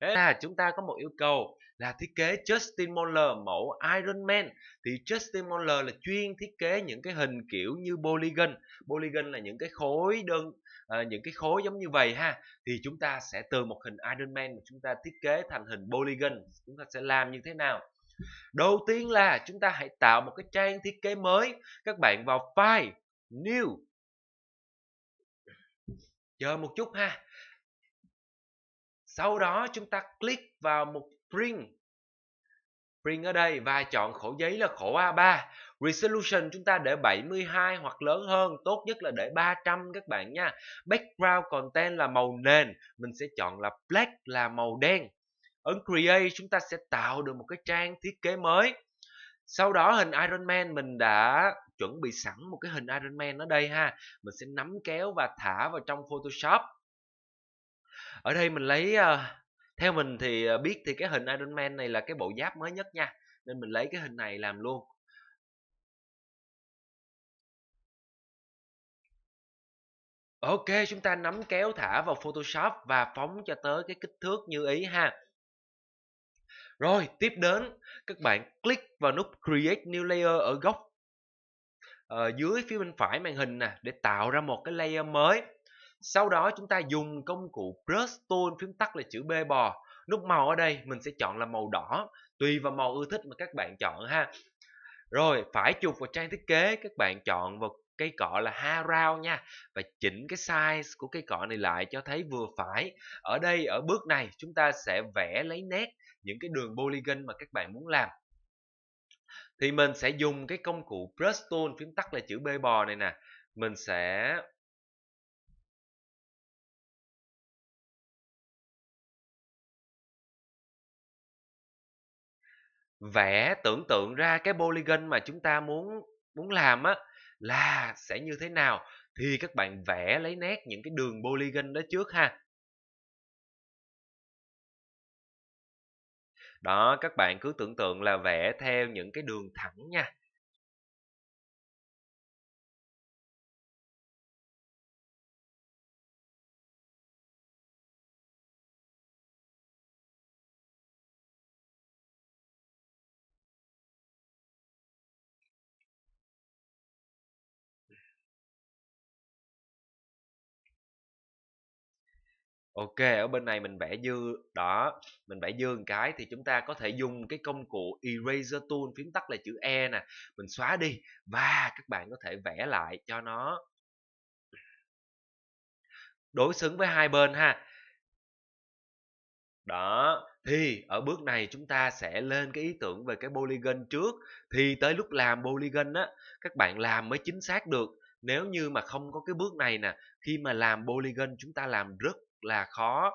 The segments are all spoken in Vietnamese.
Thế là chúng ta có một yêu cầu là thiết kế Justin Moller mẫu Iron Man thì Justin Moller là chuyên thiết kế những cái hình kiểu như polygon polygon là những cái khối đơn à, những cái khối giống như vậy ha thì chúng ta sẽ từ một hình Iron Man mà chúng ta thiết kế thành hình polygon chúng ta sẽ làm như thế nào đầu tiên là chúng ta hãy tạo một cái trang thiết kế mới các bạn vào file new chờ một chút ha sau đó chúng ta click vào mục print print ở đây và chọn khổ giấy là khổ A3 resolution chúng ta để 72 hoặc lớn hơn tốt nhất là để 300 các bạn nha background content là màu nền mình sẽ chọn là black là màu đen ấn create chúng ta sẽ tạo được một cái trang thiết kế mới sau đó hình Iron Man mình đã chuẩn bị sẵn một cái hình Iron Man ở đây ha mình sẽ nắm kéo và thả vào trong Photoshop ở đây mình lấy uh, theo mình thì ờ, biết thì cái hình Iron Man này là cái bộ giáp mới nhất nha nên mình lấy cái hình này làm luôn Ok, chúng ta nắm kéo thả vào Photoshop và phóng cho tới cái kích thước như ý ha. Rồi, tiếp đến các bạn click vào nút Create New Layer ở góc ờ, dưới phía bên phải màn hình nè để tạo ra một cái layer mới sau đó chúng ta dùng công cụ brush tool phím tắt là chữ b bò nút màu ở đây mình sẽ chọn là màu đỏ tùy vào màu ưa thích mà các bạn chọn ha rồi phải chụp vào trang thiết kế các bạn chọn vào cây cọ là harrow nha và chỉnh cái size của cây cọ này lại cho thấy vừa phải ở đây ở bước này chúng ta sẽ vẽ lấy nét những cái đường polygon mà các bạn muốn làm thì mình sẽ dùng cái công cụ brush tool phím tắt là chữ b bò này nè mình sẽ vẽ tưởng tượng ra cái polygon mà chúng ta muốn muốn làm á là sẽ như thế nào thì các bạn vẽ lấy nét những cái đường polygon đó trước ha đó các bạn cứ tưởng tượng là vẽ theo những cái đường thẳng nha ok ở bên này mình vẽ dư đó mình vẽ dương cái thì chúng ta có thể dùng cái công cụ eraser tool phím tắt là chữ e nè mình xóa đi và các bạn có thể vẽ lại cho nó đối xứng với hai bên ha đó thì ở bước này chúng ta sẽ lên cái ý tưởng về cái polygon trước thì tới lúc làm polygon á các bạn làm mới chính xác được nếu như mà không có cái bước này nè khi mà làm polygon chúng ta làm rất là khó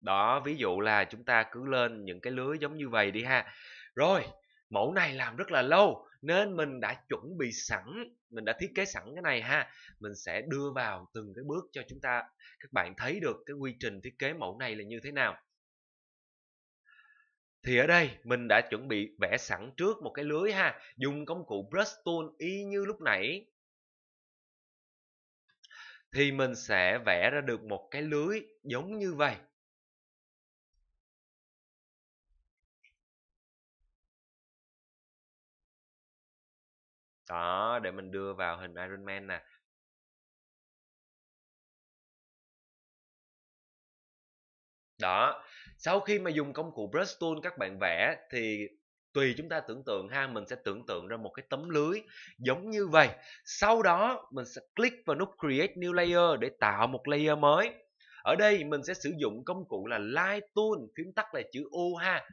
đó ví dụ là chúng ta cứ lên những cái lưới giống như vậy đi ha rồi mẫu này làm rất là lâu nên mình đã chuẩn bị sẵn mình đã thiết kế sẵn cái này ha mình sẽ đưa vào từng cái bước cho chúng ta các bạn thấy được cái quy trình thiết kế mẫu này là như thế nào thì ở đây mình đã chuẩn bị vẽ sẵn trước một cái lưới ha dùng công cụ brush tool y như lúc nãy thì mình sẽ vẽ ra được một cái lưới giống như vậy đó để mình đưa vào hình Iron Man nè đó sau khi mà dùng công cụ brush tool các bạn vẽ thì tùy chúng ta tưởng tượng ha mình sẽ tưởng tượng ra một cái tấm lưới giống như vậy sau đó mình sẽ click vào nút create new layer để tạo một layer mới ở đây mình sẽ sử dụng công cụ là light tool phím tắt là chữ u ha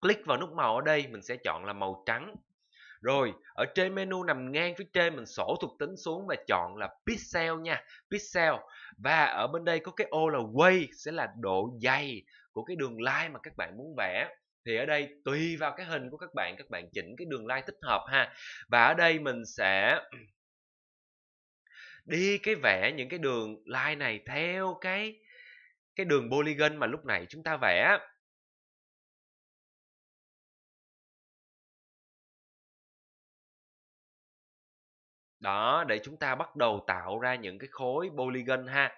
click vào nút màu ở đây mình sẽ chọn là màu trắng rồi, ở trên menu nằm ngang phía trên mình sổ thuộc tính xuống và chọn là pixel nha, pixel. Và ở bên đây có cái ô là way sẽ là độ dày của cái đường line mà các bạn muốn vẽ thì ở đây tùy vào cái hình của các bạn các bạn chỉnh cái đường line thích hợp ha và ở đây mình sẽ đi cái vẽ những cái đường line này theo cái cái đường polygon mà lúc nãy chúng ta vẽ đó để chúng ta bắt đầu tạo ra những cái khối polygon ha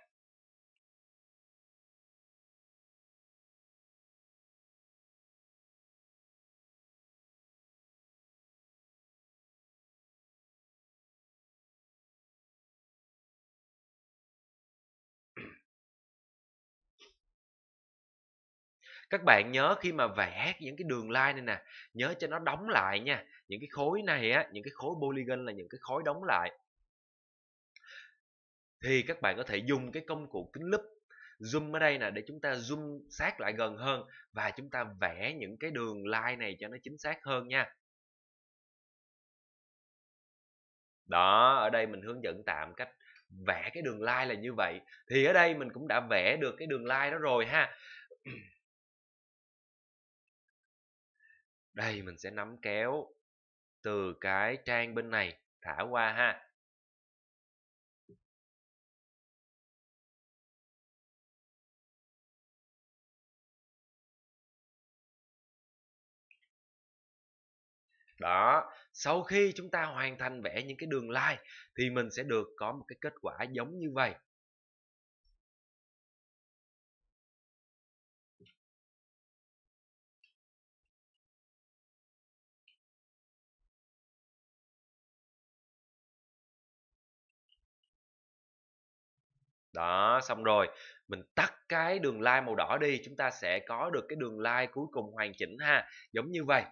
các bạn nhớ khi mà vẽ những cái đường line này nè nhớ cho nó đóng lại nha những cái khối này á những cái khối polygon là những cái khối đóng lại thì các bạn có thể dùng cái công cụ kính lúp zoom ở đây nè để chúng ta zoom sát lại gần hơn và chúng ta vẽ những cái đường line này cho nó chính xác hơn nha đó ở đây mình hướng dẫn tạm cách vẽ cái đường line là như vậy thì ở đây mình cũng đã vẽ được cái đường line đó rồi ha đây mình sẽ nắm kéo từ cái trang bên này thả qua ha đó sau khi chúng ta hoàn thành vẽ những cái đường line thì mình sẽ được có một cái kết quả giống như vậy đó xong rồi mình tắt cái đường line màu đỏ đi chúng ta sẽ có được cái đường line cuối cùng hoàn chỉnh ha giống như vậy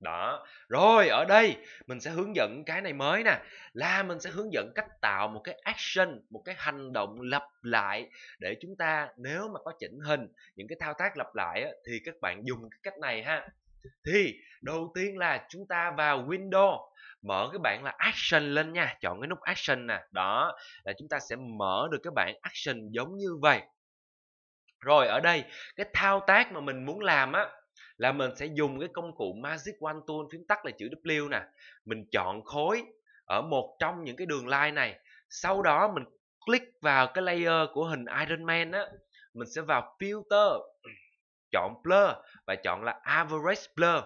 đó rồi ở đây mình sẽ hướng dẫn cái này mới nè là mình sẽ hướng dẫn cách tạo một cái action một cái hành động lặp lại để chúng ta nếu mà có chỉnh hình những cái thao tác lặp lại thì các bạn dùng cái cách này ha thì đầu tiên là chúng ta vào Windows mở cái bảng là action lên nha chọn cái nút action nè đó là chúng ta sẽ mở được cái bảng action giống như vậy rồi ở đây cái thao tác mà mình muốn làm á là mình sẽ dùng cái công cụ magic one tool phím tắt là chữ w nè mình chọn khối ở một trong những cái đường line này sau đó mình click vào cái layer của hình Iron Man á mình sẽ vào filter chọn blur và chọn là average blur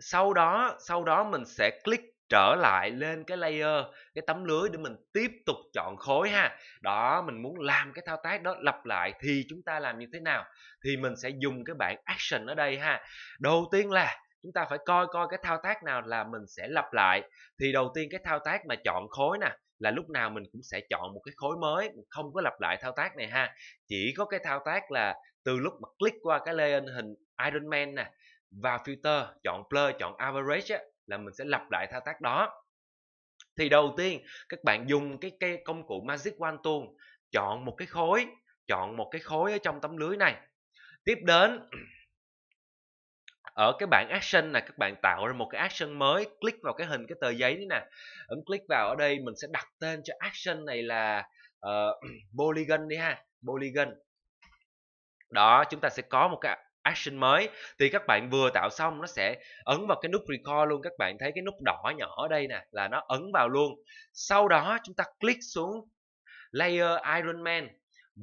sau đó sau đó mình sẽ click trở lại lên cái layer cái tấm lưới để mình tiếp tục chọn khối ha đó mình muốn làm cái thao tác đó lặp lại thì chúng ta làm như thế nào thì mình sẽ dùng cái bảng action ở đây ha đầu tiên là chúng ta phải coi coi cái thao tác nào là mình sẽ lặp lại thì đầu tiên cái thao tác mà chọn khối nè là lúc nào mình cũng sẽ chọn một cái khối mới không có lặp lại thao tác này ha chỉ có cái thao tác là từ lúc mà click qua cái layer hình Iron Man nè vào filter chọn blur chọn average á, là mình sẽ lặp lại thao tác đó thì đầu tiên các bạn dùng cái, cây công cụ Magic wand Tool chọn một cái khối chọn một cái khối ở trong tấm lưới này tiếp đến ở cái bảng action là các bạn tạo ra một cái action mới click vào cái hình cái tờ giấy đấy nè ấn click vào ở đây mình sẽ đặt tên cho action này là uh, polygon đi ha polygon đó chúng ta sẽ có một cái action mới thì các bạn vừa tạo xong nó sẽ ấn vào cái nút record luôn các bạn thấy cái nút đỏ nhỏ ở đây nè là nó ấn vào luôn sau đó chúng ta click xuống layer iron man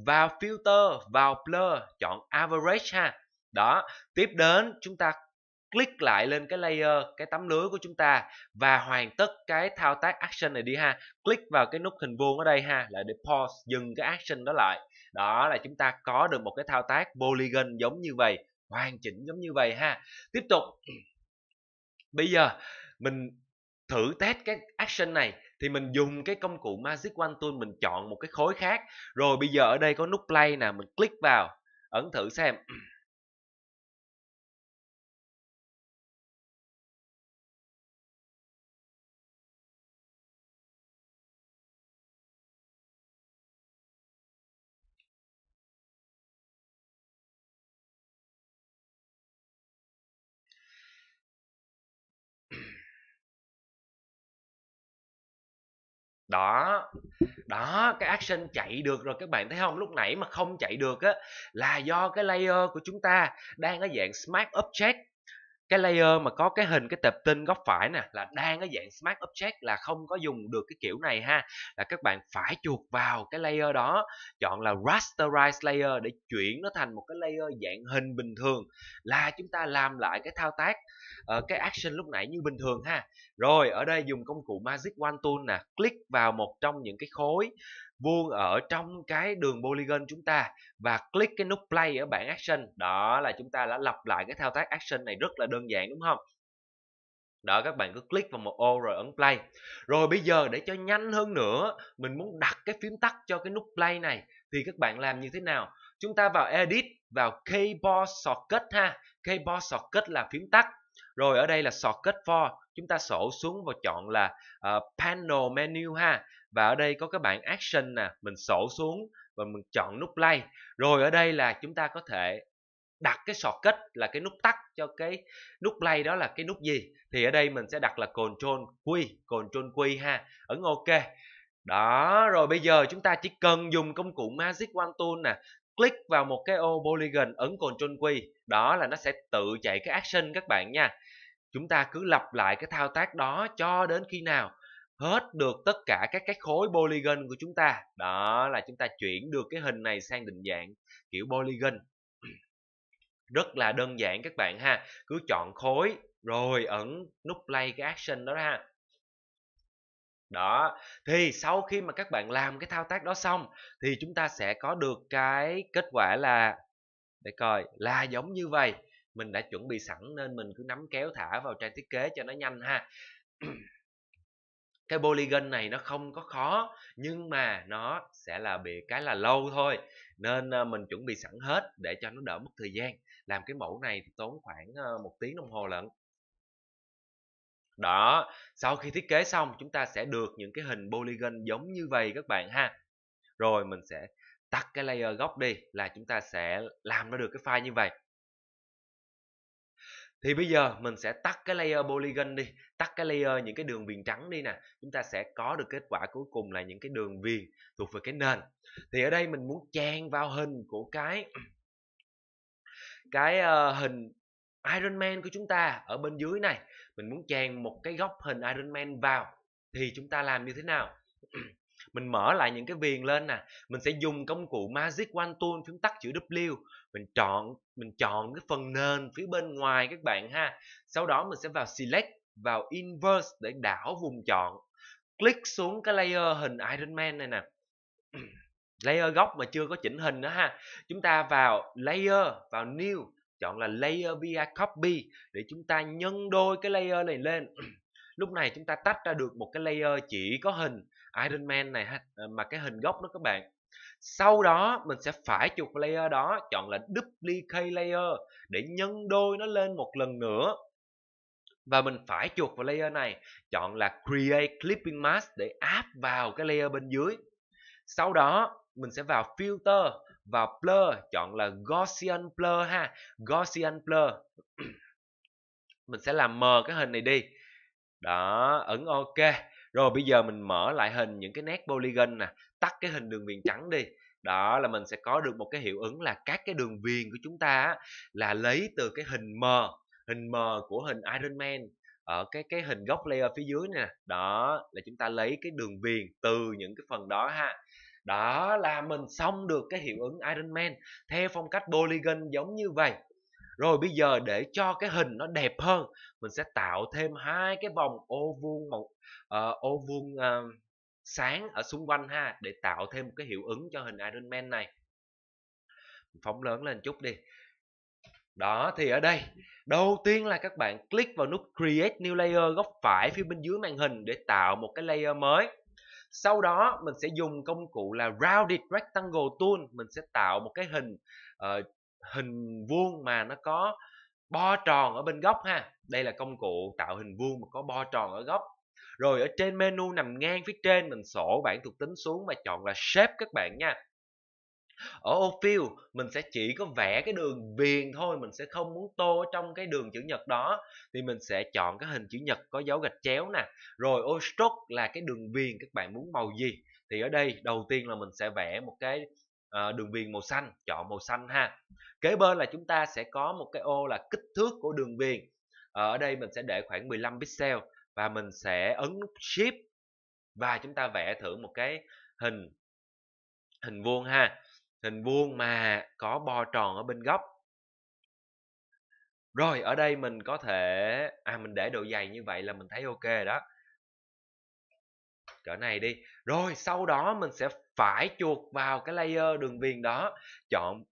vào filter vào blur chọn average ha đó tiếp đến chúng ta click lại lên cái layer cái tấm lưới của chúng ta và hoàn tất cái thao tác action này đi ha click vào cái nút hình vuông ở đây ha là để pause dừng cái action đó lại đó là chúng ta có được một cái thao tác polygon giống như vậy hoàn chỉnh giống như vậy ha tiếp tục bây giờ mình thử test cái action này thì mình dùng cái công cụ magic one tool mình chọn một cái khối khác rồi bây giờ ở đây có nút play nè mình click vào ấn thử xem đó đó cái action chạy được rồi các bạn thấy không lúc nãy mà không chạy được á là do cái layer của chúng ta đang ở dạng smart object cái layer mà có cái hình cái tệp tin góc phải nè là đang ở dạng smart object là không có dùng được cái kiểu này ha là các bạn phải chuột vào cái layer đó chọn là rasterize layer để chuyển nó thành một cái layer dạng hình bình thường là chúng ta làm lại cái thao tác uh, cái action lúc nãy như bình thường ha rồi ở đây dùng công cụ magic one tool nè click vào một trong những cái khối vuông ở trong cái đường polygon chúng ta và click cái nút play ở bảng action đó là chúng ta đã lặp lại cái thao tác action này rất là đơn giản đúng không đó các bạn cứ click vào một ô rồi ấn play rồi bây giờ để cho nhanh hơn nữa mình muốn đặt cái phím tắt cho cái nút play này thì các bạn làm như thế nào chúng ta vào edit vào keyboard shortcut ha keyboard shortcut là phím tắt rồi ở đây là shortcut for chúng ta sổ xuống và chọn là uh, panel menu ha và ở đây có các bạn action nè mình sổ xuống và mình chọn nút play rồi ở đây là chúng ta có thể đặt cái sọt kết là cái nút tắt cho cái nút play đó là cái nút gì thì ở đây mình sẽ đặt là control q control q ha ấn ok đó rồi bây giờ chúng ta chỉ cần dùng công cụ magic one tool nè click vào một cái ô polygon ấn control q đó là nó sẽ tự chạy cái action các bạn nha chúng ta cứ lặp lại cái thao tác đó cho đến khi nào hết được tất cả các cái khối polygon của chúng ta đó là chúng ta chuyển được cái hình này sang định dạng kiểu polygon rất là đơn giản các bạn ha cứ chọn khối rồi ấn nút play cái action đó ha đó thì sau khi mà các bạn làm cái thao tác đó xong thì chúng ta sẽ có được cái kết quả là để coi là giống như vậy mình đã chuẩn bị sẵn nên mình cứ nắm kéo thả vào trang thiết kế cho nó nhanh ha cái polygon này nó không có khó nhưng mà nó sẽ là bị cái là lâu thôi nên ờ, mình chuẩn bị sẵn hết để cho nó đỡ mất thời gian làm cái mẫu này thì tốn khoảng ờ, một tiếng đồng hồ lận đó sau khi thiết kế xong chúng ta sẽ được những cái hình polygon giống như vậy các bạn ha rồi mình sẽ tắt cái layer gốc đi là chúng ta sẽ làm nó được cái file như vậy thì bây giờ mình sẽ tắt cái layer polygon đi tắt cái layer những cái đường viền trắng đi nè chúng ta sẽ có được kết quả cuối cùng là những cái đường viền thuộc về cái nền thì ở đây mình muốn chèn vào hình của cái cái uh, hình Iron Man của chúng ta ở bên dưới này mình muốn chèn một cái góc hình Iron Man vào thì chúng ta làm như thế nào mình mở lại những cái viền lên nè mình sẽ dùng công cụ magic one tool phím tắt chữ W mình chọn mình chọn cái phần nền phía bên ngoài các bạn ha sau đó mình sẽ vào select vào inverse để đảo vùng chọn click xuống cái layer hình Iron Man này nè layer gốc mà chưa có chỉnh hình nữa ha chúng ta vào layer vào new chọn là layer via à, copy để chúng ta nhân đôi cái layer này lên lúc này chúng ta tách ra được một cái layer chỉ có hình Iron Man này ha ờ, mà cái hình gốc đó các bạn sau đó mình sẽ phải chuột layer đó chọn là duplicate layer để nhân đôi nó lên một lần nữa và mình phải chuột vào layer này chọn là create clipping mask để áp vào cái layer bên dưới sau đó mình sẽ vào filter vào blur chọn là gaussian blur ha gaussian blur mình sẽ làm mờ cái hình này đi đó ấn ok rồi bây giờ mình mở lại hình những cái nét polygon nè tắt cái hình đường viền trắng đi đó là mình sẽ có được một cái hiệu ứng là các cái đường viền của chúng ta á, là lấy từ cái hình mờ hình mờ của hình Iron Man ở cái cái hình góc layer phía dưới nè đó là chúng ta lấy cái đường viền từ những cái phần đó ha đó là mình xong được cái hiệu ứng Iron Man theo phong cách polygon giống như vậy rồi bây giờ để cho cái hình nó đẹp hơn mình sẽ tạo thêm hai cái vòng ô vuông một uh, ờ, ô vuông uh, sáng ở xung quanh ha để tạo thêm một cái hiệu ứng cho hình Iron Man này phóng lớn lên chút đi đó thì ở đây đầu tiên là các bạn click vào nút create new layer góc phải phía bên dưới màn hình để tạo một cái layer mới sau đó mình sẽ dùng công cụ là rounded rectangle tool mình sẽ tạo một cái hình uh, hình vuông mà nó có bo tròn ở bên góc ha đây là công cụ tạo hình vuông mà có bo tròn ở góc rồi ở trên menu nằm ngang phía trên mình sổ bảng thuộc tính xuống và chọn là shape các bạn nha ở ô fill mình sẽ chỉ có vẽ cái đường viền thôi mình sẽ không muốn tô ở trong cái đường chữ nhật đó thì mình sẽ chọn cái hình chữ nhật có dấu gạch chéo nè rồi ô stroke là cái đường viền các bạn muốn màu gì thì ở đây đầu tiên là mình sẽ vẽ một cái Ờ, đường viền màu xanh chọn màu xanh ha kế bên là chúng ta sẽ có một cái ô là kích thước của đường viền ờ, ở đây mình sẽ để khoảng 15 pixel và mình sẽ ấn nút shift và chúng ta vẽ thử một cái hình hình vuông ha hình vuông mà có bo tròn ở bên góc rồi ở đây mình có thể à mình để độ dày như vậy là mình thấy ok đó cỡ này đi rồi sau đó mình sẽ phải chuột vào cái layer đường viền đó chọn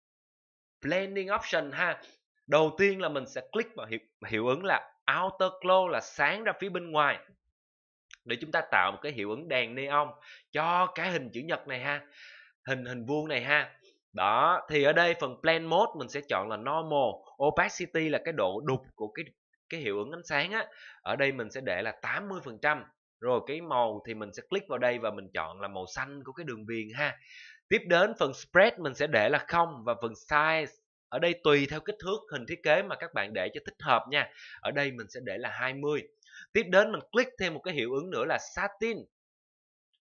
blending option ha đầu tiên là mình sẽ click vào hiệu, hiệu ứng là outer glow là sáng ra phía bên ngoài để chúng ta tạo một cái hiệu ứng đèn neon cho cái hình chữ nhật này ha hình hình vuông này ha đó thì ở đây phần blend mode mình sẽ chọn là normal opacity là cái độ đục của cái cái hiệu ứng ánh sáng á ở đây mình sẽ để là 80 phần trăm rồi cái màu thì mình sẽ click vào đây và mình chọn là màu xanh của cái đường viền ha tiếp đến phần spread mình sẽ để là không và phần size ở đây tùy theo kích thước hình thiết kế mà các bạn để cho thích hợp nha ở đây mình sẽ để là 20 tiếp đến mình click thêm một cái hiệu ứng nữa là satin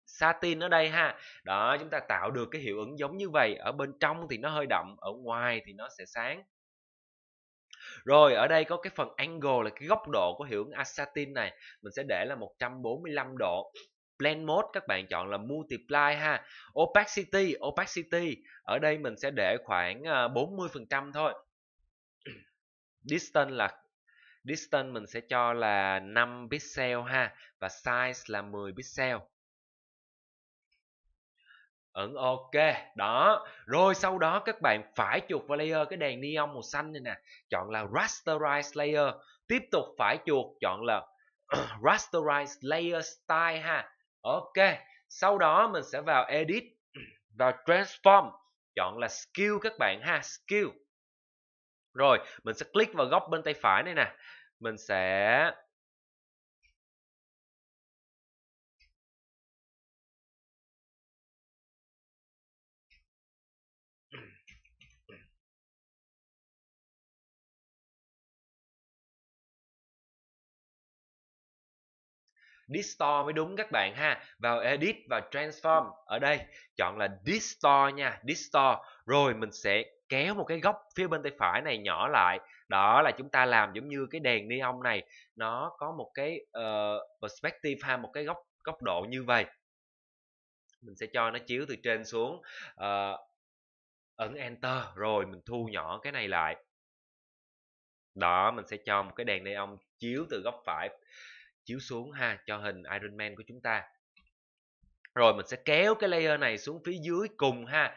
satin ở đây ha đó chúng ta tạo được cái hiệu ứng giống như vậy ở bên trong thì nó hơi đậm ở ngoài thì nó sẽ sáng rồi ở đây có cái phần angle là cái góc độ của hiệu ứng asatin này, mình sẽ để là 145 độ. Blend mode các bạn chọn là multiply ha. Opacity, opacity ở đây mình sẽ để khoảng 40% ờ, thôi. Distance là distance mình sẽ cho là 5 pixel ha và size là 10 pixel ấn ok đó rồi sau đó các bạn phải chuột vào layer cái đèn neon màu xanh này nè chọn là rasterize layer tiếp tục phải chuột chọn là rasterize layer style ha ok sau đó mình sẽ vào edit vào transform chọn là skill các bạn ha skill rồi mình sẽ click vào góc bên tay phải này nè mình sẽ distort mới đúng các bạn ha vào edit và transform ở đây chọn là distort nha distort rồi mình sẽ kéo một cái góc phía bên tay phải này nhỏ lại đó là chúng ta làm giống như cái đèn neon này nó có một cái uh, perspective ha một cái góc góc độ như vậy mình sẽ cho nó chiếu từ trên xuống uh, ấn enter rồi mình thu nhỏ cái này lại đó mình sẽ cho một cái đèn neon chiếu từ góc phải chiếu xuống ha cho hình Iron Man của chúng ta rồi mình sẽ kéo cái layer này xuống phía dưới cùng ha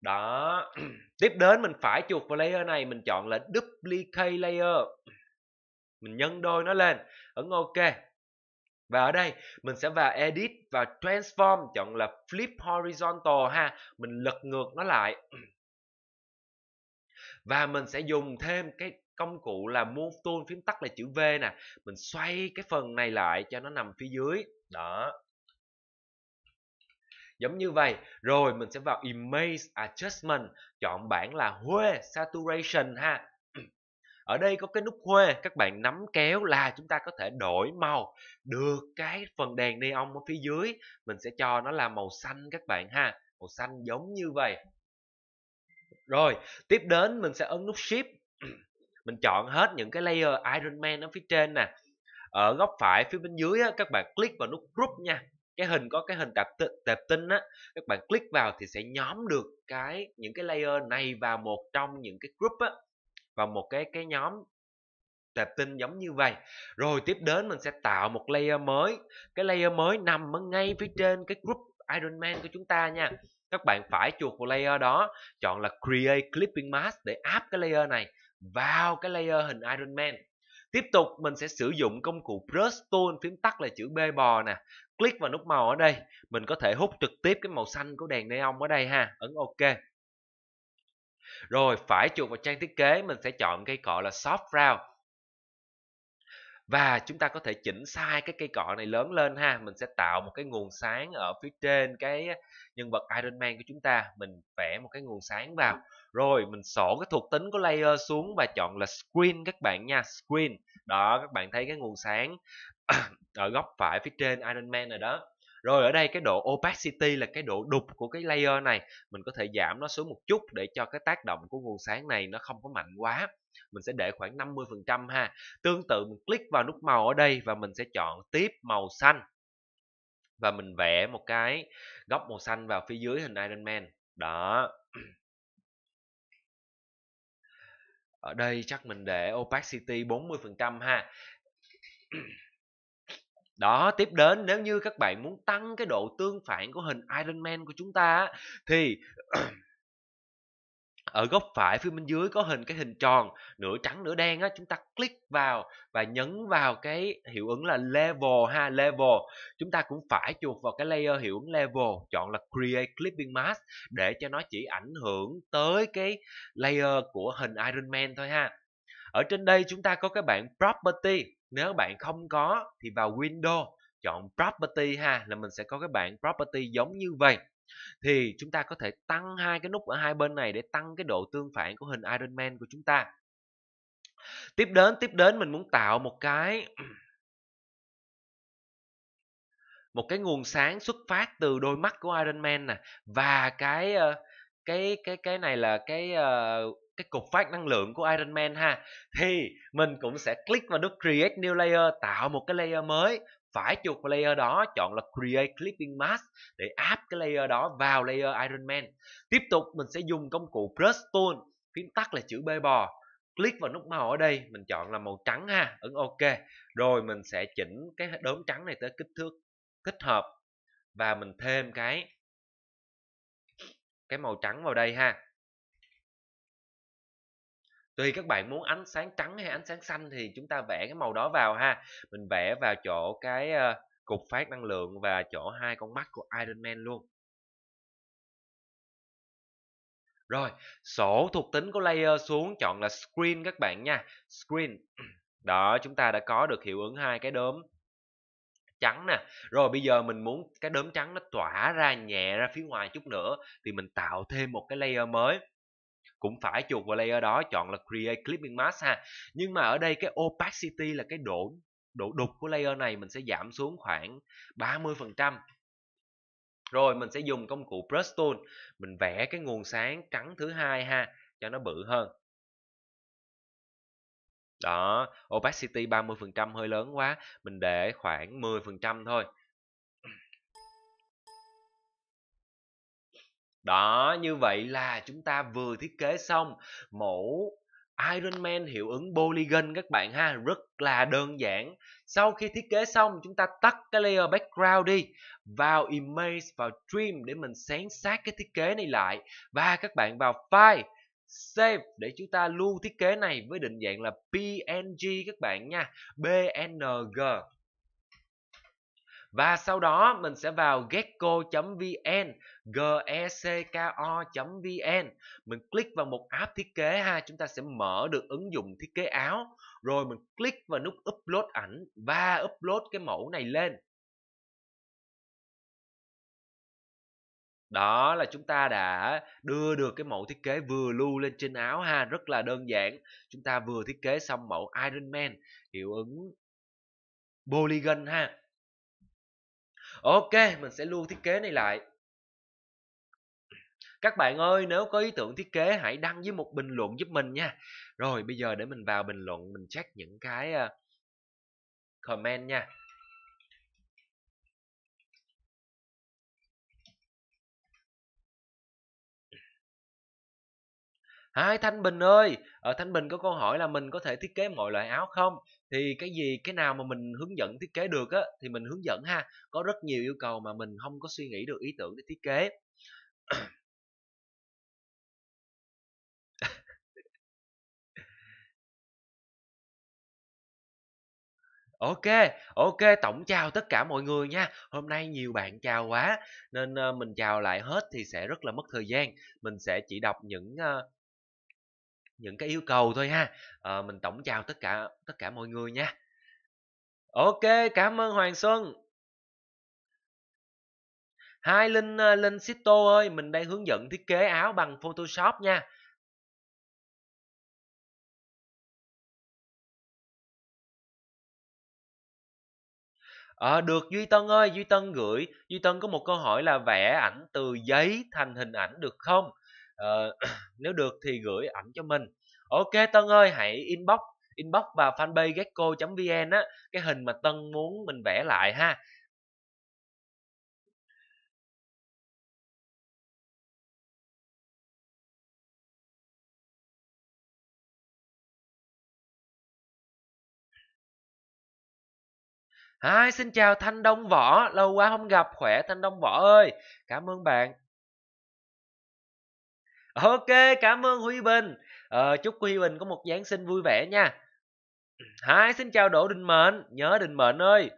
đó tiếp đến mình phải chuột vào layer này mình chọn là duplicate layer mình nhân đôi nó lên ấn ok và ở đây mình sẽ vào edit và transform chọn là flip horizontal ha mình lật ngược nó lại và mình sẽ dùng thêm cái công cụ là move tool phím tắt là chữ V nè mình xoay cái phần này lại cho nó nằm phía dưới đó giống như vậy rồi mình sẽ vào image adjustment chọn bảng là hue saturation ha ở đây có cái nút hue các bạn nắm kéo là chúng ta có thể đổi màu được cái phần đèn neon ở phía dưới mình sẽ cho nó là màu xanh các bạn ha màu xanh giống như vậy rồi, tiếp đến mình sẽ ấn nút Shift. mình chọn hết những cái layer Iron Man ở phía trên nè. Ở góc phải phía bên dưới á, các bạn click vào nút Group nha. Cái hình có cái hình tạp tinh, tạp tinh á, các bạn click vào thì sẽ nhóm được cái những cái layer này vào một trong những cái group á vào một cái cái nhóm tệp tin giống như vậy rồi tiếp đến mình sẽ tạo một layer mới cái layer mới nằm ở ngay phía trên cái group Iron Man của chúng ta nha các bạn phải chuột vào layer đó chọn là create clipping mask để áp cái layer này vào cái layer hình Iron Man tiếp tục mình sẽ sử dụng công cụ brush tool phím tắt là chữ B bò nè click vào nút màu ở đây mình có thể hút trực tiếp cái màu xanh của đèn neon ở đây ha ấn ok rồi phải chuột vào trang thiết kế mình sẽ chọn cây cọ là soft round và chúng ta có thể chỉnh sai cái cây cọ này lớn lên ha mình sẽ tạo một cái nguồn sáng ở phía trên cái nhân vật Iron Man của chúng ta mình vẽ một cái nguồn sáng vào rồi mình sổ cái thuộc tính của layer xuống và chọn là screen các bạn nha screen đó các bạn thấy cái nguồn sáng ở góc phải phía trên Iron Man rồi đó rồi ở đây cái độ opacity là cái độ đục của cái layer này mình có thể giảm nó xuống một chút để cho cái tác động của nguồn sáng này nó không có mạnh quá mình sẽ để khoảng 50% ha tương tự mình click vào nút màu ở đây và mình sẽ chọn tiếp màu xanh và mình vẽ một cái góc màu xanh vào phía dưới hình Iron Man đó ở đây chắc mình để opacity 40% ha đó tiếp đến nếu như các bạn muốn tăng cái độ tương phản của hình Iron Man của chúng ta thì ở góc phải phía bên dưới có hình cái hình tròn nửa trắng nửa đen á chúng ta click vào và nhấn vào cái hiệu ứng là level ha level chúng ta cũng phải chuột vào cái layer hiệu ứng level chọn là create clipping mask để cho nó chỉ ảnh hưởng tới cái layer của hình Iron Man thôi ha ở trên đây chúng ta có cái bảng property nếu bạn không có thì vào window chọn property ha là mình sẽ có cái bảng property giống như vậy thì chúng ta có thể tăng hai cái nút ở hai bên này để tăng cái độ tương phản của hình Iron Man của chúng ta tiếp đến tiếp đến mình muốn tạo một cái một cái nguồn sáng xuất phát từ đôi mắt của Iron Man nè và cái ờ, cái cái cái này là cái ờ, cái cục phát năng lượng của Iron Man ha thì mình cũng sẽ click vào nút create new layer tạo một cái layer mới phải chuột layer đó chọn là create clipping mask để áp cái layer đó vào layer Iron Man tiếp tục mình sẽ dùng công cụ brush tool phím tắt là chữ B bò click vào nút màu ở đây mình chọn là màu trắng ha ấn ok rồi mình sẽ chỉnh cái đốm trắng này tới kích thước thích hợp và mình thêm cái cái màu trắng vào đây ha tùy các bạn muốn ánh sáng trắng hay ánh sáng xanh thì chúng ta vẽ cái màu đó vào ha mình vẽ vào chỗ cái ờ, cục phát năng lượng và chỗ hai con mắt của Iron Man luôn rồi sổ thuộc tính của layer xuống chọn là screen các bạn nha screen đó chúng ta đã có được hiệu ứng hai cái đốm trắng nè rồi bây giờ mình muốn cái đốm trắng nó tỏa ra nhẹ ra phía ngoài chút nữa thì mình tạo thêm một cái layer mới cũng phải chuột vào layer đó chọn là create clipping mask ha nhưng mà ở đây cái opacity là cái độ độ đục của layer này mình sẽ giảm xuống khoảng 30 phần trăm rồi mình sẽ dùng công cụ brush tool mình vẽ cái nguồn sáng trắng thứ hai ha cho nó bự hơn đó opacity 30% hơi lớn quá mình để khoảng 10% thôi đó như vậy là chúng ta vừa thiết kế xong mẫu Iron Man hiệu ứng polygon các bạn ha rất là đơn giản sau khi thiết kế xong chúng ta tắt cái layer background đi vào image vào trim để mình sáng sát cái thiết kế này lại và các bạn vào file save để chúng ta lưu thiết kế này với định dạng là png các bạn nha png và sau đó mình sẽ vào gecko.vn, g e c k o.vn. Mình click vào một app thiết kế ha, chúng ta sẽ mở được ứng dụng thiết kế áo. Rồi mình click vào nút upload ảnh và upload cái mẫu này lên. đó là chúng ta đã đưa được cái mẫu thiết kế vừa lưu lên trên áo ha rất là đơn giản chúng ta vừa thiết kế xong mẫu Iron Man hiệu ứng polygon ha ok mình sẽ lưu thiết kế này lại các bạn ơi nếu có ý tưởng thiết kế hãy đăng với một bình luận giúp mình nha rồi bây giờ để mình vào bình luận mình check những cái ờ, comment nha Hai Thanh Bình ơi, ở ờ, Thanh Bình có câu hỏi là mình có thể thiết kế mọi loại áo không? thì cái gì cái nào mà mình hướng dẫn thiết kế được á thì mình hướng dẫn ha có rất nhiều yêu cầu mà mình không có suy nghĩ được ý tưởng để thiết kế Ok, ok, tổng chào tất cả mọi người nha. Hôm nay nhiều bạn chào quá nên ờ, mình chào lại hết thì sẽ rất là mất thời gian. Mình sẽ chỉ đọc những uh, những cái yêu cầu thôi ha à, mình tổng chào tất cả tất cả mọi người nha ok cảm ơn hoàng xuân hai linh ờ, linh sito ơi mình đang hướng dẫn thiết kế áo bằng photoshop nha À, được Duy Tân ơi, Duy Tân gửi Duy Tân có một câu hỏi là vẽ ảnh từ giấy thành hình ảnh được không? Ờ, nếu được thì gửi ảnh cho mình ok tân ơi hãy inbox inbox vào fanpage gecko vn á cái hình mà tân muốn mình vẽ lại ha Hi, xin chào Thanh Đông Võ, lâu quá không gặp, khỏe Thanh Đông Võ ơi. Cảm ơn bạn ok cảm ơn huy bình ờ, chúc huy bình có một giáng sinh vui vẻ nha hai xin chào đỗ đình mệnh nhớ đình mệnh ơi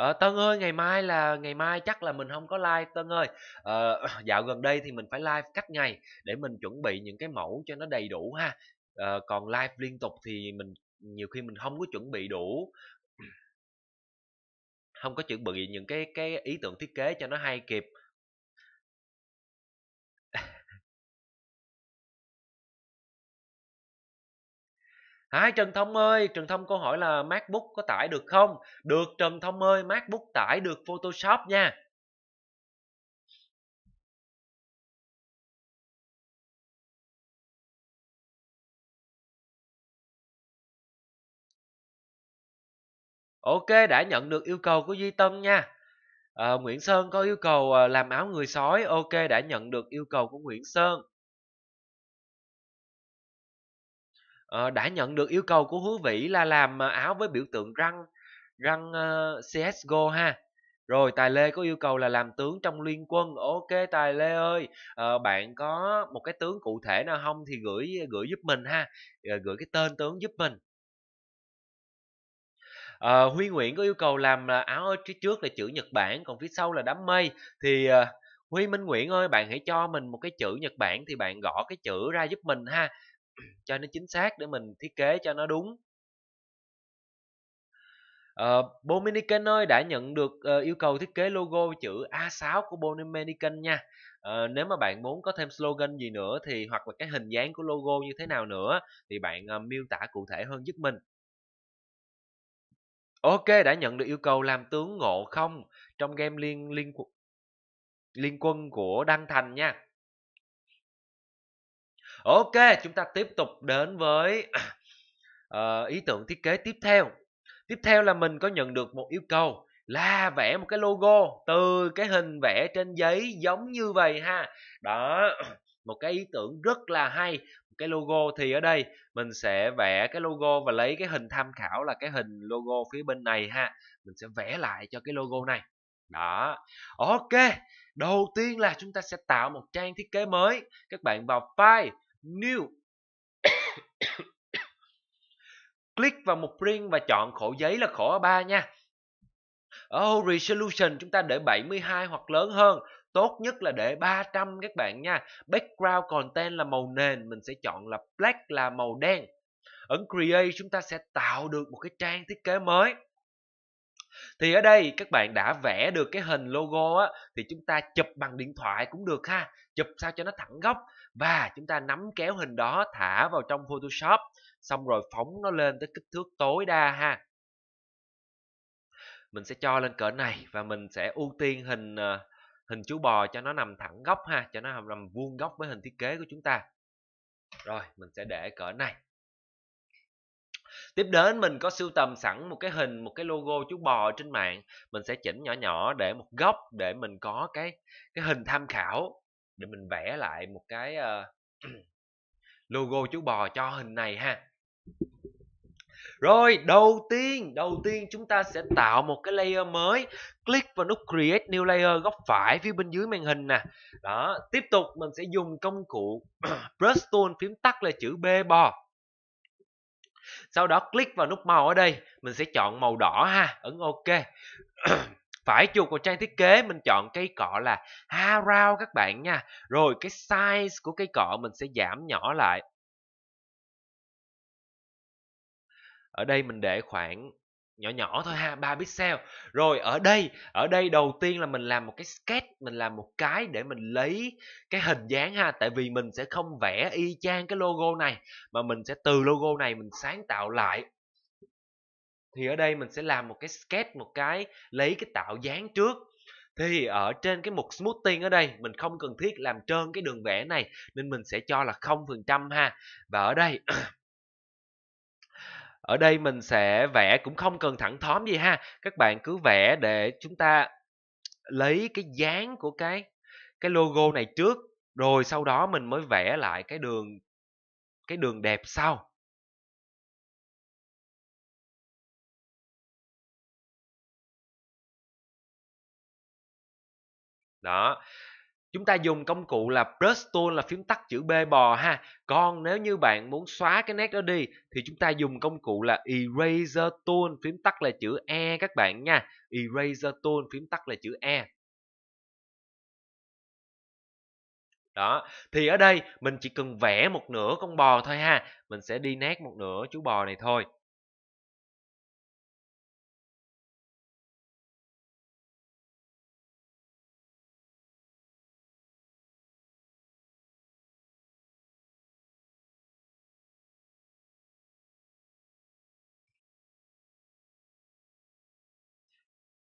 Ờ, Tân ơi ngày mai là ngày mai chắc là mình không có live Tân ơi ờ, dạo gần đây thì mình phải live cách ngày để mình chuẩn bị những cái mẫu cho nó đầy đủ ha ờ, còn live liên tục thì mình nhiều khi mình không có chuẩn bị đủ không có chuẩn bị những cái cái ý tưởng thiết kế cho nó hay kịp Hai Trần Thông ơi, Trần Thông câu hỏi là MacBook có tải được không? Được Trần Thông ơi, MacBook tải được Photoshop nha. ok đã nhận được yêu cầu của duy tân nha à, nguyễn sơn có yêu cầu ờ, làm áo người sói ok đã nhận được yêu cầu của nguyễn sơn à, đã nhận được yêu cầu của hứa vĩ là làm áo với biểu tượng răng răng uh, csgo ha rồi Tài Lê có yêu cầu là làm tướng trong liên quân. Ok Tài Lê ơi, à, bạn có một cái tướng cụ thể nào không thì gửi gửi giúp mình ha, gửi cái tên tướng giúp mình à, Huy Nguyễn có yêu cầu làm là áo ở phía trước là chữ Nhật Bản còn phía sau là đám mây thì à, Huy Minh Nguyễn ơi bạn hãy cho mình một cái chữ Nhật Bản thì bạn gõ cái chữ ra giúp mình ha cho nó chính xác để mình thiết kế cho nó đúng Uh, ờ, Bominican ơi đã nhận được uh, yêu cầu thiết kế logo chữ A6 của Bominican nha. Uh, nếu mà bạn muốn có thêm slogan gì nữa thì hoặc là cái hình dáng của logo như thế nào nữa thì bạn uh, miêu tả cụ thể hơn giúp mình. Ok, đã nhận được yêu cầu làm tướng ngộ không trong game liên liên liên quân của Đăng Thành nha. Ok, chúng ta tiếp tục đến với uh, ý tưởng thiết kế tiếp theo. Tiếp theo là mình có nhận được một yêu cầu là vẽ một cái logo từ cái hình vẽ trên giấy giống như vậy ha. Đó, một cái ý tưởng rất là hay cái logo thì ở đây mình sẽ vẽ cái logo và lấy cái hình tham khảo là cái hình logo phía bên này ha mình sẽ vẽ lại cho cái logo này đó ok đầu tiên là chúng ta sẽ tạo một trang thiết kế mới các bạn vào file new click vào mục print và chọn khổ giấy là khổ A3 nha ở oh, resolution chúng ta để 72 hoặc lớn hơn tốt nhất là để 300 các bạn nha background content là màu nền mình sẽ chọn là black là màu đen ấn create chúng ta sẽ tạo được một cái trang thiết kế mới thì ở đây các bạn đã vẽ được cái hình logo á thì chúng ta chụp bằng điện thoại cũng được ha chụp sao cho nó thẳng góc và chúng ta nắm kéo hình đó thả vào trong photoshop xong rồi phóng nó lên tới kích thước tối đa ha mình sẽ cho lên cỡ này và mình sẽ ưu tiên hình ờ, hình chú bò cho nó nằm thẳng góc ha cho nó nằm vuông góc với hình thiết kế của chúng ta rồi mình sẽ để cỡ này tiếp đến mình có sưu tầm sẵn một cái hình một cái logo chú bò trên mạng mình sẽ chỉnh nhỏ nhỏ để một góc để mình có cái cái hình tham khảo để mình vẽ lại một cái uh, logo chú bò cho hình này ha rồi, đầu tiên, đầu tiên chúng ta sẽ tạo một cái layer mới. Click vào nút Create New Layer góc phải phía bên dưới màn hình nè. Đó, tiếp tục mình sẽ dùng công cụ Brush Tool phím tắt là chữ B bò. Sau đó click vào nút màu ở đây, mình sẽ chọn màu đỏ ha, ấn OK. phải chuột vào trang thiết kế mình chọn cây cọ là ha rau các bạn nha rồi cái size của cây cọ mình sẽ giảm nhỏ lại ở đây mình để khoảng nhỏ nhỏ thôi ha 3 pixel rồi ở đây ở đây đầu tiên là mình làm một cái sketch mình làm một cái để mình lấy cái hình dáng ha tại vì mình sẽ không vẽ y chang cái logo này mà mình sẽ từ logo này mình sáng tạo lại thì ở đây mình sẽ làm một cái sketch một cái lấy cái tạo dáng trước thì ở trên cái mục smoothing ở đây mình không cần thiết làm trơn cái đường vẽ này nên mình sẽ cho là không phần trăm ha và ở đây ở đây mình sẽ vẽ cũng không cần thẳng thóm gì ha các bạn cứ vẽ để chúng ta lấy cái dáng của cái cái logo này trước rồi sau đó mình mới vẽ lại cái đường cái đường đẹp sau đó chúng ta dùng công cụ là brush tool là phím tắt chữ b bò ha còn nếu như bạn muốn xóa cái nét đó đi thì chúng ta dùng công cụ là eraser tool phím tắt là chữ e các bạn nha eraser tool phím tắt là chữ e đó thì ở đây mình chỉ cần vẽ một nửa con bò thôi ha mình sẽ đi nét một nửa chú bò này thôi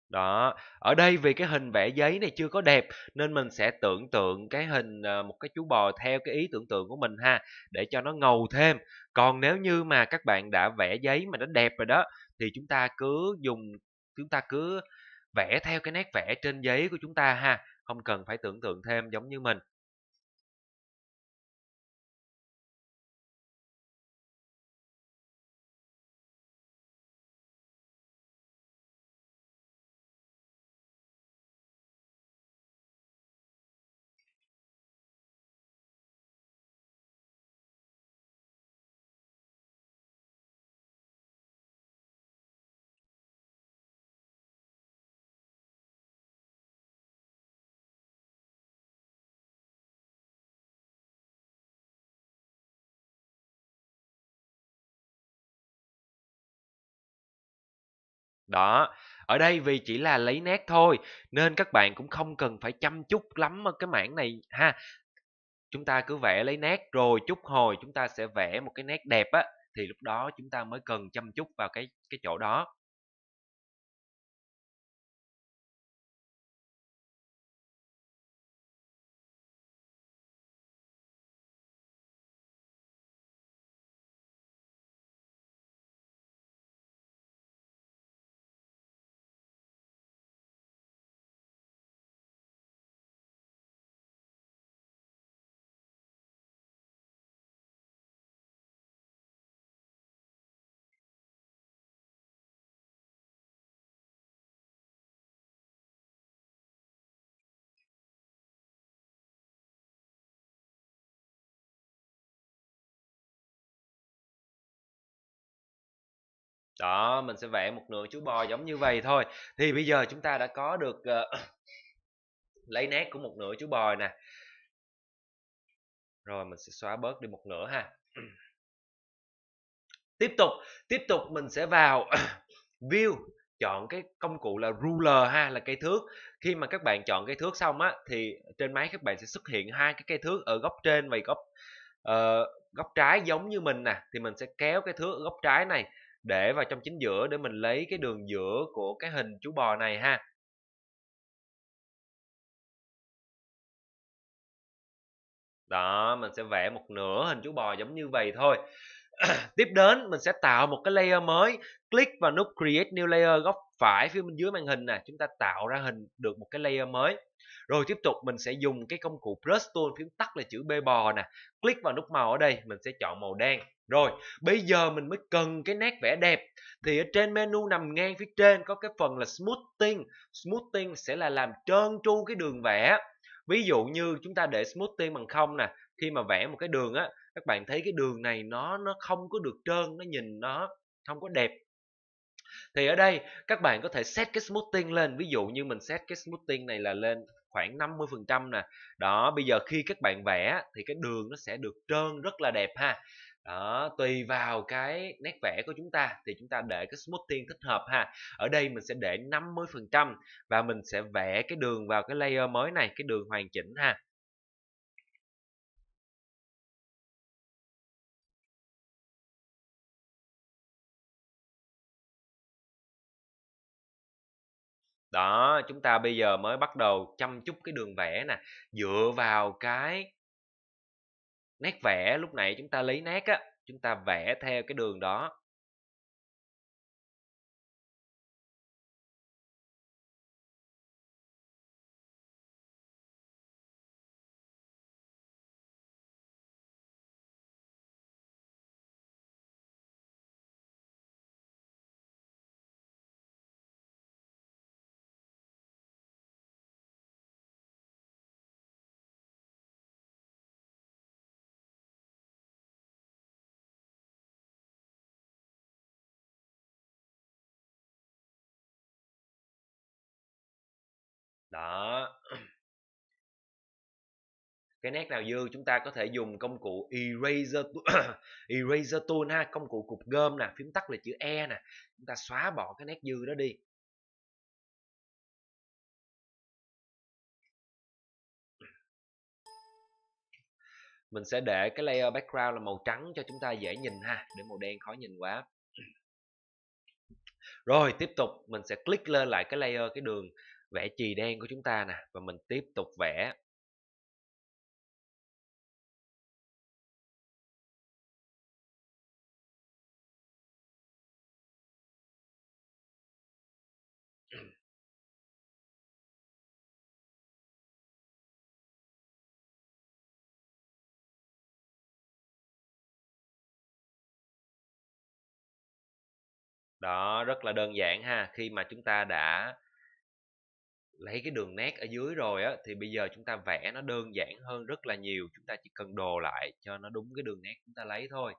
đó ở đây vì cái hình vẽ giấy này chưa có đẹp nên mình sẽ tưởng tượng cái hình ờ, một cái chú bò theo cái ý tưởng tượng của mình ha để cho nó ngầu thêm còn nếu như mà các bạn đã vẽ giấy mà nó đẹp rồi đó thì chúng ta cứ dùng chúng ta cứ vẽ theo cái nét vẽ trên giấy của chúng ta ha không cần phải tưởng tượng thêm giống như mình đó ở đây vì chỉ là lấy nét thôi nên các bạn cũng không cần phải chăm chút lắm ở cái mảng này ha chúng ta cứ vẽ lấy nét rồi chút hồi chúng ta sẽ vẽ một cái nét đẹp á thì lúc đó chúng ta mới cần chăm chút vào cái cái chỗ đó đó mình sẽ vẽ một nửa chú bò giống như vậy thôi thì bây giờ chúng ta đã có được uh, lấy nét của một nửa chú bò nè rồi mình sẽ xóa bớt đi một nửa ha tiếp tục tiếp tục mình sẽ vào view chọn cái công cụ là ruler ha là cây thước khi mà các bạn chọn cây thước xong á thì trên máy các bạn sẽ xuất hiện hai cái cây thước ở góc trên và góc uh, góc trái giống như mình nè thì mình sẽ kéo cái thước ở góc trái này để vào trong chính giữa để mình lấy cái đường giữa của cái hình chú bò này ha đó mình sẽ vẽ một nửa hình chú bò giống như vậy thôi tiếp đến mình sẽ tạo một cái layer mới click vào nút create new layer góc phải phía bên dưới màn hình nè chúng ta tạo ra hình được một cái layer mới rồi tiếp tục mình sẽ dùng cái công cụ brush tool phím tắt là chữ b bò nè click vào nút màu ở đây mình sẽ chọn màu đen rồi, bây giờ mình mới cần cái nét vẽ đẹp. Thì ở trên menu nằm ngang phía trên có cái phần là smoothing. Smoothing sẽ là làm trơn tru cái đường vẽ. Ví dụ như chúng ta để smoothing bằng không nè, khi mà vẽ một cái đường á, các bạn thấy cái đường này nó nó không có được trơn, nó nhìn nó không có đẹp. Thì ở đây các bạn có thể set cái smoothing lên, ví dụ như mình set cái smoothing này là lên khoảng 50% nè. Đó, bây giờ khi các bạn vẽ thì cái đường nó sẽ được trơn rất là đẹp ha đó tùy vào cái nét vẽ của chúng ta thì chúng ta để cái smoothing thích hợp ha ở đây mình sẽ để 50 phần trăm và mình sẽ vẽ cái đường vào cái layer mới này cái đường hoàn chỉnh ha đó chúng ta bây giờ mới bắt đầu chăm chút cái đường vẽ nè dựa vào cái nét vẽ lúc nãy chúng ta lấy nét á chúng ta vẽ theo cái đường đó cái nét nào dư chúng ta có thể dùng công cụ eraser eraser tool ha công cụ cục gom nè phím tắt là chữ e nè chúng ta xóa bỏ cái nét dư đó đi mình sẽ để cái layer background là màu trắng cho chúng ta dễ nhìn ha để màu đen khó nhìn quá rồi tiếp tục mình sẽ click lên lại cái layer cái đường vẽ chì đen của chúng ta nè và mình tiếp tục vẽ đó rất là đơn giản ha khi mà chúng ta đã lấy cái đường nét ở dưới rồi á thì bây giờ chúng ta vẽ nó đơn giản hơn rất là nhiều chúng ta chỉ cần đồ lại cho nó đúng cái đường nét chúng ta lấy thôi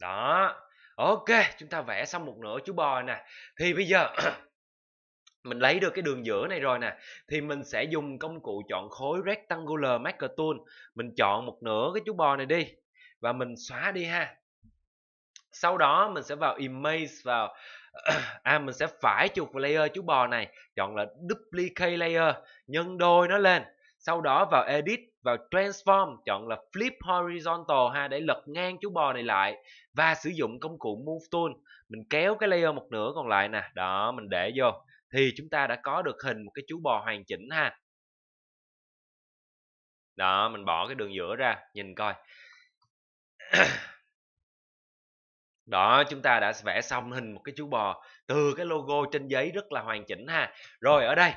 đó ok chúng ta vẽ xong một nửa chú bò nè thì bây giờ mình lấy được cái đường giữa này rồi nè thì mình sẽ dùng công cụ chọn khối rectangular marker tool mình chọn một nửa cái chú bò này đi và mình xóa đi ha sau đó mình sẽ vào image vào à mình sẽ phải chuột layer chú bò này chọn là duplicate layer nhân đôi nó lên sau đó vào edit vào transform chọn là flip horizontal ha để lật ngang chú bò này lại và sử dụng công cụ move tool mình kéo cái layer một nửa còn lại nè đó mình để vô thì chúng ta đã có được hình một cái chú bò hoàn chỉnh ha đó mình bỏ cái đường giữa ra nhìn coi đó chúng ta đã vẽ xong hình một cái chú bò từ cái logo trên giấy rất là hoàn chỉnh ha rồi ở đây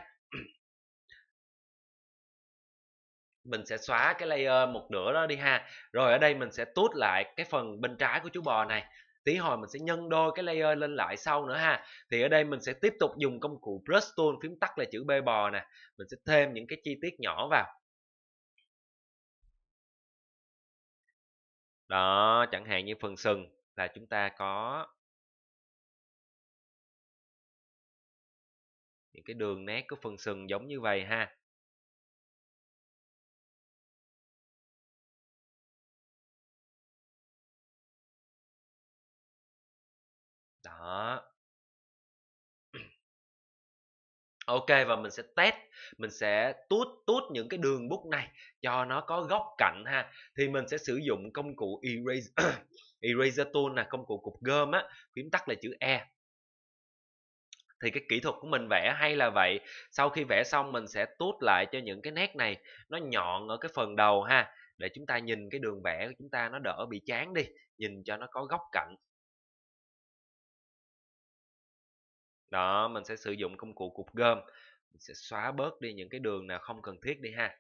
mình sẽ xóa cái layer một nửa đó đi ha rồi ở đây mình sẽ tút lại cái phần bên trái của chú bò này tí hồi mình sẽ nhân đôi cái layer lên lại sau nữa ha thì ở đây mình sẽ tiếp tục dùng công cụ brush tool phím tắt là chữ b bò nè mình sẽ thêm những cái chi tiết nhỏ vào đó chẳng hạn như phần sừng là chúng ta có những cái đường nét của phần sừng giống như vậy ha ok và mình sẽ test mình sẽ tút tút những cái đường bút này cho nó có góc cạnh ha thì mình sẽ sử dụng công cụ eraser eraser tool là công cụ cục gom á phím tắt là chữ e thì cái kỹ thuật của mình vẽ hay là vậy sau khi vẽ xong mình sẽ tút lại cho những cái nét này nó nhọn ở cái phần đầu ha để chúng ta nhìn cái đường vẽ của chúng ta nó đỡ bị chán đi nhìn cho nó có góc cạnh đó mình sẽ sử dụng công cụ cục gom mình sẽ xóa bớt đi những cái đường nào không cần thiết đi ha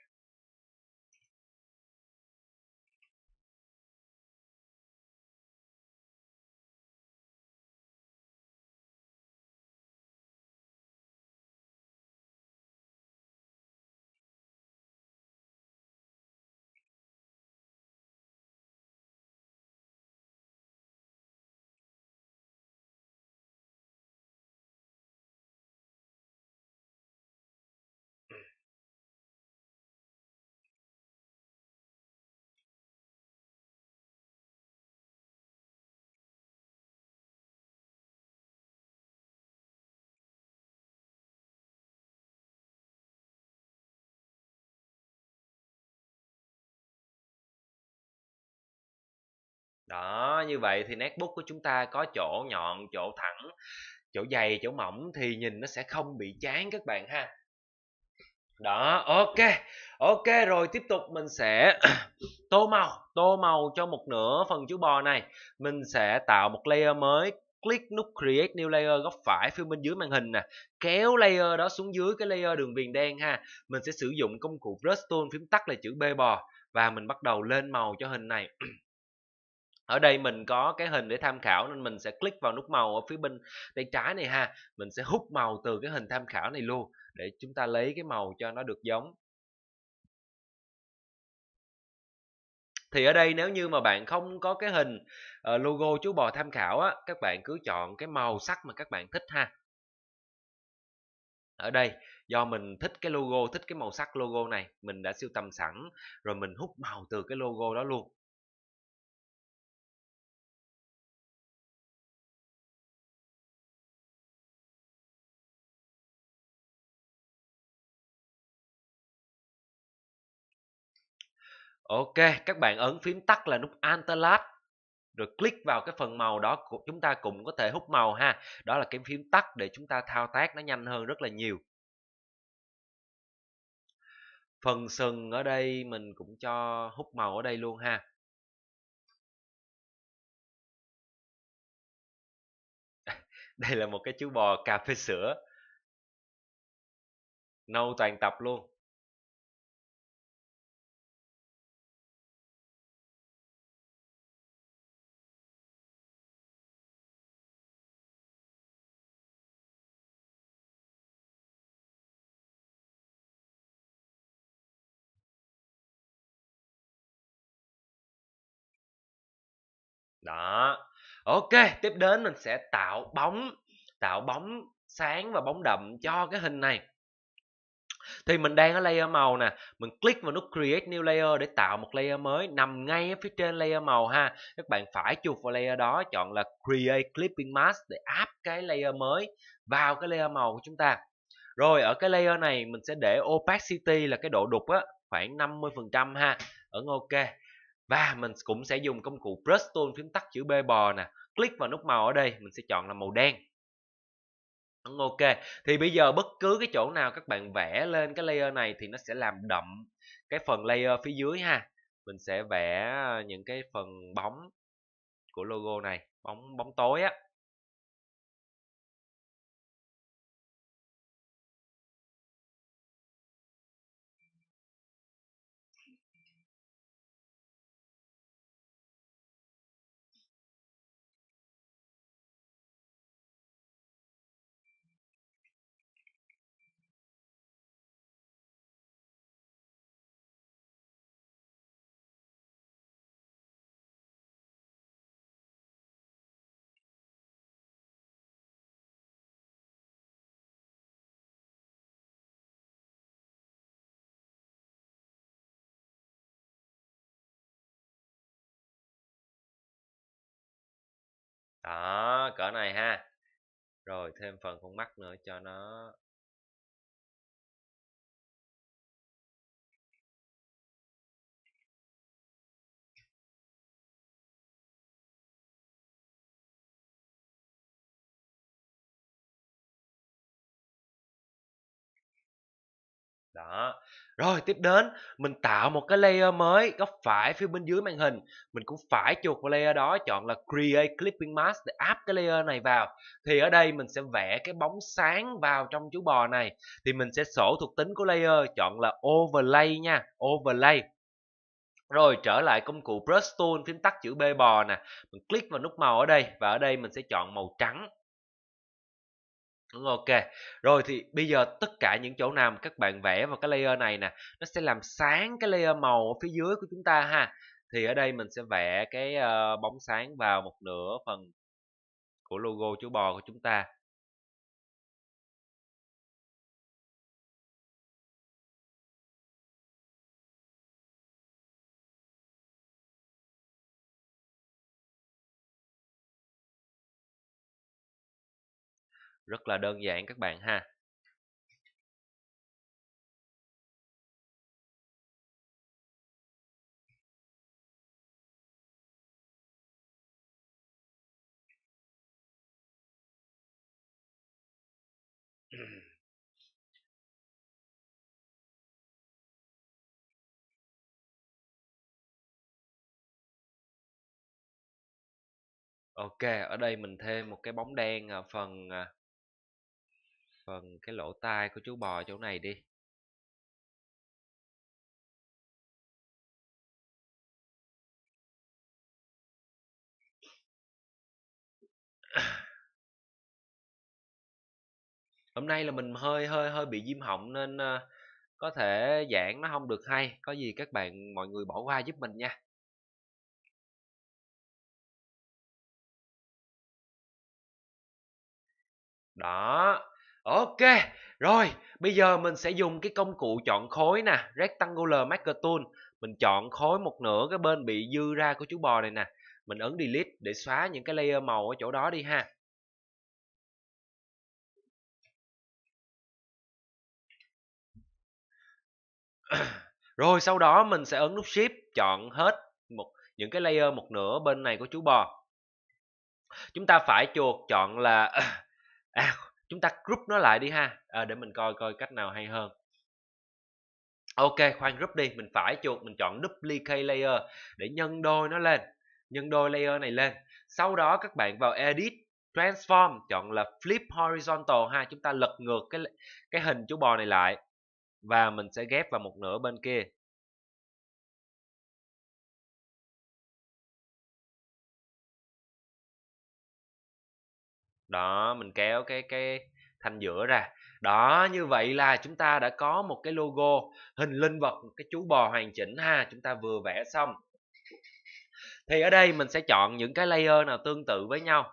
đó như vậy thì nét bút của chúng ta có chỗ nhọn chỗ thẳng chỗ dày chỗ mỏng thì nhìn nó sẽ không bị chán các bạn ha đó ok ok rồi tiếp tục mình sẽ tô màu tô màu cho một nửa phần chú bò này mình sẽ tạo một layer mới click nút create new layer góc phải phía bên dưới màn hình nè kéo layer đó xuống dưới cái layer đường viền đen ha mình sẽ sử dụng công cụ brush tool phím tắt là chữ b bò và mình bắt đầu lên màu cho hình này ở đây mình có cái hình để tham khảo nên mình sẽ click vào nút màu ở phía bên tay trái này ha mình sẽ hút màu từ cái hình tham khảo này luôn để chúng ta lấy cái màu cho nó được giống thì ở đây nếu như mà bạn không có cái hình ờ, logo chú bò tham khảo á các bạn cứ chọn cái màu sắc mà các bạn thích ha ở đây do mình thích cái logo thích cái màu sắc logo này mình đã siêu tầm sẵn rồi mình hút màu từ cái logo đó luôn Ok, các bạn ấn phím tắt là nút Alt rồi click vào cái phần màu đó chúng ta cũng có thể hút màu ha. Đó là cái phím tắt để chúng ta thao tác nó nhanh hơn rất là nhiều. Phần sừng ở đây mình cũng cho hút màu ở đây luôn ha. Đây là một cái chú bò cà phê sữa. Nâu toàn tập luôn. đó ok tiếp đến mình sẽ tạo bóng tạo bóng sáng và bóng đậm cho cái hình này thì mình đang ở layer màu nè mình click vào nút create new layer để tạo một layer mới nằm ngay phía trên layer màu ha các bạn phải chuột vào layer đó chọn là create clipping mask để áp cái layer mới vào cái layer màu của chúng ta rồi ở cái layer này mình sẽ để opacity là cái độ đục á khoảng 50% ha ở ok và mình cũng sẽ dùng công cụ brush tool phím tắt chữ B bò nè click vào nút màu ở đây mình sẽ chọn là màu đen ok thì bây giờ bất cứ cái chỗ nào các bạn vẽ lên cái layer này thì nó sẽ làm đậm cái phần layer phía dưới ha mình sẽ vẽ ờ, những cái phần bóng của logo này bóng bóng tối á cỡ này ha rồi thêm phần con mắt nữa cho nó rồi tiếp đến mình tạo một cái layer mới góc phải phía bên dưới màn hình mình cũng phải chuột vào layer đó chọn là create clipping mask để áp cái layer này vào thì ở đây mình sẽ vẽ cái bóng sáng vào trong chú bò này thì mình sẽ sổ thuộc tính của layer chọn là overlay nha overlay rồi trở lại công cụ brush tool phím tắt chữ B bò nè mình click vào nút màu ở đây và ở đây mình sẽ chọn màu trắng Đúng ok. Rồi thì bây giờ tất cả những chỗ nào mà các bạn vẽ vào cái layer này nè, nó sẽ làm sáng cái layer màu ở phía dưới của chúng ta ha. Thì ở đây mình sẽ vẽ cái uh, bóng sáng vào một nửa phần của logo chú bò của chúng ta rất là đơn giản các bạn ha Ok, ở đây mình thêm một cái bóng đen ở phần à, phần cái lỗ tai của chú bò chỗ này đi hôm nay là mình hơi hơi hơi bị viêm họng nên ờ, có thể giảng nó không được hay có gì các bạn mọi người bỏ qua giúp mình nha đó Ok, rồi bây giờ mình sẽ dùng cái công cụ chọn khối nè, Rectangular Marker Tool. Mình chọn khối một nửa cái bên bị dư ra của chú bò này nè. Mình ấn Delete để xóa những cái layer màu ở chỗ đó đi ha. Rồi sau đó mình sẽ ấn nút Shift chọn hết một những cái layer một nửa bên này của chú bò. Chúng ta phải chuột chọn là à, chúng ta group nó lại đi ha à, để mình coi coi cách nào hay hơn ok khoan group đi mình phải chuột mình chọn duplicate layer để nhân đôi nó lên nhân đôi layer này lên sau đó các bạn vào edit transform chọn là flip horizontal ha chúng ta lật ngược cái cái hình chú bò này lại và mình sẽ ghép vào một nửa bên kia đó mình kéo cái cái thanh giữa ra đó như vậy là chúng ta đã có một cái logo hình linh vật cái chú bò hoàn chỉnh ha chúng ta vừa vẽ xong thì ở đây mình sẽ chọn những cái layer nào tương tự với nhau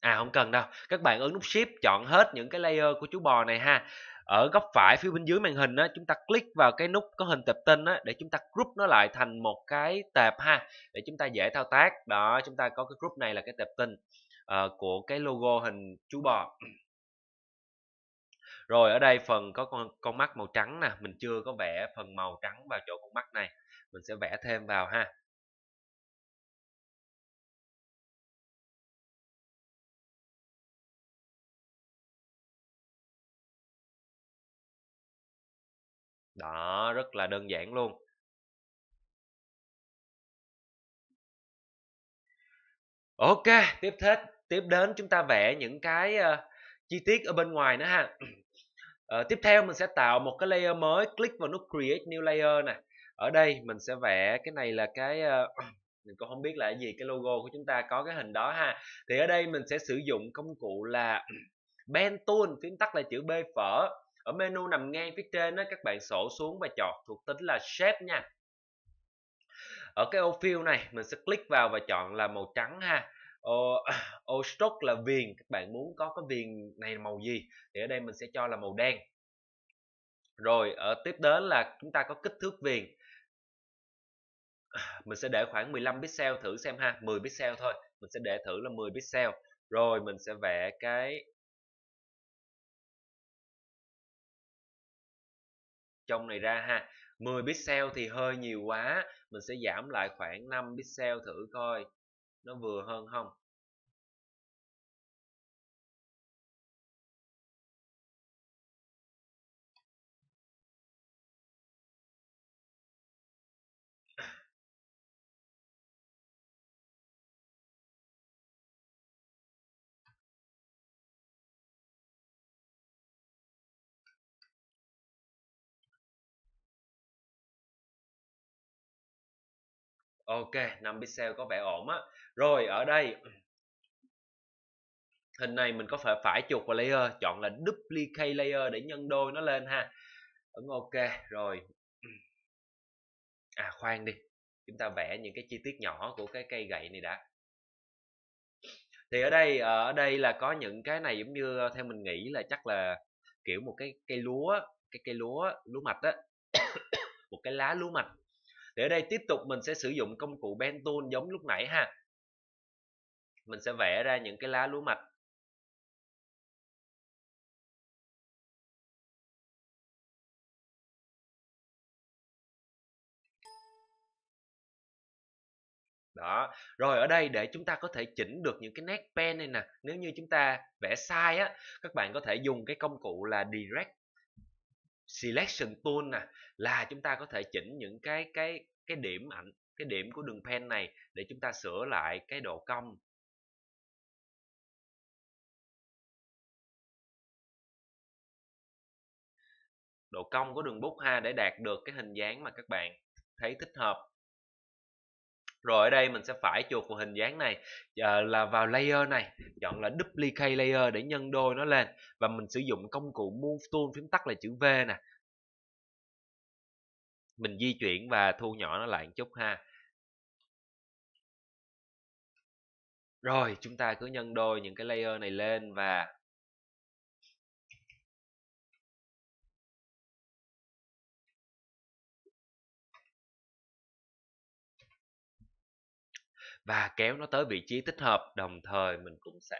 à không cần đâu các bạn ấn nút shift chọn hết những cái layer của chú bò này ha ở góc phải phía bên dưới màn hình á chúng ta click vào cái nút có hình tập tin á để chúng ta group nó lại thành một cái tệp ha để chúng ta dễ thao tác đó chúng ta có cái group này là cái tệp tin uh, của cái logo hình chú bò rồi ở đây phần có con con mắt màu trắng nè mình chưa có vẽ phần màu trắng vào chỗ con mắt này mình sẽ vẽ thêm vào ha đó rất là đơn giản luôn ok tiếp hết tiếp đến chúng ta vẽ những cái uh, chi tiết ở bên ngoài nữa ha uh, tiếp theo mình sẽ tạo một cái layer mới click vào nút create new layer nè ở đây mình sẽ vẽ cái này là cái uh, mình cũng không biết là cái gì cái logo của chúng ta có cái hình đó ha thì ở đây mình sẽ sử dụng công cụ là pen tool phím tắt là chữ b phở ở menu nằm ngang phía trên đó, các bạn sổ xuống và chọn thuộc tính là shape nha ở cái ô fill này mình sẽ click vào và chọn là màu trắng ha ô, ô stroke là viền các bạn muốn có cái viền này màu gì thì ở đây mình sẽ cho là màu đen rồi ở tiếp đến là chúng ta có kích thước viền mình sẽ để khoảng 15 pixel thử xem ha 10 pixel thôi mình sẽ để thử là 10 pixel rồi mình sẽ vẽ cái trong này ra ha 10 pixel thì hơi nhiều quá mình sẽ giảm lại khoảng 5 pixel thử coi nó vừa hơn không ok 5 pixel có vẻ ổn á rồi ở đây hình này mình có phải phải chuột vào layer chọn là duplicate layer để nhân đôi nó lên ha ấn ok rồi à khoan đi chúng ta vẽ những cái chi tiết nhỏ của cái cây gậy này đã thì ở đây ờ, ở đây là có những cái này giống như ờ, theo mình nghĩ là chắc là kiểu một cái cây lúa cái cây lúa lúa mạch á một cái lá lúa mạch để ở đây tiếp tục mình sẽ sử dụng công cụ tool giống lúc nãy ha mình sẽ vẽ ra những cái lá lúa mạch đó rồi ở đây để chúng ta có thể chỉnh được những cái nét pen này nè nếu như chúng ta vẽ sai á các bạn có thể dùng cái công cụ là direct selection tool nè là chúng ta có thể chỉnh những cái cái cái điểm ảnh cái điểm của đường pen này để chúng ta sửa lại cái độ cong độ cong của đường bút ha để đạt được cái hình dáng mà các bạn thấy thích hợp rồi ở đây mình sẽ phải chuột vào hình dáng này uh, là vào layer này chọn là duplicate layer để nhân đôi nó lên và mình sử dụng công cụ move tool phím tắt là chữ v nè mình di chuyển và thu nhỏ nó lại một chút ha rồi chúng ta cứ nhân đôi những cái layer này lên và và kéo nó tới vị trí thích hợp đồng thời mình cũng sẽ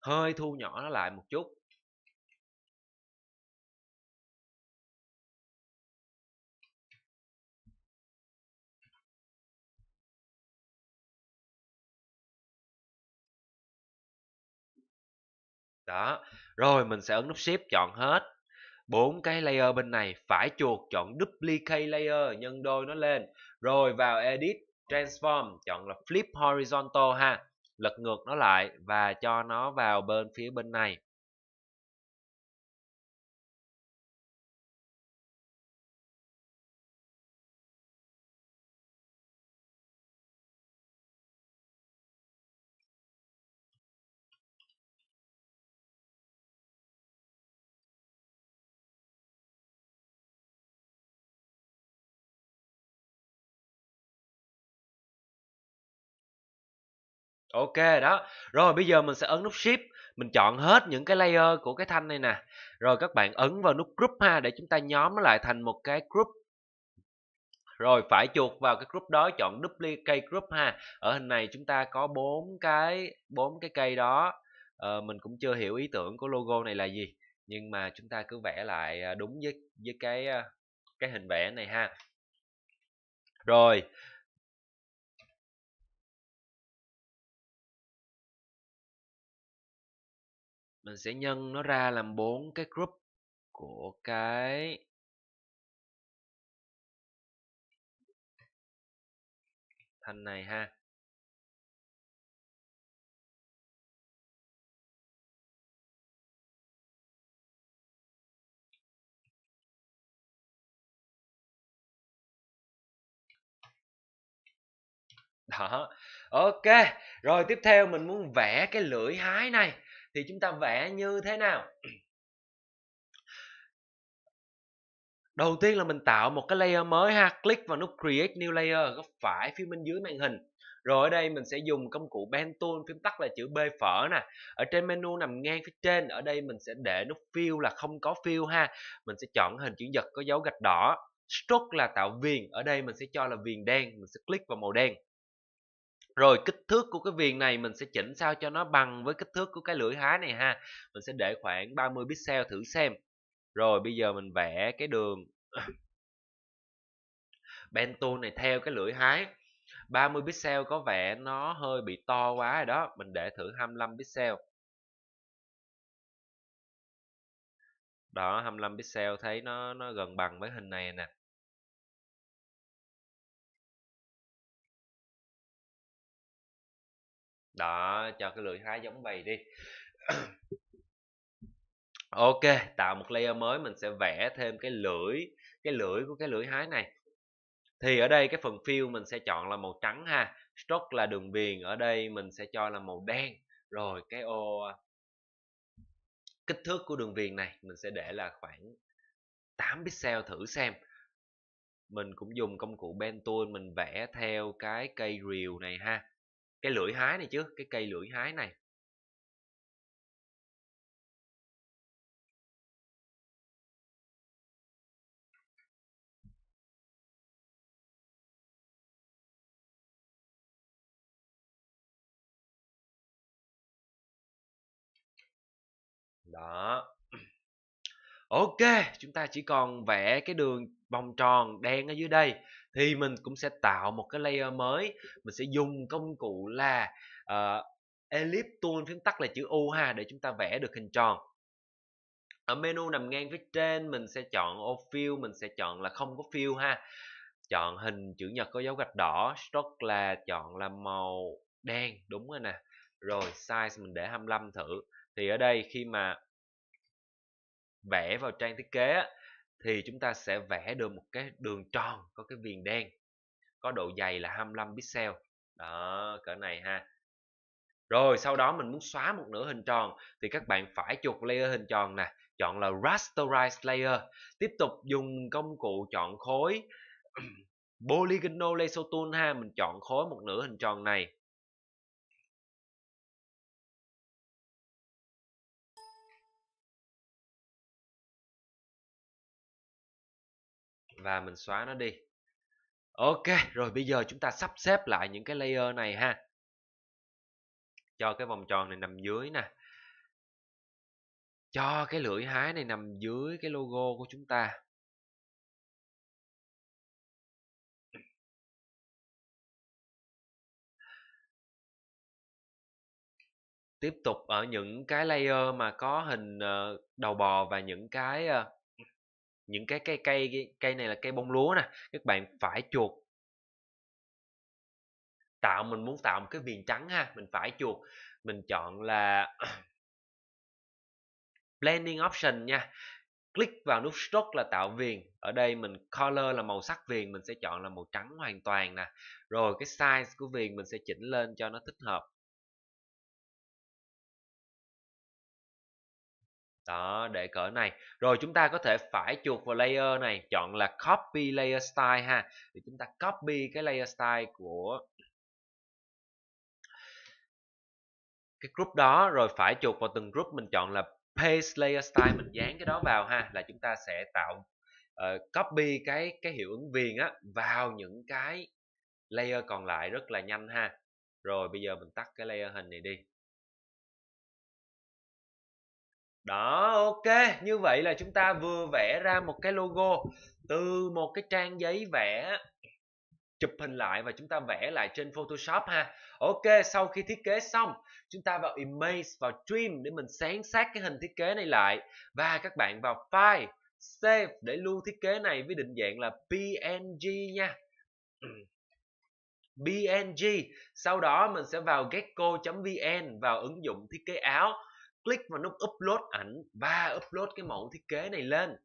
hơi thu nhỏ nó lại một chút đó rồi mình sẽ ấn nút shift chọn hết bốn cái layer bên này phải chuột chọn duplicate layer nhân đôi nó lên rồi vào edit transform chọn là flip horizontal ha lật ngược nó lại và cho nó vào bên phía bên này Ok đó. Rồi bây giờ mình sẽ ấn nút Shift, mình chọn hết những cái layer của cái thanh này nè. Rồi các bạn ấn vào nút group ha để chúng ta nhóm nó lại thành một cái group. Rồi phải chuột vào cái group đó chọn duplicate group ha. Ở hình này chúng ta có bốn cái bốn cái cây đó. Ờ, mình cũng chưa hiểu ý tưởng của logo này là gì, nhưng mà chúng ta cứ vẽ lại à, đúng với với cái à, cái hình vẽ này ha. Rồi, mình sẽ nhân nó ra làm bốn cái group của cái thanh này ha đó ok rồi tiếp theo mình muốn vẽ cái lưỡi hái này thì chúng ta vẽ như thế nào đầu tiên là mình tạo một cái layer mới ha click vào nút create new layer góc phải phía bên dưới màn hình rồi ở đây mình sẽ dùng công cụ pen tool phím tắt là chữ b phở nè ở trên menu nằm ngang phía trên ở đây mình sẽ để nút fill là không có fill ha mình sẽ chọn hình chữ nhật có dấu gạch đỏ stroke là tạo viền ở đây mình sẽ cho là viền đen mình sẽ click vào màu đen rồi kích thước của cái viền này mình sẽ chỉnh sao cho nó bằng với kích thước của cái lưỡi hái này ha mình sẽ để khoảng 30 pixel thử xem rồi bây giờ mình vẽ cái đường bento này theo cái lưỡi hái 30 pixel có vẻ nó hơi bị to quá rồi đó mình để thử 25 pixel đó 25 pixel thấy nó nó gần bằng với hình này nè đó cho cái lượng thái giống vậy đi ok tạo một layer mới mình sẽ vẽ thêm cái lưỡi cái lưỡi của cái lưỡi hái này thì ở đây cái phần fill mình sẽ chọn là màu trắng ha stroke là đường viền ở đây mình sẽ cho là màu đen rồi cái ô kích thước của đường viền này mình sẽ để là khoảng 8 pixel thử xem mình cũng dùng công cụ pen tool mình vẽ theo cái cây rìu này ha cái lưỡi hái này chứ cái cây lưỡi hái này đó ok chúng ta chỉ còn vẽ cái đường vòng tròn đen ở dưới đây thì mình cũng sẽ tạo một cái layer mới mình sẽ dùng công cụ là uh, ờ, ellipse tool phím tắt là chữ u ha để chúng ta vẽ được hình tròn ở menu nằm ngang phía trên mình sẽ chọn ô fill mình sẽ chọn là không có fill ha chọn hình chữ nhật có dấu gạch đỏ stroke là chọn là màu đen đúng rồi nè rồi size mình để 25 thử thì ở đây khi mà vẽ vào trang thiết kế thì chúng ta sẽ vẽ được một cái đường tròn có cái viền đen có độ dày là 25 pixel đó cỡ này ha rồi sau đó mình muốn xóa một nửa hình tròn thì các bạn phải chuột layer hình tròn nè chọn là rasterize layer tiếp tục dùng công cụ chọn khối polygonal laser tool ha mình chọn khối một nửa hình tròn này và mình xóa nó đi ok rồi bây giờ chúng ta sắp xếp lại những cái layer này ha cho cái vòng tròn này nằm dưới nè cho cái lưỡi hái này nằm dưới cái logo của chúng ta tiếp tục ở những cái layer mà có hình ờ, đầu bò và những cái ờ, những cái cây cây cây này là cây bông lúa nè các bạn phải chuột tạo mình muốn tạo một cái viền trắng ha mình phải chuột mình chọn là blending option nha click vào nút stroke là tạo viền ở đây mình color là màu sắc viền mình sẽ chọn là màu trắng hoàn toàn nè rồi cái size của viền mình sẽ chỉnh lên cho nó thích hợp đó để cỡ này rồi chúng ta có thể phải chuột vào layer này chọn là copy layer style ha thì chúng ta copy cái layer style của cái group đó rồi phải chuột vào từng group mình chọn là paste layer style mình dán cái đó vào ha là chúng ta sẽ tạo uh, copy cái cái hiệu ứng viền á vào những cái layer còn lại rất là nhanh ha rồi bây giờ mình tắt cái layer hình này đi đó ok như vậy là chúng ta vừa vẽ ra một cái logo từ một cái trang giấy vẽ chụp hình lại và chúng ta vẽ lại trên Photoshop ha. Ok, sau khi thiết kế xong, chúng ta vào Image vào Dream để mình sáng sát cái hình thiết kế này lại và các bạn vào File, Save để lưu thiết kế này với định dạng là PNG nha. PNG, sau đó mình sẽ vào gecko.vn vào ứng dụng thiết kế áo click vào nút upload ảnh và upload cái mẫu thiết kế này lên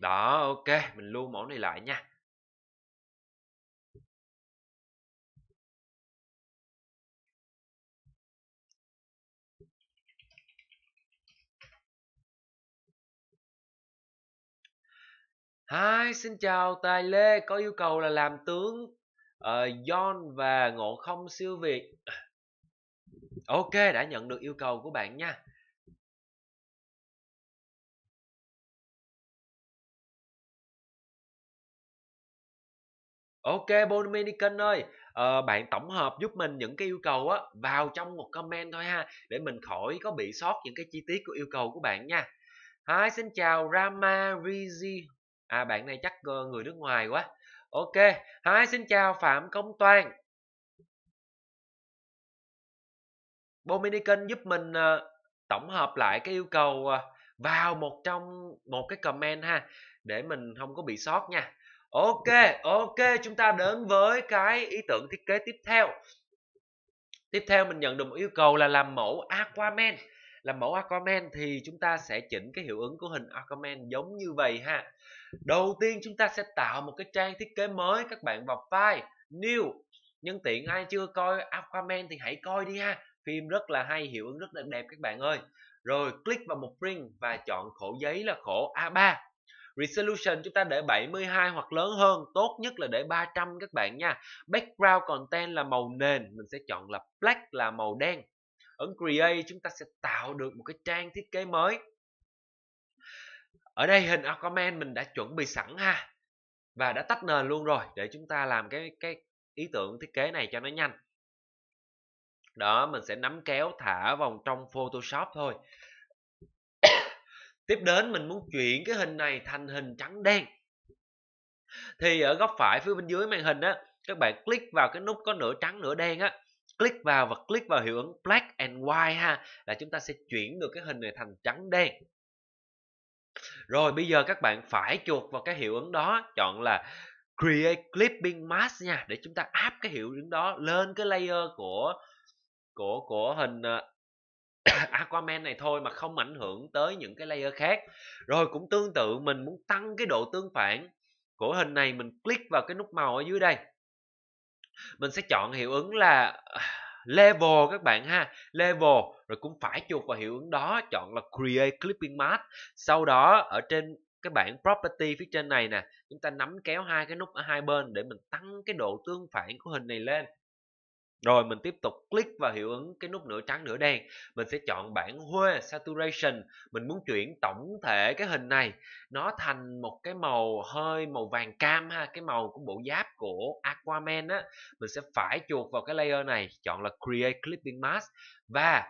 đó ok mình lưu mẫu này lại nha Hi, xin chào Tài Lê có yêu cầu là làm tướng uh, John và Ngộ Không siêu việt. Ok, đã nhận được yêu cầu của bạn nha. Ok Dominican ơi, ờ, bạn tổng hợp giúp mình những cái yêu cầu á vào trong một comment thôi ha để mình khỏi có bị sót những cái chi tiết của yêu cầu của bạn nha. Hi, xin chào Rama Rizi à bạn này chắc ờ, người nước ngoài quá ok hai xin chào phạm công toàn Dominican giúp mình ờ, tổng hợp lại cái yêu cầu ờ, vào một trong một cái comment ha để mình không có bị sót nha. Ok, ok, chúng ta đến với cái ý tưởng thiết kế tiếp theo. Tiếp theo mình nhận được một yêu cầu là làm mẫu Aquaman. Làm mẫu Aquaman thì chúng ta sẽ chỉnh cái hiệu ứng của hình Aquaman giống như vậy ha đầu tiên chúng ta sẽ tạo một cái trang thiết kế mới các bạn vào file new nhân tiện ai chưa coi aquaman thì hãy coi đi ha phim rất là hay hiệu ứng rất là đẹp các bạn ơi rồi click vào mục print và chọn khổ giấy là khổ A3 Resolution chúng ta để 72 hoặc lớn hơn, tốt nhất là để 300 các bạn nha. Background content là màu nền, mình sẽ chọn là black là màu đen. Ấn create chúng ta sẽ tạo được một cái trang thiết kế mới ở đây hình Aquaman mình đã chuẩn bị sẵn ha và đã tách nền luôn rồi để chúng ta làm cái cái ý tưởng thiết kế này cho nó nhanh đó mình sẽ nắm kéo thả vòng trong Photoshop thôi tiếp đến mình muốn chuyển cái hình này thành hình trắng đen thì ở góc phải phía bên dưới màn hình á các bạn click vào cái nút có nửa trắng nửa đen á click vào và click vào hiệu ứng black and white ha là chúng ta sẽ chuyển được cái hình này thành trắng đen rồi bây giờ các bạn phải chuột vào cái hiệu ứng đó chọn là create clipping mask nha để chúng ta áp cái hiệu ứng đó lên cái layer của của của hình ờ, Aquaman này thôi mà không ảnh hưởng tới những cái layer khác rồi cũng tương tự mình muốn tăng cái độ tương phản của hình này mình click vào cái nút màu ở dưới đây mình sẽ chọn hiệu ứng là level các bạn ha level rồi cũng phải chuột vào hiệu ứng đó chọn là create clipping mask sau đó ở trên cái bảng property phía trên này nè chúng ta nắm kéo hai cái nút ở hai bên để mình tăng cái độ tương phản của hình này lên rồi mình tiếp tục click và hiệu ứng cái nút nửa trắng nửa đen mình sẽ chọn bảng hue saturation mình muốn chuyển tổng thể cái hình này nó thành một cái màu hơi màu vàng cam ha cái màu của bộ giáp của aquaman á mình sẽ phải chuột vào cái layer này chọn là create clipping mask và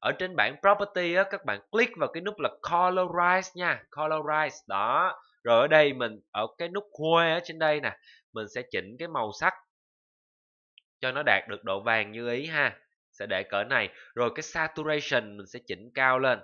ở trên bảng property á các bạn click vào cái nút là colorize nha colorize đó rồi ở đây mình ở cái nút hue ở trên đây nè mình sẽ chỉnh cái màu sắc cho nó đạt được độ vàng như ý ha sẽ để cỡ này rồi cái saturation mình sẽ chỉnh cao lên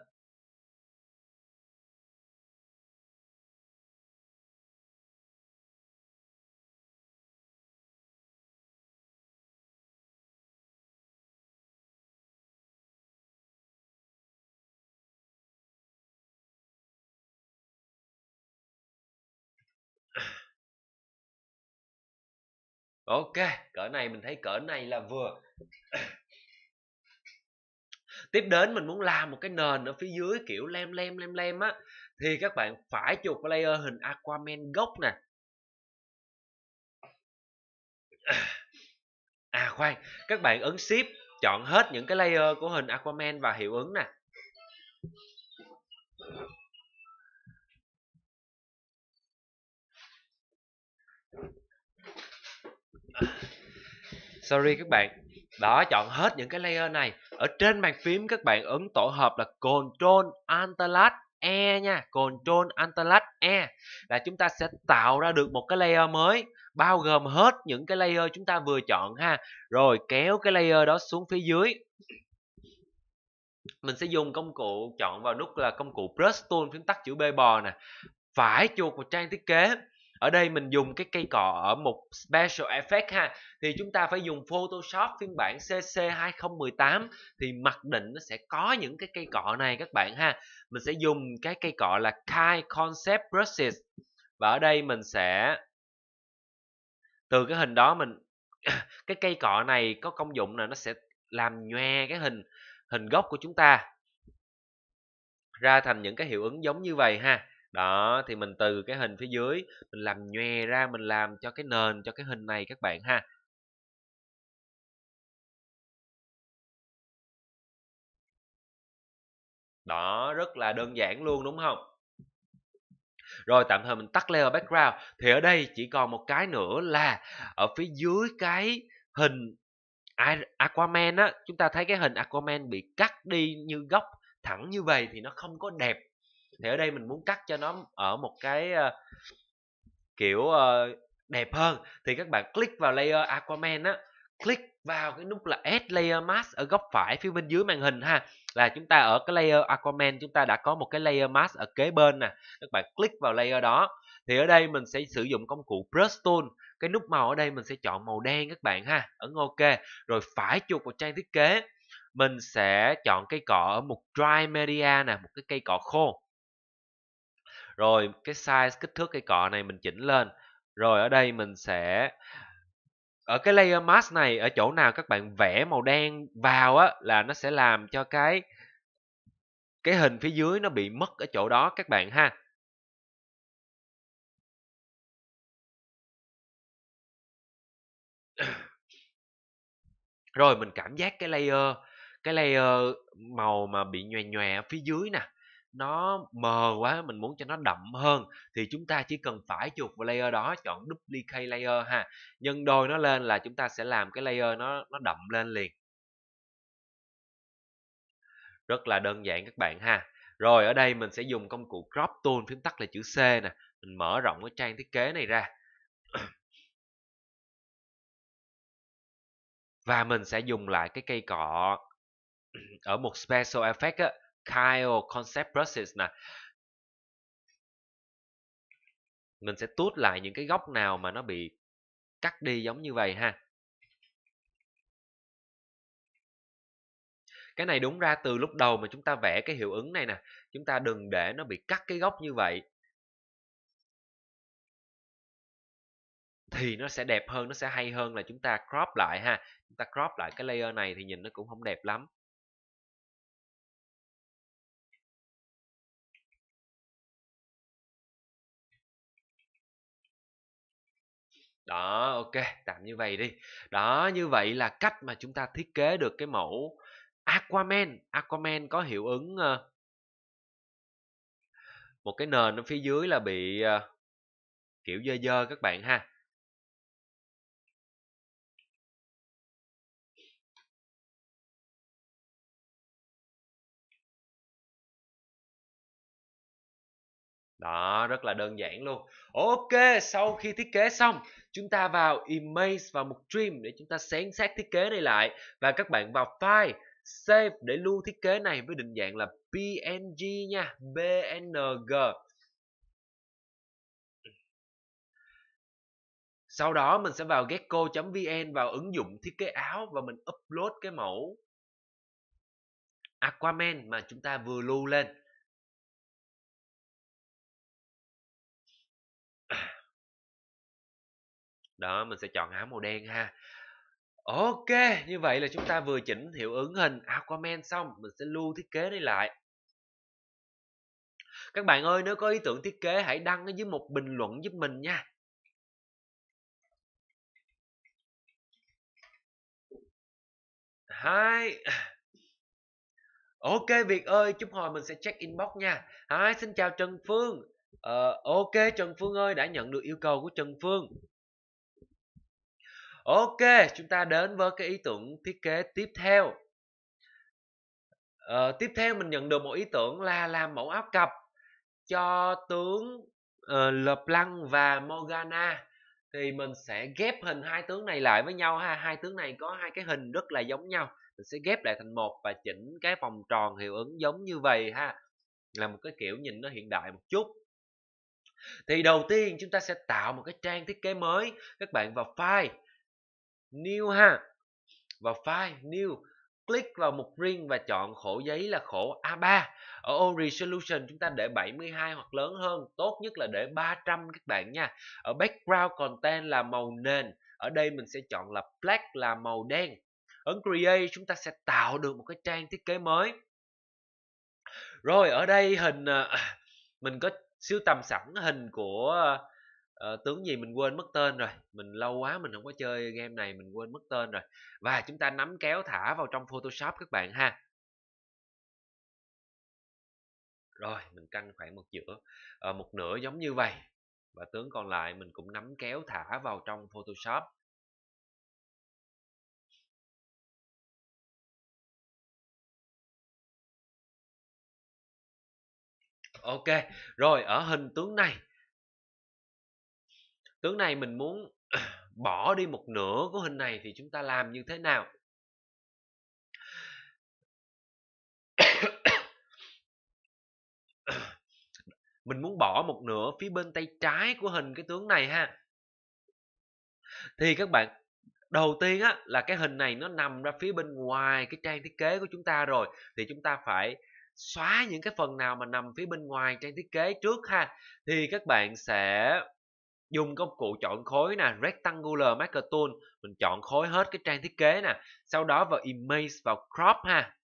ok cỡ này mình thấy cỡ này là vừa tiếp đến mình muốn làm một cái nền ở phía dưới kiểu lem lem lem lem á thì các bạn phải chuột layer hình aquaman gốc nè à khoan các bạn ấn shift chọn hết những cái layer của hình aquaman và hiệu ứng nè sorry các bạn đó chọn hết những cái layer này ở trên bàn phím các bạn ấn tổ hợp là Ctrl Alt Tab E nha Ctrl Alt Tab E là chúng ta sẽ tạo ra được một cái layer mới bao gồm hết những cái layer chúng ta vừa chọn ha rồi kéo cái layer đó xuống phía dưới mình sẽ dùng công cụ chọn vào nút là công cụ brush tool phím tắt chữ B bò nè phải chuột vào trang thiết kế ở đây mình dùng cái cây cọ ở một special effect ha thì chúng ta phải dùng Photoshop phiên bản CC 2018 thì mặc định nó sẽ có những cái cây cọ này các bạn ha mình sẽ dùng cái cây cọ là Kai Concept Brushes và ở đây mình sẽ từ cái hình đó mình cái cây cọ này có công dụng là nó sẽ làm nhòe cái hình hình gốc của chúng ta ra thành những cái hiệu ứng giống như vậy ha đó thì mình từ cái hình phía dưới mình làm nhòe ra mình làm cho cái nền cho cái hình này các bạn ha đó rất là đơn giản luôn đúng không rồi tạm thời mình tắt layer background thì ở đây chỉ còn một cái nữa là ở phía dưới cái hình Aquaman á chúng ta thấy cái hình Aquaman bị cắt đi như góc thẳng như vậy thì nó không có đẹp thì ở đây mình muốn cắt cho nó ở một cái ờ, kiểu ờ, đẹp hơn thì các bạn click vào layer Aquaman á click vào cái nút là add layer mask ở góc phải phía bên dưới màn hình ha là chúng ta ở cái layer Aquaman chúng ta đã có một cái layer mask ở kế bên nè các bạn click vào layer đó thì ở đây mình sẽ sử dụng công cụ brush tool cái nút màu ở đây mình sẽ chọn màu đen các bạn ha ấn ok rồi phải chuột vào trang thiết kế mình sẽ chọn cây cọ ở mục dry media nè một cái cây cọ khô rồi cái size kích thước cây cọ này mình chỉnh lên rồi ở đây mình sẽ ở cái layer mask này ở chỗ nào các bạn vẽ màu đen vào á là nó sẽ làm cho cái cái hình phía dưới nó bị mất ở chỗ đó các bạn ha rồi mình cảm giác cái layer cái layer màu mà bị nhòe nhòe ở phía dưới nè nó mờ quá mình muốn cho nó đậm hơn thì chúng ta chỉ cần phải chuột vào layer đó chọn duplicate layer ha nhân đôi nó lên là chúng ta sẽ làm cái layer nó nó đậm lên liền rất là đơn giản các bạn ha rồi ở đây mình sẽ dùng công cụ crop tool phím tắt là chữ C nè mình mở rộng cái trang thiết kế này ra và mình sẽ dùng lại cái cây cọ ở một special effect á Kyle Concept Brushes nè mình sẽ tút lại những cái góc nào mà nó bị cắt đi giống như vậy ha cái này đúng ra từ lúc đầu mà chúng ta vẽ cái hiệu ứng này nè chúng ta đừng để nó bị cắt cái góc như vậy thì nó sẽ đẹp hơn nó sẽ hay hơn là chúng ta crop lại ha chúng ta crop lại cái layer này thì nhìn nó cũng không đẹp lắm đó ok tạm như vậy đi đó như vậy là cách mà chúng ta thiết kế được cái mẫu Aquaman Aquaman có hiệu ứng ờ, một cái nền ở phía dưới là bị ờ, kiểu dơ dơ các bạn ha đó rất là đơn giản luôn Ok, sau khi thiết kế xong, chúng ta vào Image vào mục Trim để chúng ta sáng sát thiết kế này lại và các bạn vào File, Save để lưu thiết kế này với định dạng là PNG nha, PNG. Sau đó mình sẽ vào gecko.vn vào ứng dụng thiết kế áo và mình upload cái mẫu Aquaman mà chúng ta vừa lưu lên. đó mình sẽ chọn áo màu đen ha ok như vậy là chúng ta vừa chỉnh hiệu ứng hình Aquaman xong mình sẽ lưu thiết kế đi lại các bạn ơi nếu có ý tưởng thiết kế hãy đăng ở dưới một bình luận giúp mình nha hai ok việt ơi chút hồi mình sẽ check inbox nha hai xin chào trần phương ờ, ok trần phương ơi đã nhận được yêu cầu của trần phương ok chúng ta đến với cái ý tưởng thiết kế tiếp theo ờ, tiếp theo mình nhận được một ý tưởng là làm mẫu áo cặp cho tướng uh, Leblanc và Morgana thì mình sẽ ghép hình hai tướng này lại với nhau ha hai tướng này có hai cái hình rất là giống nhau mình sẽ ghép lại thành một và chỉnh cái vòng tròn hiệu ứng giống như vậy ha là một cái kiểu nhìn nó hiện đại một chút thì đầu tiên chúng ta sẽ tạo một cái trang thiết kế mới các bạn vào file new ha vào file new click vào mục riêng và chọn khổ giấy là khổ A3 ở O Resolution chúng ta để 72 hoặc lớn hơn tốt nhất là để 300 các bạn nha ở background content là màu nền ở đây mình sẽ chọn là black là màu đen ấn create chúng ta sẽ tạo được một cái trang thiết kế mới rồi ở đây hình à, mình có siêu tầm sẵn hình của uh, tướng gì mình quên mất tên rồi mình lâu quá mình không có chơi game này mình quên mất tên rồi và chúng ta nắm kéo thả vào trong photoshop các bạn ha rồi mình canh khoảng một giữa uh, một nửa giống như vậy và tướng còn lại mình cũng nắm kéo thả vào trong photoshop Ok, rồi ở hình tướng này tướng này mình muốn bỏ đi một nửa của hình này thì chúng ta làm như thế nào mình muốn bỏ một nửa phía bên tay trái của hình cái tướng này ha thì các bạn đầu tiên á là cái hình này nó nằm ra phía bên ngoài cái trang thiết kế của chúng ta rồi thì chúng ta phải xóa những cái phần nào mà nằm phía bên ngoài trang thiết kế trước ha thì các bạn sẽ dùng công cụ chọn khối nè rectangular marker tool mình chọn khối hết cái trang thiết kế nè sau đó vào image vào crop ha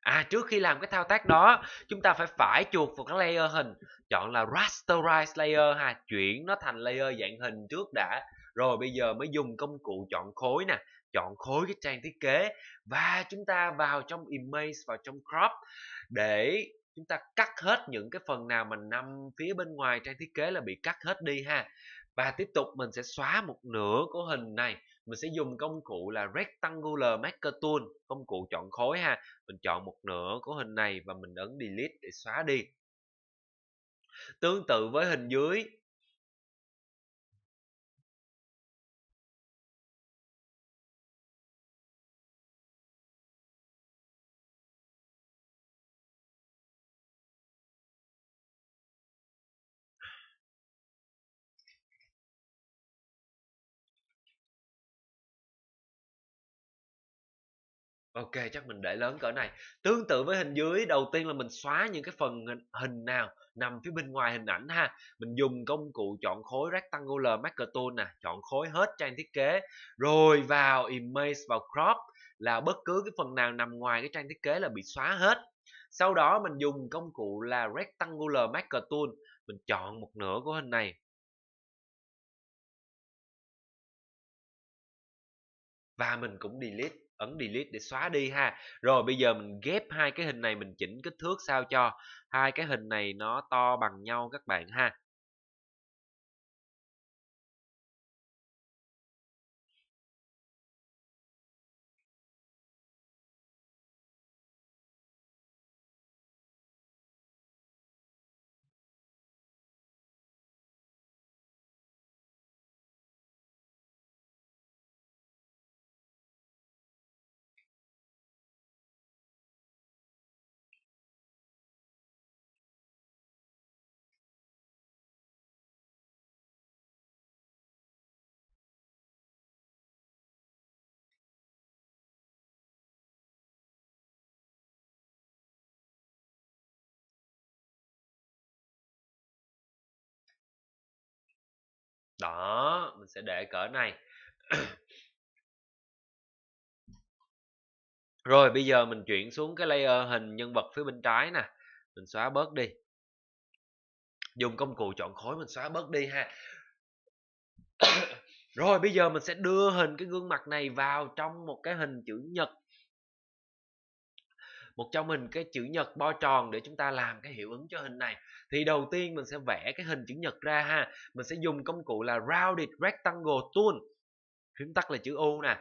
À trước khi làm cái thao tác đó Chúng ta phải phải chuột vào cái layer hình Chọn là rasterize layer ha Chuyển nó thành layer dạng hình trước đã Rồi bây giờ mới dùng công cụ chọn khối nè Chọn khối cái trang thiết kế Và chúng ta vào trong image Vào trong crop Để chúng ta cắt hết những cái phần nào mình nằm phía bên ngoài trang thiết kế là bị cắt hết đi ha và tiếp tục mình sẽ xóa một nửa của hình này mình sẽ dùng công cụ là rectangular marker tool công cụ chọn khối ha mình chọn một nửa của hình này và mình ấn delete để xóa đi tương tự với hình dưới ok chắc mình để lớn cỡ này tương tự với hình dưới đầu tiên là mình xóa những cái phần hình, nào nằm phía bên ngoài hình ảnh ha mình dùng công cụ chọn khối rectangular marker tool nè chọn khối hết trang thiết kế rồi vào image vào crop là bất cứ cái phần nào nằm ngoài cái trang thiết kế là bị xóa hết sau đó mình dùng công cụ là rectangular marker tool mình chọn một nửa của hình này và mình cũng delete ấn delete để xóa đi ha rồi bây giờ mình ghép hai cái hình này mình chỉnh kích thước sao cho hai cái hình này nó to bằng nhau các bạn ha đó mình sẽ để cỡ này rồi bây giờ mình chuyển xuống cái layer hình nhân vật phía bên trái nè mình xóa bớt đi dùng công cụ chọn khối mình xóa bớt đi ha rồi bây giờ mình sẽ đưa hình cái gương mặt này vào trong một cái hình chữ nhật một cho mình cái chữ nhật bo tròn để chúng ta làm cái hiệu ứng cho hình này thì đầu tiên mình sẽ vẽ cái hình chữ nhật ra ha mình sẽ dùng công cụ là rounded rectangle tool phím tắt là chữ u nè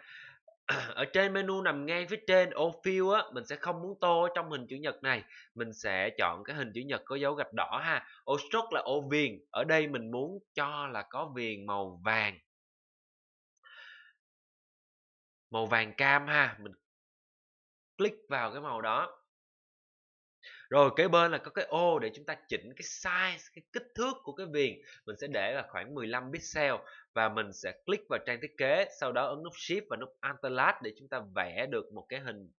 ở trên menu nằm ngay phía trên ô fill á mình sẽ không muốn tô trong hình chữ nhật này mình sẽ chọn cái hình chữ nhật có dấu gạch đỏ ha ô stroke là ô viền ở đây mình muốn cho là có viền màu vàng màu vàng cam ha mình click vào cái màu đó rồi kế bên là có cái ô để chúng ta chỉnh cái size cái kích thước của cái viền mình sẽ để là khoảng 15 pixel và mình sẽ click vào trang thiết kế sau đó ấn nút shift và nút Alt để chúng ta vẽ được một cái hình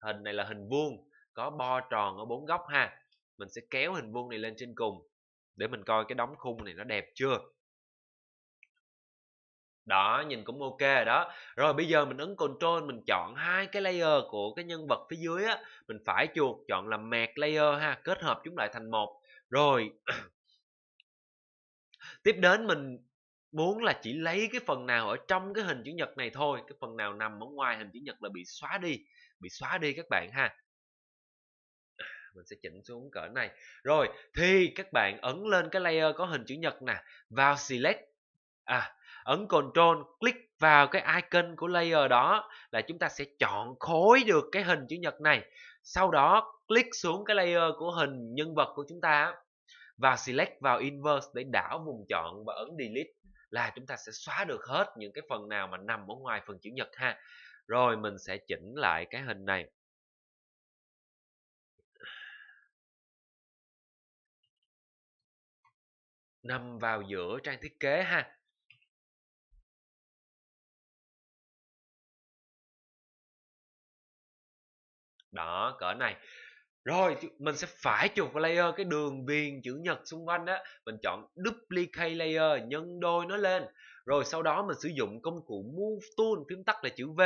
hình này là hình vuông có bo tròn ở bốn góc ha mình sẽ kéo hình vuông này lên trên cùng để mình coi cái đóng khung này nó đẹp chưa đó nhìn cũng ok rồi đó rồi bây giờ mình ấn control mình chọn hai cái layer của cái nhân vật phía dưới á mình phải chuột chọn là mẹt layer ha kết hợp chúng lại thành một rồi tiếp đến mình muốn là chỉ lấy cái phần nào ở trong cái hình chữ nhật này thôi cái phần nào nằm ở ngoài hình chữ nhật là bị xóa đi bị xóa đi các bạn ha mình sẽ chỉnh xuống cỡ này rồi thì các bạn ấn lên cái layer có hình chữ nhật nè vào select à ấn control click vào cái icon của layer đó là chúng ta sẽ chọn khối được cái hình chữ nhật này sau đó click xuống cái layer của hình nhân vật của chúng ta và select vào inverse để đảo vùng chọn và ấn delete là chúng ta sẽ xóa được hết những cái phần nào mà nằm ở ngoài phần chữ nhật ha rồi mình sẽ chỉnh lại cái hình này nằm vào giữa trang thiết kế ha đó cỡ này rồi mình sẽ phải chuột layer cái đường viền chữ nhật xung quanh đó mình chọn duplicate layer nhân đôi nó lên rồi sau đó mình sử dụng công cụ move tool phím tắt là chữ v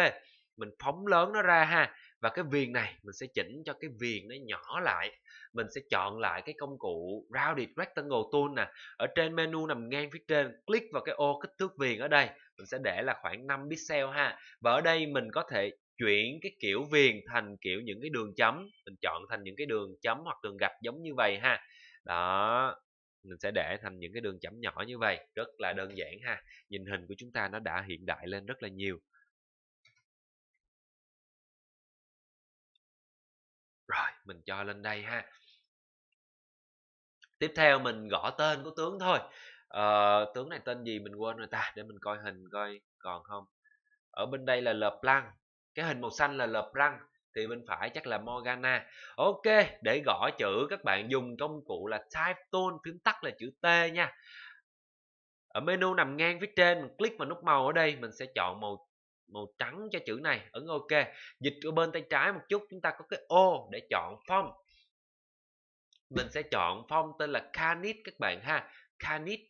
mình phóng lớn nó ra ha và cái viền này mình sẽ chỉnh cho cái viền nó nhỏ lại mình sẽ chọn lại cái công cụ rounded rectangle tool nè ở trên menu nằm ngang phía trên click vào cái ô kích thước viền ở đây mình sẽ để là khoảng 5 pixel ha và ở đây mình có thể chuyển cái kiểu viền thành kiểu những cái đường chấm mình chọn thành những cái đường chấm hoặc đường gạch giống như vậy ha đó mình sẽ để thành những cái đường chấm nhỏ như vậy rất là đơn giản ha nhìn hình của chúng ta nó đã hiện đại lên rất là nhiều rồi mình cho lên đây ha tiếp theo mình gõ tên của tướng thôi ờ, tướng này tên gì mình quên rồi ta để mình coi hình coi còn không ở bên đây là lợp lăng cái hình màu xanh là răng thì bên phải chắc là Morgana ok để gõ chữ các bạn dùng công cụ là type tool phím tắt là chữ T nha ở menu nằm ngang phía trên mình click vào nút màu ở đây mình sẽ chọn màu màu trắng cho chữ này ấn ok dịch ở bên tay trái một chút chúng ta có cái ô để chọn form mình sẽ chọn form tên là Canit các bạn ha Canit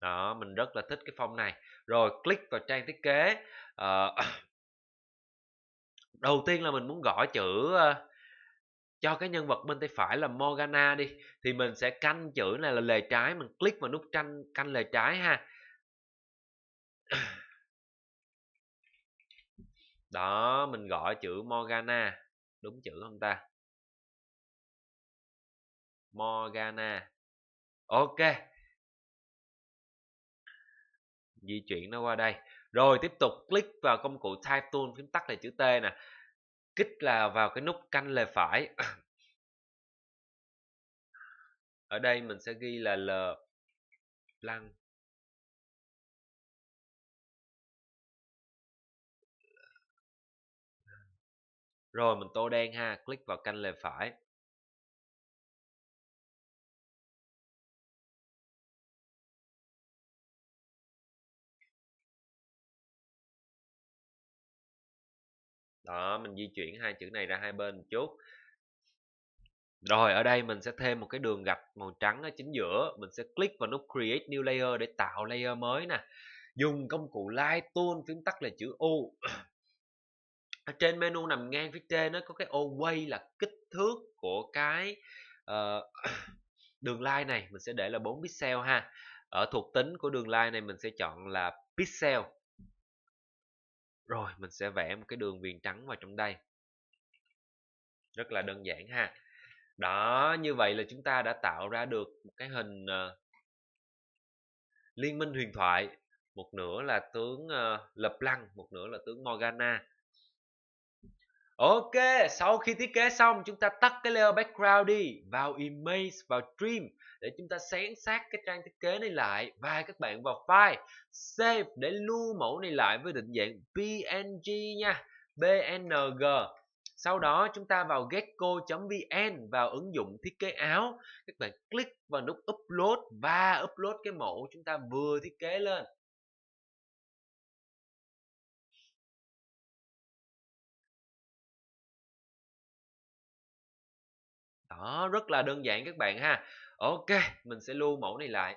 đó mình rất là thích cái form này rồi click vào trang thiết kế ờ, đầu tiên là mình muốn gõ chữ cho cái nhân vật bên tay phải là Morgana đi thì mình sẽ canh chữ này là lề trái mình click vào nút tranh canh lề trái ha đó mình gõ chữ Morgana đúng chữ không ta Morgana ok di chuyển nó qua đây rồi tiếp tục click vào công cụ type tool phím tắt là chữ t nè kích là vào cái nút canh lề phải ở đây mình sẽ ghi là l lăng rồi mình tô đen ha click vào canh lề phải đó mình di chuyển hai chữ này ra hai bên một chút rồi ở đây mình sẽ thêm một cái đường gạch màu trắng ở chính giữa mình sẽ click vào nút create new layer để tạo layer mới nè dùng công cụ light tool phím tắt là chữ u ở trên menu nằm ngang phía trên nó có cái ô quay là kích thước của cái uh, đường line này mình sẽ để là 4 pixel ha ở thuộc tính của đường line này mình sẽ chọn là pixel rồi mình sẽ vẽ một cái đường viền trắng vào trong đây rất là đơn giản ha đó như vậy là chúng ta đã tạo ra được một cái hình uh, liên minh huyền thoại một nửa là tướng uh, lập lăng một nửa là tướng morgana Ok, sau khi thiết kế xong chúng ta tắt cái layer background đi Vào image, vào trim Để chúng ta sáng sát cái trang thiết kế này lại Và các bạn vào file Save để lưu mẫu này lại với định dạng PNG nha PNG Sau đó chúng ta vào gecko.vn Vào ứng dụng thiết kế áo Các bạn click vào nút upload Và upload cái mẫu chúng ta vừa thiết kế lên đó rất là đơn giản các bạn ha ok mình sẽ lưu mẫu này lại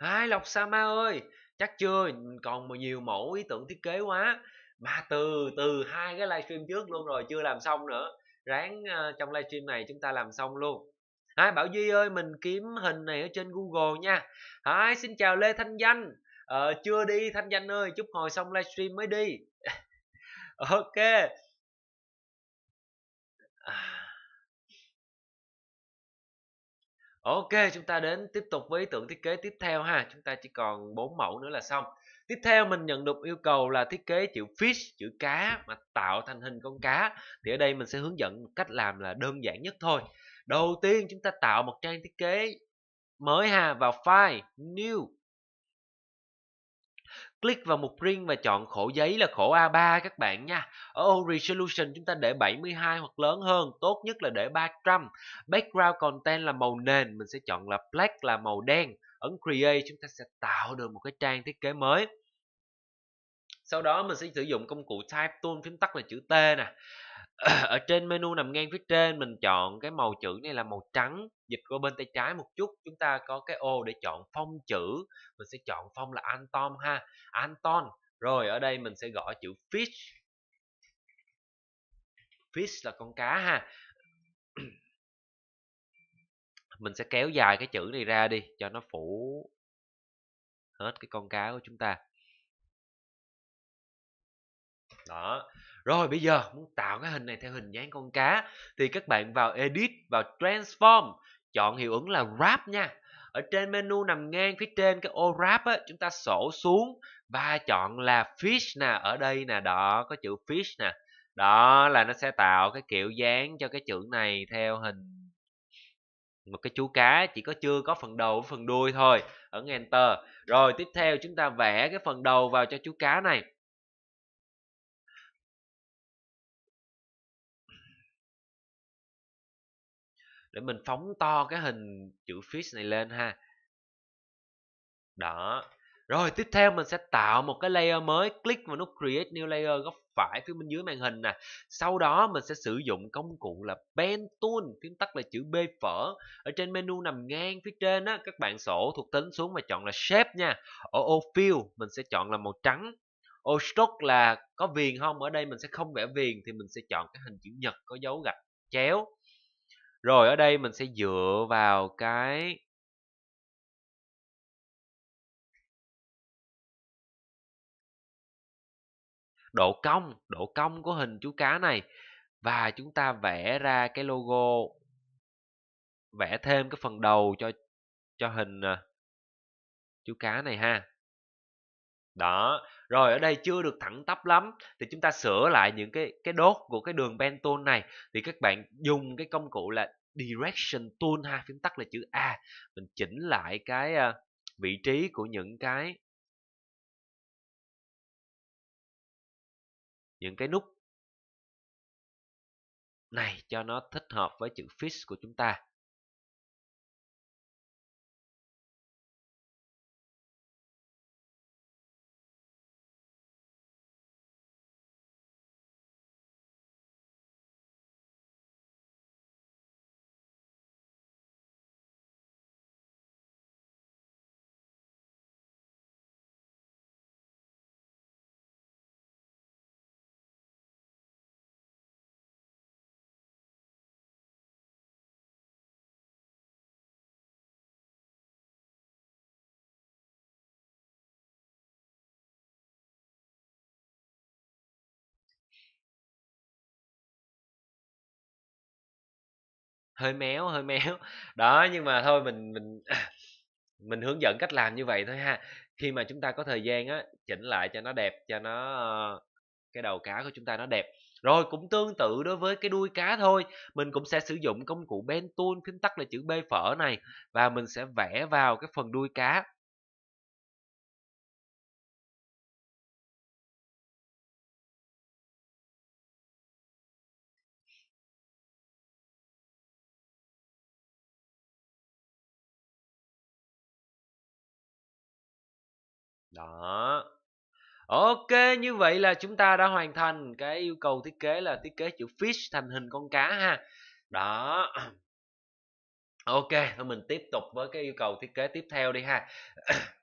Hai Lộc Sama ơi, chắc chưa còn nhiều mẫu ý tưởng thiết kế quá mà từ từ hai cái livestream trước luôn rồi chưa làm xong nữa ráng uh, trong livestream này chúng ta làm xong luôn à, bảo duy ơi mình kiếm hình này ở trên google nha à, xin chào lê thanh danh ờ, chưa đi thanh danh ơi chúc hồi xong livestream mới đi ok à Ok, chúng ta đến tiếp tục với ý tưởng thiết kế tiếp theo ha. Chúng ta chỉ còn 4 mẫu nữa là xong. Tiếp theo mình nhận được yêu cầu là thiết kế chữ fish, chữ cá mà tạo thành hình con cá. Thì ở đây mình sẽ hướng dẫn cách làm là đơn giản nhất thôi. Đầu tiên chúng ta tạo một trang thiết kế mới ha vào file new click vào mục Print và chọn khổ giấy là khổ A3 các bạn nha. Ở resolution chúng ta để 72 hoặc lớn hơn, tốt nhất là để 300. Background content là màu nền, mình sẽ chọn là black là màu đen. Ấn create chúng ta sẽ tạo được một cái trang thiết kế mới. Sau đó mình sẽ sử dụng công cụ type tool phím tắt là chữ T nè. Ở trên menu nằm ngang phía trên mình chọn cái màu chữ này là màu trắng dịch qua bên tay trái một chút chúng ta có cái ô để chọn phong chữ mình sẽ chọn phong là Anton ha Anton rồi ở đây mình sẽ gõ chữ fish fish là con cá ha mình sẽ kéo dài cái chữ này ra đi cho nó phủ hết cái con cá của chúng ta đó rồi bây giờ muốn tạo cái hình này theo hình dáng con cá thì các bạn vào edit vào transform chọn hiệu ứng là wrap nha ở trên menu nằm ngang phía trên cái ô wrap á, chúng ta sổ xuống và chọn là fish nè ở đây nè đó có chữ fish nè đó là nó sẽ tạo cái kiểu dáng cho cái chữ này theo hình một cái chú cá chỉ có chưa có phần đầu phần đuôi thôi ở enter rồi tiếp theo chúng ta vẽ cái phần đầu vào cho chú cá này để mình phóng to cái hình chữ fish này lên ha đó rồi tiếp theo mình sẽ tạo một cái layer mới click vào nút create new layer góc phải phía bên dưới màn hình nè sau đó mình sẽ sử dụng công cụ là pen tool phím tắt là chữ b phở ở trên menu nằm ngang phía trên á các bạn sổ thuộc tính xuống và chọn là shape nha ở ô fill mình sẽ chọn là màu trắng ô stroke là có viền không ở đây mình sẽ không vẽ viền thì mình sẽ chọn cái hình chữ nhật có dấu gạch chéo rồi ở đây mình sẽ dựa vào cái độ cong độ cong của hình chú cá này và chúng ta vẽ ra cái logo vẽ thêm cái phần đầu cho cho hình à, chú cá này ha đó rồi ở đây chưa được thẳng tắp lắm thì chúng ta sửa lại những cái cái đốt của cái đường bentone này thì các bạn dùng cái công cụ là direction tool ha phím tắt là chữ a mình chỉnh lại cái ờ, vị trí của những cái những cái nút này cho nó thích hợp với chữ fish của chúng ta hơi méo hơi méo đó nhưng mà thôi mình mình mình hướng dẫn cách làm như vậy thôi ha khi mà chúng ta có thời gian á chỉnh lại cho nó đẹp cho nó ờ, cái đầu cá của chúng ta nó đẹp rồi cũng tương tự đối với cái đuôi cá thôi mình cũng sẽ sử dụng công cụ ben tool phím tắt là chữ b phở này và mình sẽ vẽ vào cái phần đuôi cá đó ok như vậy là chúng ta đã hoàn thành cái yêu cầu thiết kế là thiết kế chữ fish thành hình con cá ha đó ok thôi mình tiếp tục với cái yêu cầu thiết kế tiếp theo đi ha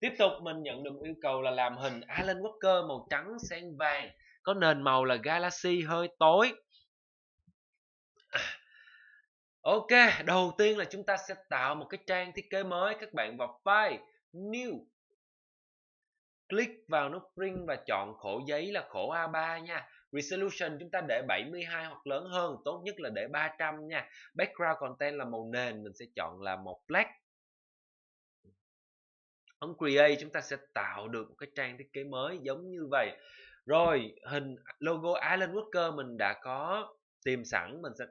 tiếp tục mình nhận được yêu cầu là làm hình Alan Walker màu trắng xen vàng có nền màu là galaxy hơi tối ok đầu tiên là chúng ta sẽ tạo một cái trang thiết kế mới các bạn vào file new click vào nút print và chọn khổ giấy là khổ A3 nha resolution chúng ta để 72 hoặc lớn hơn tốt nhất là để 300 nha background content là màu nền mình sẽ chọn là màu black ấn create chúng ta sẽ tạo được một cái trang thiết kế mới giống như vậy rồi hình logo Island Worker mình đã có tìm sẵn mình sẽ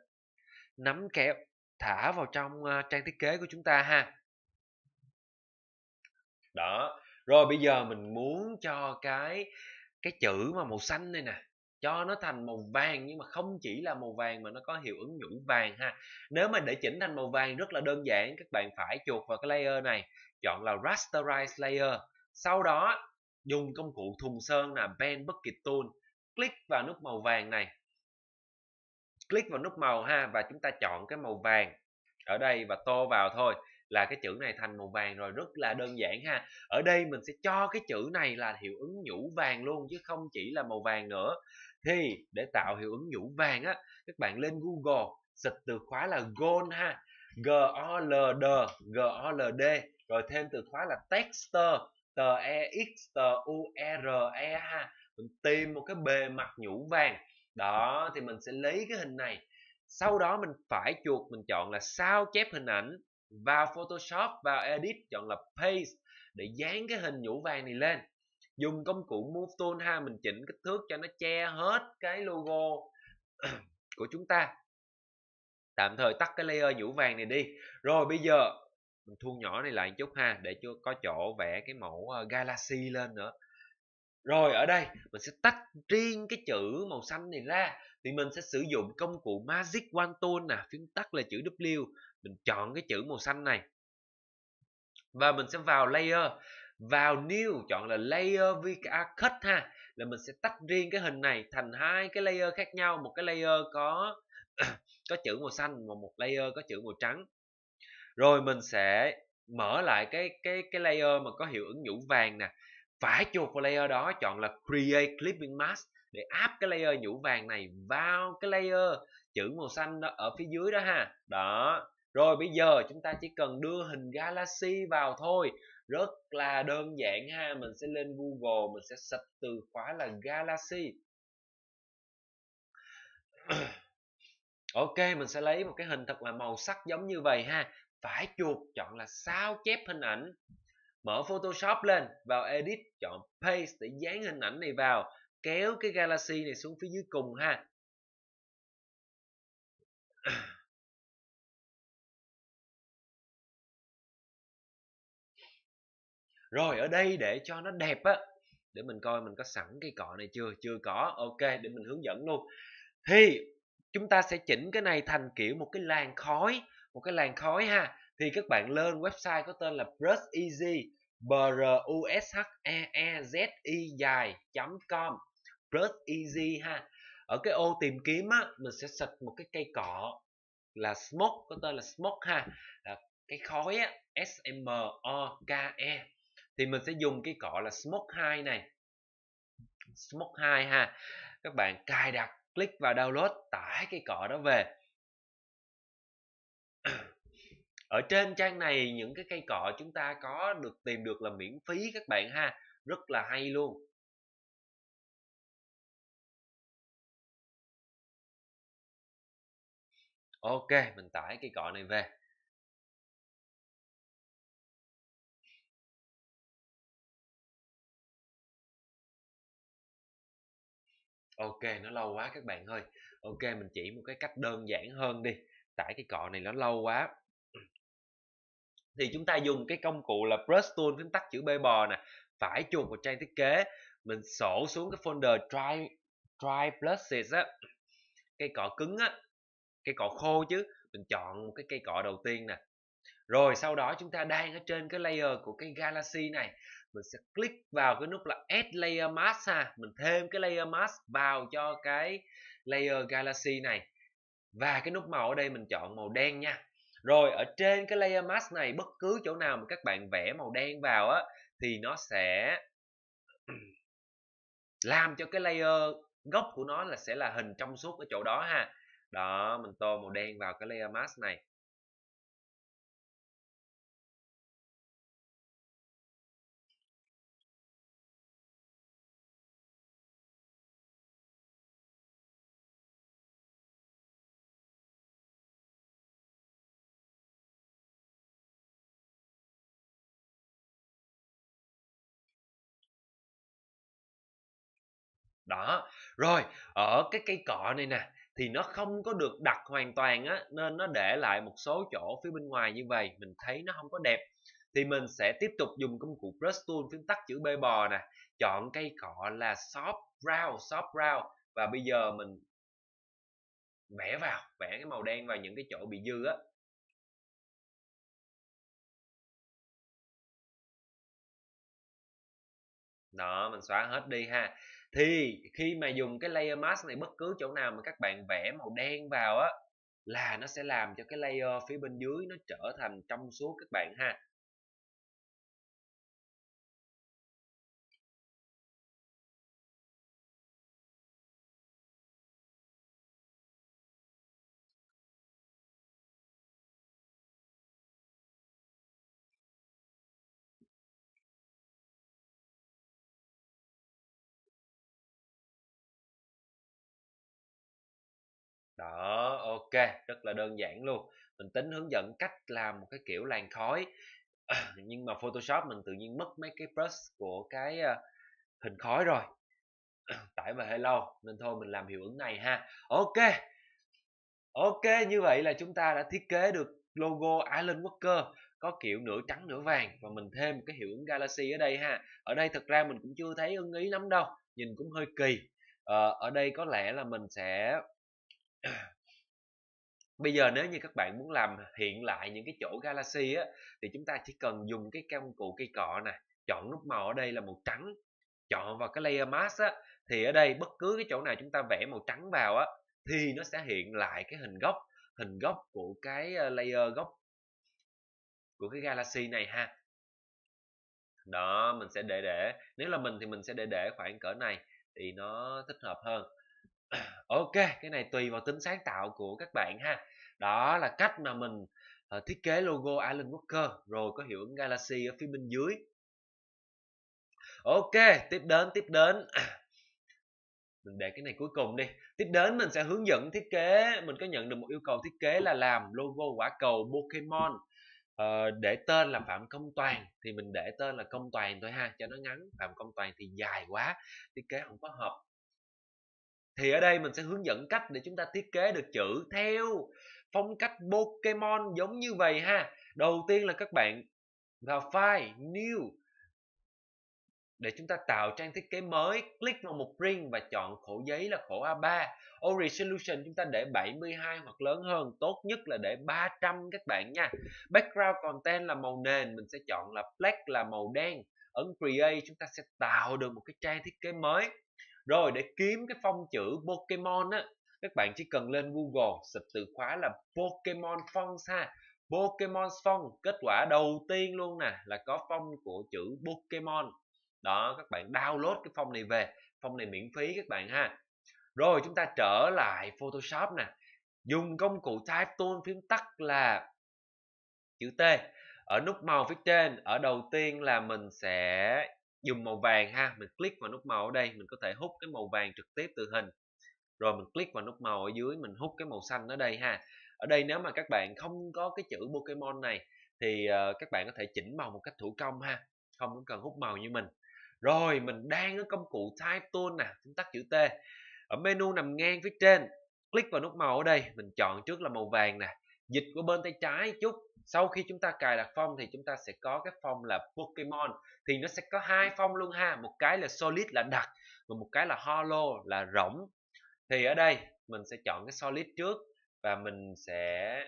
nắm kéo thả vào trong ờ, trang thiết kế của chúng ta ha đó rồi bây giờ mình muốn cho cái cái chữ mà màu xanh này nè cho nó thành màu vàng nhưng mà không chỉ là màu vàng mà nó có hiệu ứng nhũ vàng ha nếu mà để chỉnh thành màu vàng rất là đơn giản các bạn phải chuột vào cái layer này chọn là rasterize layer sau đó dùng công cụ thùng sơn là pen bucket tool click vào nút màu vàng này click vào nút màu ha và chúng ta chọn cái màu vàng ở đây và tô vào thôi là cái chữ này thành màu vàng rồi rất là đơn giản ha ở đây mình sẽ cho cái chữ này là hiệu ứng nhũ vàng luôn chứ không chỉ là màu vàng nữa thì để tạo hiệu ứng nhũ vàng á các bạn lên google dịch từ khóa là gold ha g o l d g o l d rồi thêm từ khóa là texture t e x t u e r e ha mình tìm một cái bề mặt nhũ vàng đó thì mình sẽ lấy cái hình này sau đó mình phải chuột mình chọn là sao chép hình ảnh vào Photoshop vào edit chọn là paste để dán cái hình nhũ vàng này lên dùng công cụ move tool ha mình chỉnh kích thước cho nó che hết cái logo của chúng ta tạm thời tắt cái layer nhũ vàng này đi rồi bây giờ mình thu nhỏ này lại một chút ha để cho có chỗ vẽ cái mẫu ờ, galaxy lên nữa rồi ở đây mình sẽ tách riêng cái chữ màu xanh này ra thì mình sẽ sử dụng công cụ magic one tool nè phím tắt là chữ w mình chọn cái chữ màu xanh này và mình sẽ vào layer vào new chọn là layer VR cut ha là mình sẽ tách riêng cái hình này thành hai cái layer khác nhau một cái layer có có chữ màu xanh và một layer có chữ màu trắng rồi mình sẽ mở lại cái cái cái layer mà có hiệu ứng nhũ vàng nè phải chuột vào layer đó chọn là create clipping mask để áp cái layer nhũ vàng này vào cái layer chữ màu xanh đó ở phía dưới đó ha đó rồi bây giờ chúng ta chỉ cần đưa hình galaxy vào thôi rất là đơn giản ha mình sẽ lên google mình sẽ sạch từ khóa là galaxy ok mình sẽ lấy một cái hình thật là màu sắc giống như vậy ha phải chuột chọn là sao chép hình ảnh mở photoshop lên vào edit chọn paste để dán hình ảnh này vào kéo cái galaxy này xuống phía dưới cùng ha rồi ở đây để cho nó đẹp á để mình coi mình có sẵn cây cọ này chưa chưa có ok để mình hướng dẫn luôn thì chúng ta sẽ chỉnh cái này thành kiểu một cái làn khói một cái làn khói ha thì các bạn lên website có tên là Brush Easy b r u s h e e z i dài com Brush Easy ha ở cái ô tìm kiếm á mình sẽ search một cái cây cọ là smoke có tên là smoke ha là cái khói á s m o k e thì mình sẽ dùng cái cọ là smoke 2 này smoke 2 ha các bạn cài đặt click vào download tải cái cọ đó về ở trên trang này những cái cây cọ chúng ta có được tìm được là miễn phí các bạn ha rất là hay luôn ok mình tải cây cọ này về ok nó lâu quá các bạn ơi ok mình chỉ một cái cách đơn giản hơn đi tải cái cọ này nó lâu quá thì chúng ta dùng cái công cụ là brush tool phím tắt chữ b bò nè phải chuột vào trang thiết kế mình sổ xuống cái folder dry dry brushes. á cây cọ cứng á cây cọ khô chứ mình chọn một cái cây cọ đầu tiên nè rồi sau đó chúng ta đang ở trên cái layer của cái galaxy này mình sẽ click vào cái nút là add layer mask ha mình thêm cái layer mask vào cho cái layer galaxy này và cái nút màu ở đây mình chọn màu đen nha rồi ở trên cái layer mask này bất cứ chỗ nào mà các bạn vẽ màu đen vào á thì nó sẽ làm cho cái layer gốc của nó là sẽ là hình trong suốt ở chỗ đó ha đó mình tô màu đen vào cái layer mask này đó rồi ở cái cây cọ này nè thì nó không có được đặt hoàn toàn á nên nó để lại một số chỗ phía bên ngoài như vậy mình thấy nó không có đẹp thì mình sẽ tiếp tục dùng công cụ brush tool phím tắt chữ B bò nè chọn cây cọ là soft brown soft brown và bây giờ mình vẽ vào vẽ cái màu đen vào những cái chỗ bị dư á đó mình xóa hết đi ha thì khi mà dùng cái layer mask này bất cứ chỗ nào mà các bạn vẽ màu đen vào á là nó sẽ làm cho cái layer phía bên dưới nó trở thành trong suốt các bạn ha ok rất là đơn giản luôn mình tính hướng dẫn cách làm một cái kiểu làn khói nhưng mà photoshop mình tự nhiên mất mấy cái brush của cái ờ, hình khói rồi tải về hơi lâu nên thôi mình làm hiệu ứng này ha ok ok như vậy là chúng ta đã thiết kế được logo Island Worker có kiểu nửa trắng nửa vàng và mình thêm một cái hiệu ứng Galaxy ở đây ha ở đây thật ra mình cũng chưa thấy ưng ý lắm đâu nhìn cũng hơi kỳ ờ, ở đây có lẽ là mình sẽ bây giờ nếu như các bạn muốn làm hiện lại những cái chỗ galaxy á thì chúng ta chỉ cần dùng cái công cụ cây cọ nè chọn nút màu ở đây là màu trắng chọn vào cái layer mask á thì ở đây bất cứ cái chỗ nào chúng ta vẽ màu trắng vào á thì nó sẽ hiện lại cái hình gốc hình gốc của cái ờ, layer gốc của cái galaxy này ha đó mình sẽ để để nếu là mình thì mình sẽ để để khoảng cỡ này thì nó thích hợp hơn ok cái này tùy vào tính sáng tạo của các bạn ha đó là cách mà mình uh, thiết kế logo Island Worker rồi có hiệu ứng Galaxy ở phía bên dưới ok tiếp đến tiếp đến mình để cái này cuối cùng đi tiếp đến mình sẽ hướng dẫn thiết kế mình có nhận được một yêu cầu thiết kế là làm logo quả cầu Pokemon uh, để tên là Phạm Công Toàn thì mình để tên là Công Toàn thôi ha cho nó ngắn Phạm Công Toàn thì dài quá thiết kế không có hợp thì ở đây mình sẽ hướng dẫn cách để chúng ta thiết kế được chữ theo phong cách Pokemon giống như vậy ha đầu tiên là các bạn vào file new để chúng ta tạo trang thiết kế mới click vào mục print và chọn khổ giấy là khổ A3 Resolution chúng ta để 72 hoặc lớn hơn tốt nhất là để 300 các bạn nha background content là màu nền mình sẽ chọn là black là màu đen ấn create chúng ta sẽ tạo được một cái trang thiết kế mới rồi để kiếm cái phong chữ Pokemon á các bạn chỉ cần lên Google search từ khóa là Pokemon Phong ha Pokemon font kết quả đầu tiên luôn nè là có phong của chữ Pokemon đó các bạn download cái phong này về phong này miễn phí các bạn ha rồi chúng ta trở lại Photoshop nè dùng công cụ Type Tool phím tắt là chữ T ở nút màu phía trên ở đầu tiên là mình sẽ dùng màu vàng ha mình click vào nút màu ở đây mình có thể hút cái màu vàng trực tiếp từ hình rồi mình click vào nút màu ở dưới mình hút cái màu xanh ở đây ha ở đây nếu mà các bạn không có cái chữ Pokemon này thì uh, các bạn có thể chỉnh màu một cách thủ công ha không cần hút màu như mình rồi mình đang ở công cụ type tool nè chúng tắt chữ T ở menu nằm ngang phía trên click vào nút màu ở đây mình chọn trước là màu vàng nè dịch qua bên tay trái chút sau khi chúng ta cài đặt phong thì chúng ta sẽ có cái phong là Pokemon thì nó sẽ có hai phong luôn ha một cái là solid là đặc và một cái là hollow là rỗng thì ở đây mình sẽ chọn cái solid trước và mình sẽ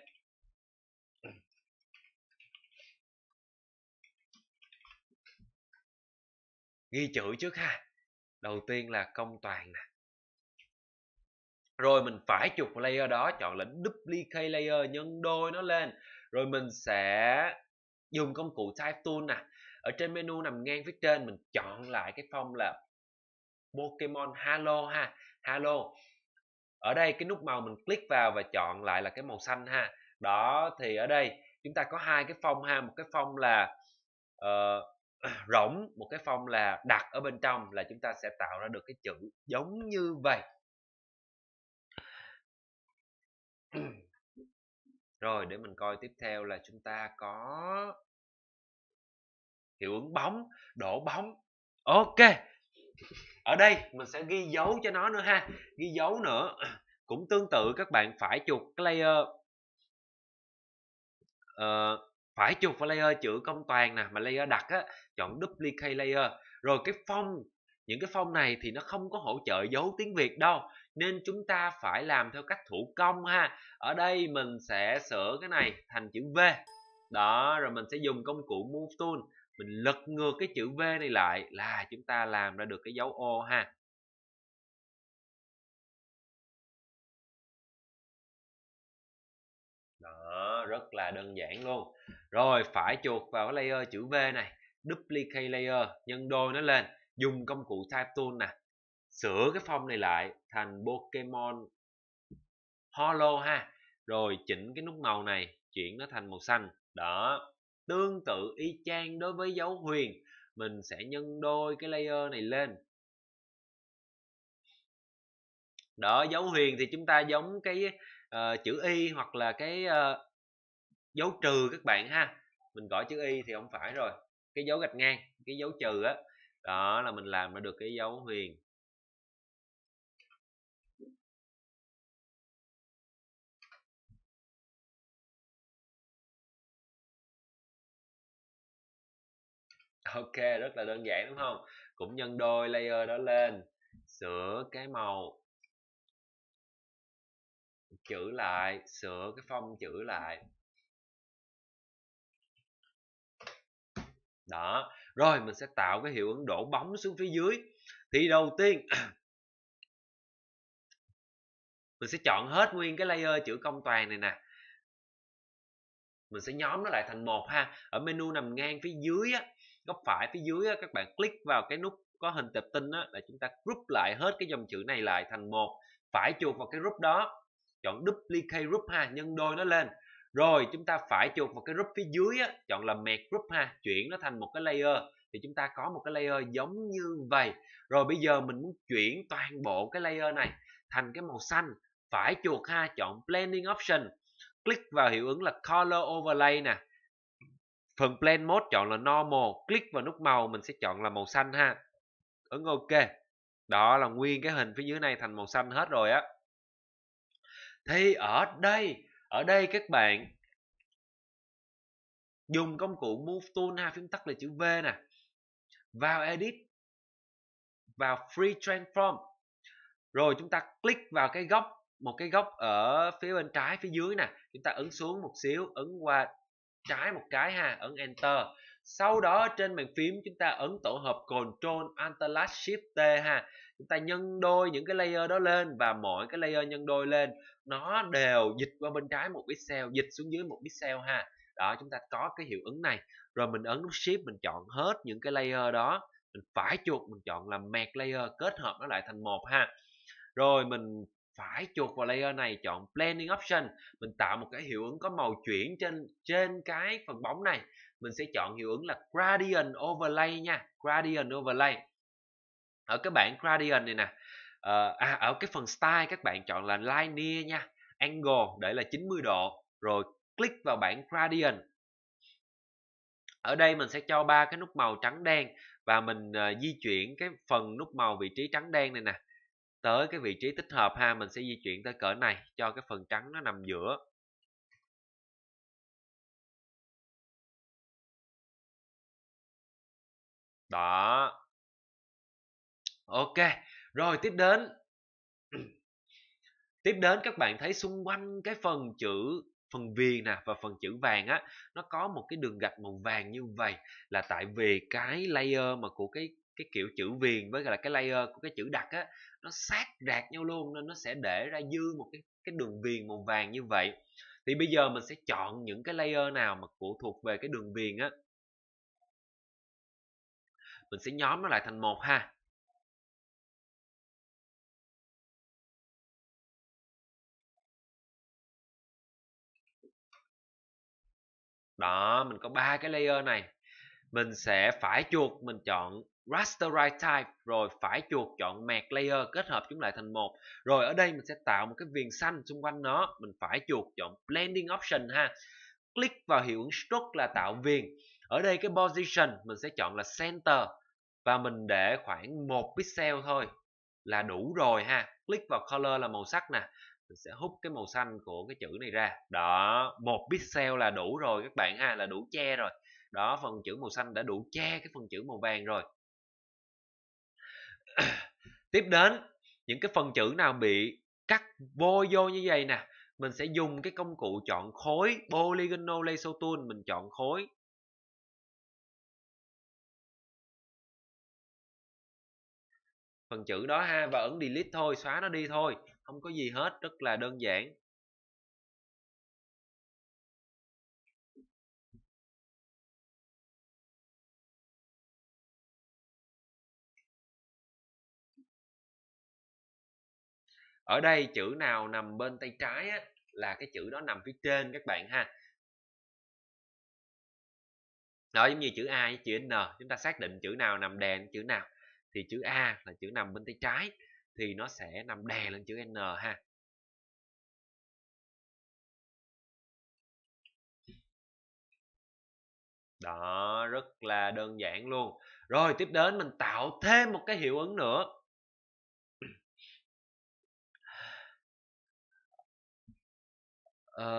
ghi chữ trước ha đầu tiên là công toàn nè rồi mình phải chuột layer đó chọn là duplicate layer nhân đôi nó lên rồi mình sẽ dùng công cụ type tool nè ở trên menu nằm ngang phía trên mình chọn lại cái phong là Pokemon Halo ha Halo ở đây cái nút màu mình click vào và chọn lại là cái màu xanh ha đó thì ở đây chúng ta có hai cái phong ha một cái phong là uh, rỗng một cái phong là đặt ở bên trong là chúng ta sẽ tạo ra được cái chữ giống như vậy rồi để mình coi tiếp theo là chúng ta có hiệu ứng bóng đổ bóng ok ở đây mình sẽ ghi dấu cho nó nữa ha ghi dấu nữa cũng tương tự các bạn phải chuột layer uh, ờ, phải chuột layer chữ công toàn nè mà layer đặt á chọn duplicate layer rồi cái phong những cái phông này thì nó không có hỗ trợ dấu tiếng việt đâu nên chúng ta phải làm theo cách thủ công ha ở đây mình sẽ sửa cái này thành chữ v đó rồi mình sẽ dùng công cụ move tool mình lật ngược cái chữ v này lại là chúng ta làm ra được cái dấu O ha đó rất là đơn giản luôn rồi phải chuột vào cái layer chữ v này duplicate layer nhân đôi nó lên dùng công cụ type tool nè sửa cái phong này lại thành Pokemon Holo ha rồi chỉnh cái nút màu này chuyển nó thành màu xanh đó tương tự y chang đối với dấu huyền mình sẽ nhân đôi cái layer này lên đó dấu huyền thì chúng ta giống cái uh, chữ y hoặc là cái uh, dấu trừ các bạn ha mình gọi chữ y thì không phải rồi cái dấu gạch ngang cái dấu trừ á đó là mình làm ra được cái dấu huyền ok rất là đơn giản đúng không cũng nhân đôi layer đó lên sửa cái màu chữ lại sửa cái phong chữ lại đó rồi mình sẽ tạo cái hiệu ứng đổ bóng xuống phía dưới thì đầu tiên mình sẽ chọn hết nguyên cái layer chữ công toàn này nè mình sẽ nhóm nó lại thành một ha ở menu nằm ngang phía dưới á, góc phải phía dưới á, các bạn click vào cái nút có hình tập tin á, là chúng ta group lại hết cái dòng chữ này lại thành một phải chuột vào cái group đó chọn duplicate group ha nhân đôi nó lên rồi chúng ta phải chuột vào cái group phía dưới á, chọn là mẹt group ha chuyển nó thành một cái layer thì chúng ta có một cái layer giống như vậy rồi bây giờ mình muốn chuyển toàn bộ cái layer này thành cái màu xanh phải chuột ha chọn blending option click vào hiệu ứng là color overlay nè phần blend mode chọn là normal click vào nút màu mình sẽ chọn là màu xanh ha ấn ok đó là nguyên cái hình phía dưới này thành màu xanh hết rồi á thì ở đây ở đây các bạn dùng công cụ move tool ha phím tắt là chữ v nè vào edit vào free transform rồi chúng ta click vào cái góc một cái góc ở phía bên trái phía dưới nè chúng ta ấn xuống một xíu ấn qua trái một cái ha ấn enter sau đó trên bàn phím chúng ta ấn tổ hợp Ctrl Alt Shift T ha chúng ta nhân đôi những cái layer đó lên và mỗi cái layer nhân đôi lên nó đều dịch qua bên trái một pixel dịch xuống dưới một pixel ha đó chúng ta có cái hiệu ứng này rồi mình ấn nút shift mình chọn hết những cái layer đó mình phải chuột mình chọn là mẹt layer kết hợp nó lại thành một ha rồi mình phải chuột vào layer này chọn blending option mình tạo một cái hiệu ứng có màu chuyển trên trên cái phần bóng này mình sẽ chọn hiệu ứng là gradient overlay nha gradient overlay ở cái bảng gradient này nè ờ, à, ở cái phần style các bạn chọn là linear nha angle để là 90 độ rồi click vào bảng gradient ở đây mình sẽ cho ba cái nút màu trắng đen và mình uh, di chuyển cái phần nút màu vị trí trắng đen này nè tới cái vị trí tích hợp ha mình sẽ di chuyển tới cỡ này cho cái phần trắng nó nằm giữa đó ok rồi tiếp đến tiếp đến các bạn thấy xung quanh cái phần chữ phần viền nè và phần chữ vàng á nó có một cái đường gạch màu vàng như vậy là tại vì cái layer mà của cái cái kiểu chữ viền với là cái layer của cái chữ đặc á nó sát rạc nhau luôn nên nó sẽ để ra dư một cái cái đường viền màu vàng như vậy thì bây giờ mình sẽ chọn những cái layer nào mà của thuộc về cái đường viền á mình sẽ nhóm nó lại thành một ha đó mình có ba cái layer này mình sẽ phải chuột mình chọn rasterize type rồi phải chuột chọn mạc layer kết hợp chúng lại thành một rồi ở đây mình sẽ tạo một cái viền xanh xung quanh nó mình phải chuột chọn blending option ha click vào hiệu ứng stroke là tạo viền ở đây cái position mình sẽ chọn là center và mình để khoảng một pixel thôi là đủ rồi ha click vào color là màu sắc nè sẽ hút cái màu xanh của cái chữ này ra đó một pixel là đủ rồi các bạn ha à, là đủ che rồi đó phần chữ màu xanh đã đủ che cái phần chữ màu vàng rồi tiếp đến những cái phần chữ nào bị cắt vô vô như vậy nè mình sẽ dùng cái công cụ chọn khối polygonal laser tool mình chọn khối phần chữ đó ha và ấn delete thôi xóa nó đi thôi không có gì hết rất là đơn giản ở đây chữ nào nằm bên tay trái á, là cái chữ đó nằm phía trên các bạn ha đó giống như chữ A với chữ N chúng ta xác định chữ nào nằm đèn chữ nào thì chữ A là chữ nằm bên tay trái thì nó sẽ nằm đè lên chữ n ha đó rất là đơn giản luôn rồi tiếp đến mình tạo thêm một cái hiệu ứng nữa ờ,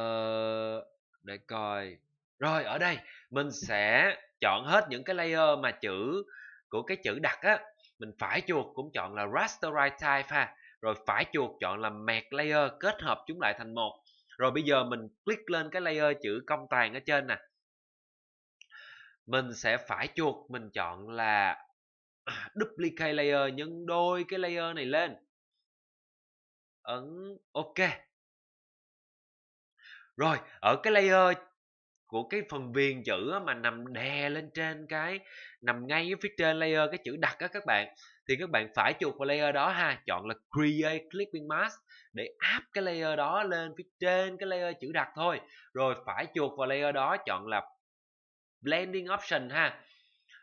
để coi rồi ở đây mình sẽ chọn hết những cái layer mà chữ của cái chữ đặt á mình phải chuột cũng chọn là rasterize type ha rồi phải chuột chọn là mẹt layer kết hợp chúng lại thành một rồi bây giờ mình click lên cái layer chữ công tàng ở trên nè mình sẽ phải chuột mình chọn là duplicate layer nhân đôi cái layer này lên ấn ok rồi ở cái layer của cái phần viền chữ mà nằm đè lên trên cái nằm ngay ở phía trên layer cái chữ đặt á các bạn thì các bạn phải chuột vào layer đó ha chọn là create clipping mask để áp cái layer đó lên phía trên cái layer chữ đặt thôi rồi phải chuột vào layer đó chọn là blending option ha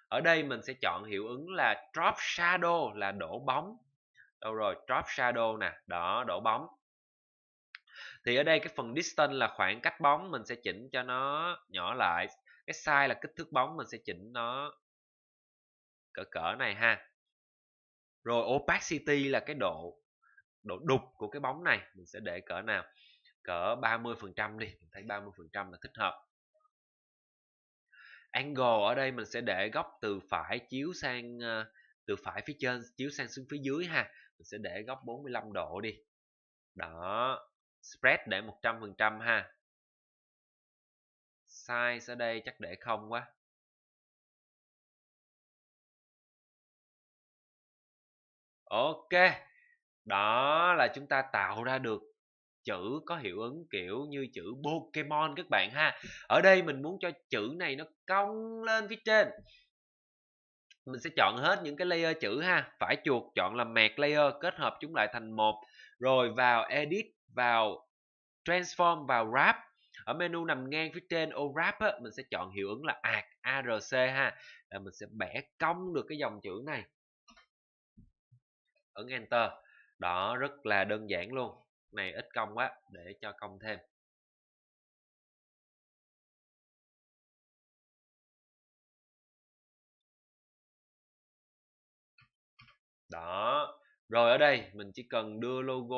ở đây mình sẽ chọn hiệu ứng là drop shadow là đổ bóng đâu rồi drop shadow nè đó đổ bóng thì ở đây cái phần distance là khoảng cách bóng mình sẽ chỉnh cho nó nhỏ lại cái size là kích thước bóng mình sẽ chỉnh nó cỡ cỡ này ha rồi opacity là cái độ độ đục của cái bóng này mình sẽ để cỡ nào cỡ 30 phần trăm đi mình thấy 30 phần trăm là thích hợp angle ở đây mình sẽ để góc từ phải chiếu sang ờ, từ phải phía trên chiếu sang xuống phía dưới ha mình sẽ để góc 45 độ đi đó spread để 100% ha size ở đây chắc để không quá ok đó là chúng ta tạo ra được chữ có hiệu ứng kiểu như chữ Pokemon các bạn ha ở đây mình muốn cho chữ này nó cong lên phía trên mình sẽ chọn hết những cái layer chữ ha phải chuột chọn làm mẹt layer kết hợp chúng lại thành một rồi vào edit vào transform vào wrap ở menu nằm ngang phía trên ô wrap á, mình sẽ chọn hiệu ứng là arc arc ha là mình sẽ bẻ cong được cái dòng chữ này ấn enter đó rất là đơn giản luôn này ít cong quá để cho cong thêm đó rồi ở đây mình chỉ cần đưa logo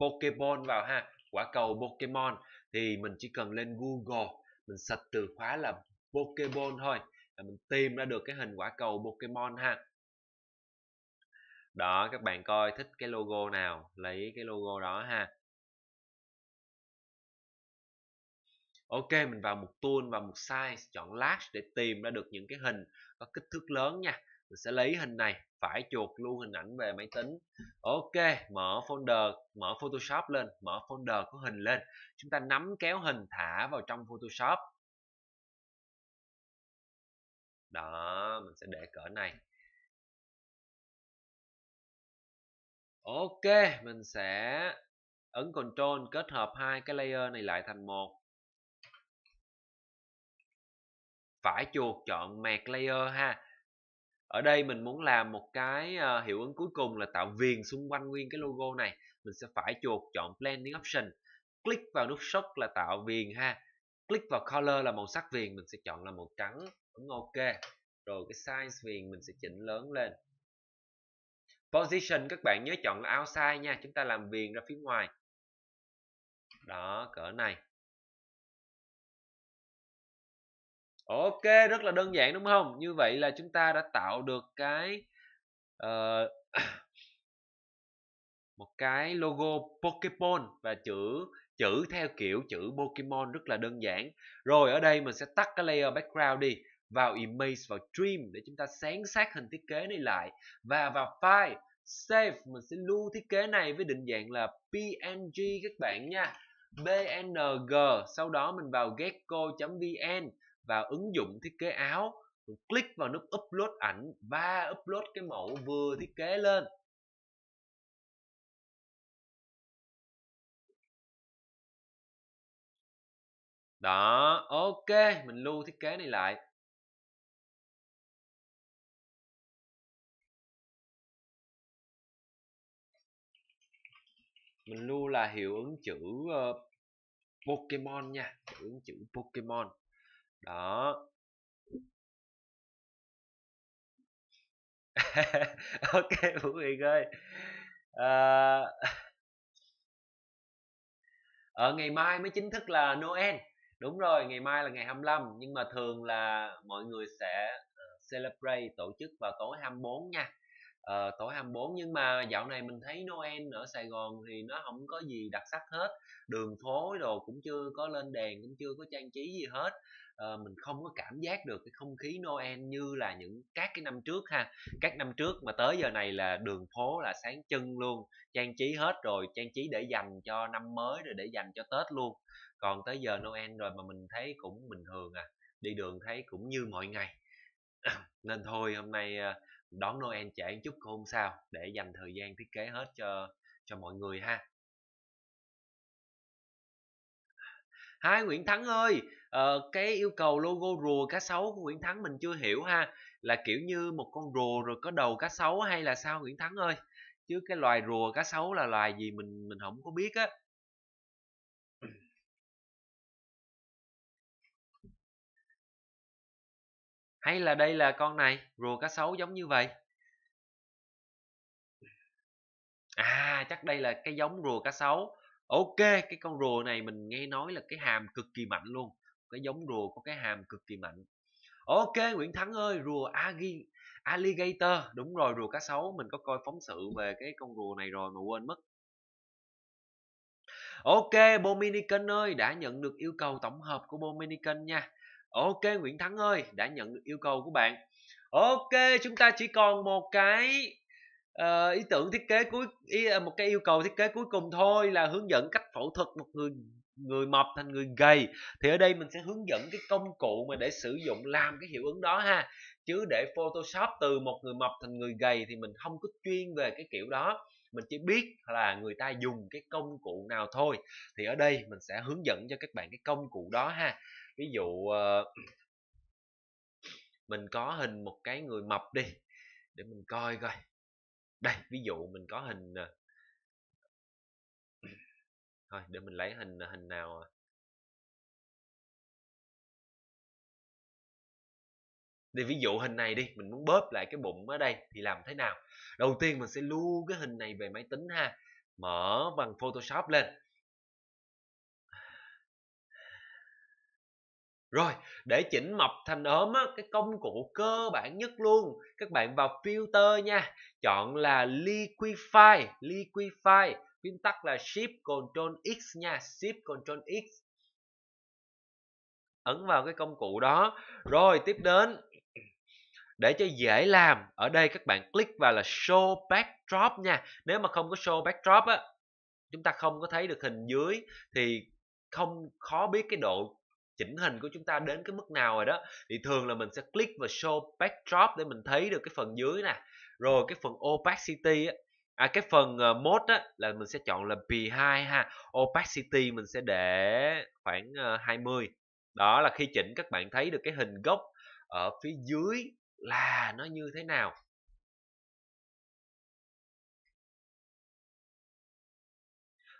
Pokemon vào ha quả cầu Pokemon thì mình chỉ cần lên Google mình search từ khóa là Pokemon thôi là mình tìm ra được cái hình quả cầu Pokemon ha đó các bạn coi thích cái logo nào lấy cái logo đó ha ok mình vào mục tool và mục size chọn large để tìm ra được những cái hình có kích thước lớn nha mình sẽ lấy hình này phải chuột luôn hình ảnh về máy tính ok mở folder mở photoshop lên mở folder có hình lên chúng ta nắm kéo hình thả vào trong photoshop đó mình sẽ để cỡ này ok mình sẽ ấn control kết hợp hai cái layer này lại thành một phải chuột chọn mẹt layer ha ở đây mình muốn làm một cái ờ, hiệu ứng cuối cùng là tạo viền xung quanh nguyên cái logo này mình sẽ phải chuột chọn blending option click vào nút shock là tạo viền ha click vào color là màu sắc viền mình sẽ chọn là màu trắng ấn ok rồi cái size viền mình sẽ chỉnh lớn lên position các bạn nhớ chọn là outside nha chúng ta làm viền ra phía ngoài đó cỡ này ok rất là đơn giản đúng không như vậy là chúng ta đã tạo được cái uh, một cái logo Pokemon và chữ chữ theo kiểu chữ Pokemon rất là đơn giản rồi ở đây mình sẽ tắt cái layer background đi vào image vào trim để chúng ta sáng sát hình thiết kế này lại và vào file save mình sẽ lưu thiết kế này với định dạng là png các bạn nha png sau đó mình vào gecko vn vào ứng dụng thiết kế áo click vào nút upload ảnh và upload cái mẫu vừa thiết kế lên đó ok mình lưu thiết kế này lại mình lưu là hiệu ứng chữ uh, Pokemon nha hiệu ứng chữ Pokemon đó ok Vũ Huyền ơi à, ở ngày mai mới chính thức là Noel đúng rồi ngày mai là ngày 25 nhưng mà thường là mọi người sẽ ờ, celebrate tổ chức vào tối 24 nha à, tối 24 nhưng mà dạo này mình thấy Noel ở Sài Gòn thì nó không có gì đặc sắc hết đường phố đồ cũng chưa có lên đèn cũng chưa có trang trí gì hết Ờ, mình không có cảm giác được cái không khí Noel như là những các cái năm trước ha các năm trước mà tới giờ này là đường phố là sáng trưng luôn trang trí hết rồi trang trí để dành cho năm mới rồi để dành cho Tết luôn còn tới giờ Noel rồi mà mình thấy cũng bình thường à đi đường thấy cũng như mọi ngày nên thôi hôm nay ờ, đón Noel trễ một chút cũng không sao để dành thời gian thiết kế hết cho cho mọi người ha Hai Nguyễn Thắng ơi, ờ, cái yêu cầu logo rùa cá sấu của Nguyễn Thắng mình chưa hiểu ha là kiểu như một con rùa rồi có đầu cá sấu hay là sao Nguyễn Thắng ơi chứ cái loài rùa cá sấu là loài gì mình mình không có biết á hay là đây là con này rùa cá sấu giống như vậy à chắc đây là cái giống rùa cá sấu ok cái con rùa này mình nghe nói là cái hàm cực kỳ mạnh luôn cái giống rùa có cái hàm cực kỳ mạnh ok nguyễn thắng ơi rùa agi alligator đúng rồi rùa cá sấu mình có coi phóng sự về cái con rùa này rồi mà quên mất ok bominican ơi đã nhận được yêu cầu tổng hợp của bominican nha ok nguyễn thắng ơi đã nhận được yêu cầu của bạn ok chúng ta chỉ còn một cái uh, ý tưởng thiết kế cuối ý, một cái yêu cầu thiết kế cuối cùng thôi là hướng dẫn cách phẫu thuật một người người mập thành người gầy thì ở đây mình sẽ hướng dẫn cái công cụ mà để sử dụng làm cái hiệu ứng đó ha chứ để photoshop từ một người mập thành người gầy thì mình không có chuyên về cái kiểu đó mình chỉ biết là người ta dùng cái công cụ nào thôi thì ở đây mình sẽ hướng dẫn cho các bạn cái công cụ đó ha ví dụ ờ, mình có hình một cái người mập đi để mình coi coi đây ví dụ mình có hình ờ, thôi để mình lấy hình hình nào à? Để ví dụ hình này đi, mình muốn bóp lại cái bụng ở đây thì làm thế nào? Đầu tiên mình sẽ lưu cái hình này về máy tính ha. Mở bằng Photoshop lên. Rồi, để chỉnh mập thành ốm á, cái công cụ cơ bản nhất luôn. Các bạn vào filter nha, chọn là liquify, liquify Phím tắt là Shift Control X nha, Shift Control X. Ấn vào cái công cụ đó. Rồi tiếp đến để cho dễ làm, ở đây các bạn click vào là show backdrop nha. Nếu mà không có show backdrop á, chúng ta không có thấy được hình dưới thì không khó biết cái độ chỉnh hình của chúng ta đến cái mức nào rồi đó thì thường là mình sẽ click vào show backdrop để mình thấy được cái phần dưới nè rồi cái phần opacity á, à, cái phần uh, mode á, là mình sẽ chọn là p 2 ha opacity mình sẽ để khoảng uh, ờ, 20 đó là khi chỉnh các bạn thấy được cái hình gốc ở phía dưới là nó như thế nào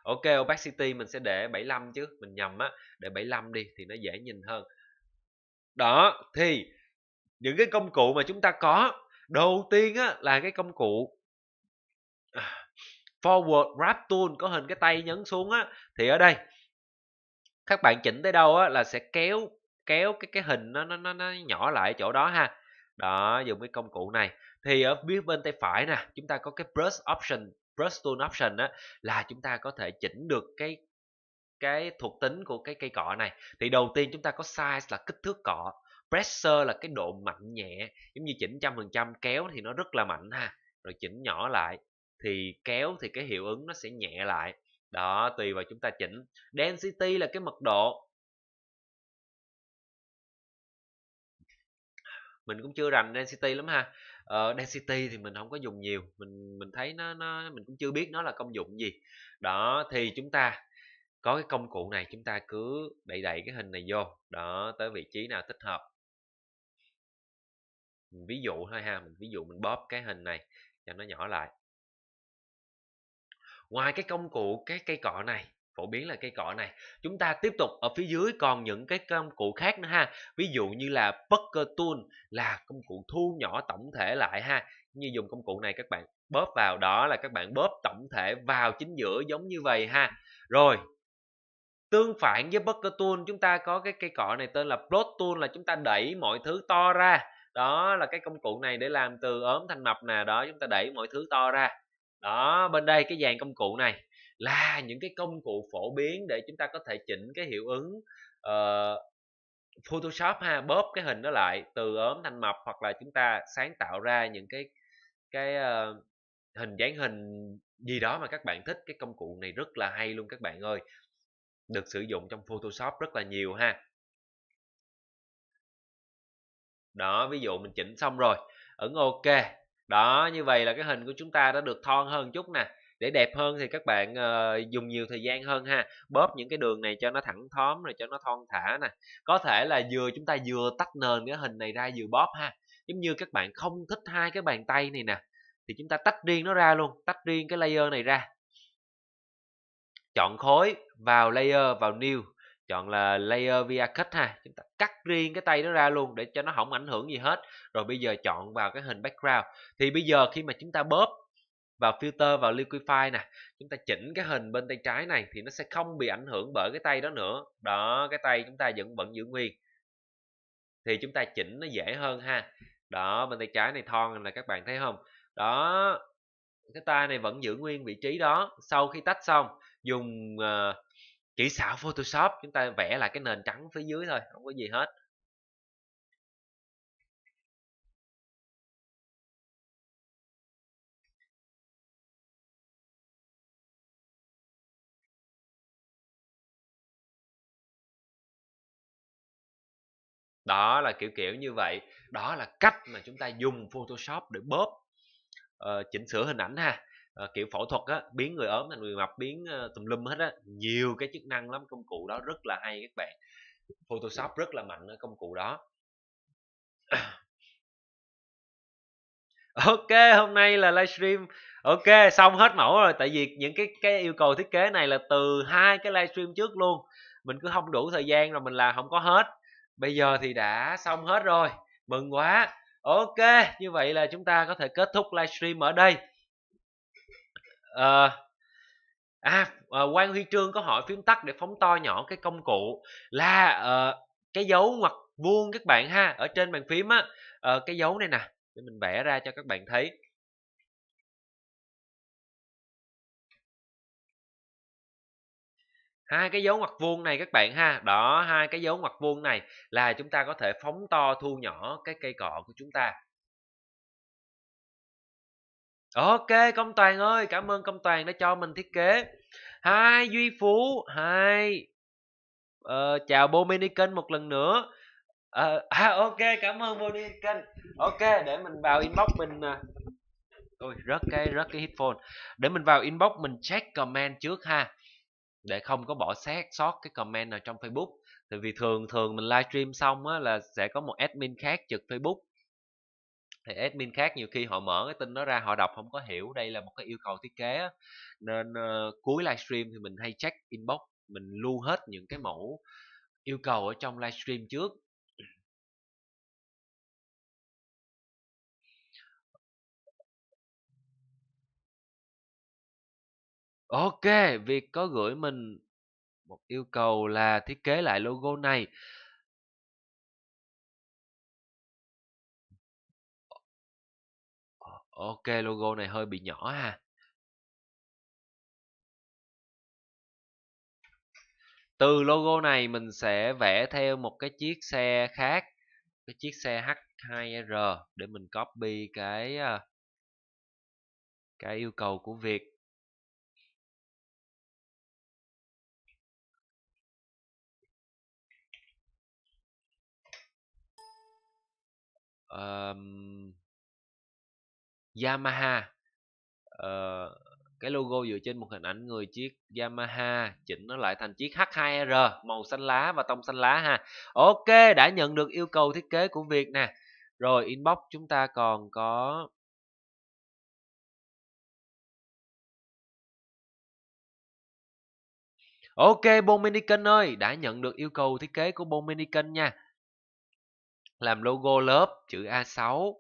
Ok opacity mình sẽ để 75 chứ mình nhầm á để 75 đi thì nó dễ nhìn hơn đó thì những cái công cụ mà chúng ta có đầu tiên á là cái công cụ forward grab tool có hình cái tay nhấn xuống á thì ở đây các bạn chỉnh tới đâu á là sẽ kéo kéo cái cái hình nó nó nó, nó nhỏ lại chỗ đó ha đó dùng cái công cụ này thì ở phía bên tay phải nè chúng ta có cái brush option brush tool option á là chúng ta có thể chỉnh được cái cái thuộc tính của cái cây cọ này thì đầu tiên chúng ta có size là kích thước cọ pressure là cái độ mạnh nhẹ giống như chỉnh trăm phần trăm kéo thì nó rất là mạnh ha rồi chỉnh nhỏ lại thì kéo thì cái hiệu ứng nó sẽ nhẹ lại đó tùy vào chúng ta chỉnh density là cái mật độ mình cũng chưa rành density lắm ha ờ, density thì mình không có dùng nhiều mình mình thấy nó nó mình cũng chưa biết nó là công dụng gì đó thì chúng ta có cái công cụ này chúng ta cứ đẩy đẩy cái hình này vô đó tới vị trí nào thích hợp mình ví dụ thôi ha mình ví dụ mình bóp cái hình này cho nó nhỏ lại ngoài cái công cụ cái cây cọ này phổ biến là cây cọ này chúng ta tiếp tục ở phía dưới còn những cái công cụ khác nữa ha ví dụ như là poker tool là công cụ thu nhỏ tổng thể lại ha như dùng công cụ này các bạn bóp vào đó là các bạn bóp tổng thể vào chính giữa giống như vậy ha rồi tương phản với poker tool chúng ta có cái cây cọ này tên là plot tool là chúng ta đẩy mọi thứ to ra đó là cái công cụ này để làm từ ốm thành mập nè đó chúng ta đẩy mọi thứ to ra đó bên đây cái dàn công cụ này là những cái công cụ phổ biến để chúng ta có thể chỉnh cái hiệu ứng uh, Photoshop ha bóp cái hình đó lại từ ốm thành mập hoặc là chúng ta sáng tạo ra những cái cái uh, hình dáng hình gì đó mà các bạn thích cái công cụ này rất là hay luôn các bạn ơi được sử dụng trong Photoshop rất là nhiều ha đó ví dụ mình chỉnh xong rồi ấn ok đó như vậy là cái hình của chúng ta đã được thon hơn chút nè để đẹp hơn thì các bạn uh, dùng nhiều thời gian hơn ha bóp những cái đường này cho nó thẳng thóm rồi cho nó thon thả nè có thể là vừa chúng ta vừa tách nền cái hình này ra vừa bóp ha giống như các bạn không thích hai cái bàn tay này nè thì chúng ta tách riêng nó ra luôn tách riêng cái layer này ra chọn khối vào layer vào new chọn là layer via cut ha chúng ta cắt riêng cái tay nó ra luôn để cho nó không ảnh hưởng gì hết rồi bây giờ chọn vào cái hình background thì bây giờ khi mà chúng ta bóp vào filter vào liquify nè chúng ta chỉnh cái hình bên tay trái này thì nó sẽ không bị ảnh hưởng bởi cái tay đó nữa đó cái tay chúng ta vẫn vẫn giữ nguyên thì chúng ta chỉnh nó dễ hơn ha đó bên tay trái này thon là các bạn thấy không đó cái tay này vẫn giữ nguyên vị trí đó sau khi tách xong dùng uh, kỹ xảo photoshop chúng ta vẽ lại cái nền trắng phía dưới thôi không có gì hết đó là kiểu kiểu như vậy đó là cách mà chúng ta dùng photoshop để bóp uh, chỉnh sửa hình ảnh ha Ờ, kiểu phẫu thuật á biến người ốm thành người mập biến ờ, tùm lum hết á nhiều cái chức năng lắm công cụ đó rất là hay các bạn photoshop rất là mạnh ở công cụ đó ok hôm nay là livestream ok xong hết mẫu rồi tại vì những cái cái yêu cầu thiết kế này là từ hai cái livestream trước luôn mình cứ không đủ thời gian rồi mình làm không có hết bây giờ thì đã xong hết rồi mừng quá ok như vậy là chúng ta có thể kết thúc livestream ở đây Ờ, à, à, ờ, à quan huy trương có hỏi phím tắt để phóng to nhỏ cái công cụ là à, cái dấu ngoặc vuông các bạn ha ở trên bàn phím á à, cái dấu này nè để mình vẽ ra cho các bạn thấy hai cái dấu ngoặc vuông này các bạn ha đó hai cái dấu ngoặc vuông này là chúng ta có thể phóng to thu nhỏ cái cây cọ của chúng ta ok công toàn ơi cảm ơn công toàn đã cho mình thiết kế hai duy phú hai ờ, chào Bominican một lần nữa ờ, à, ok cảm ơn Bominican ok để mình vào inbox mình ôi rớt cái rớt cái headphone để mình vào inbox mình check comment trước ha để không có bỏ sót sót cái comment nào trong Facebook Thì vì thường thường mình livestream xong á, là sẽ có một admin khác trực Facebook thì admin khác nhiều khi họ mở cái tin đó ra họ đọc không có hiểu đây là một cái yêu cầu thiết kế á. nên uh, cuối livestream thì mình hay check inbox mình lưu hết những cái mẫu yêu cầu ở trong livestream trước Ok, việc có gửi mình một yêu cầu là thiết kế lại logo này Ok logo này hơi bị nhỏ ha. Từ logo này mình sẽ vẽ theo một cái chiếc xe khác, cái chiếc xe H2R để mình copy cái ờ, cái yêu cầu của việc um, Yamaha uh, cái logo dựa trên một hình ảnh người chiếc Yamaha chỉnh nó lại thành chiếc H2R màu xanh lá và tông xanh lá ha ok đã nhận được yêu cầu thiết kế của Việt nè rồi inbox chúng ta còn có Ok Bominican ơi đã nhận được yêu cầu thiết kế của Bominican nha làm logo lớp chữ A6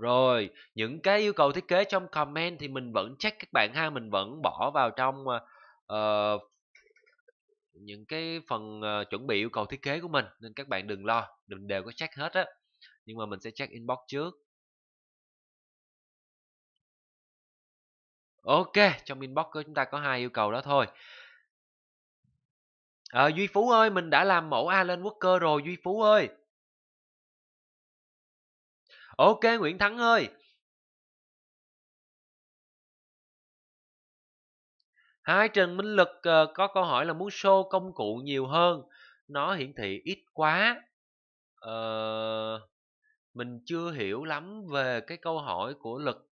Rồi, những cái yêu cầu thiết kế trong comment thì mình vẫn check các bạn ha, mình vẫn bỏ vào trong uh, những cái phần uh, chuẩn bị yêu cầu thiết kế của mình nên các bạn đừng lo, mình đều có check hết á. Nhưng mà mình sẽ check inbox trước. Ok, trong inbox của chúng ta có hai yêu cầu đó thôi. À, Duy Phú ơi, mình đã làm mẫu A Alan Walker rồi Duy Phú ơi ok nguyễn thắng ơi hai trần minh lực ờ, có câu hỏi là muốn show công cụ nhiều hơn nó hiển thị ít quá uh, mình chưa hiểu lắm về cái câu hỏi của lực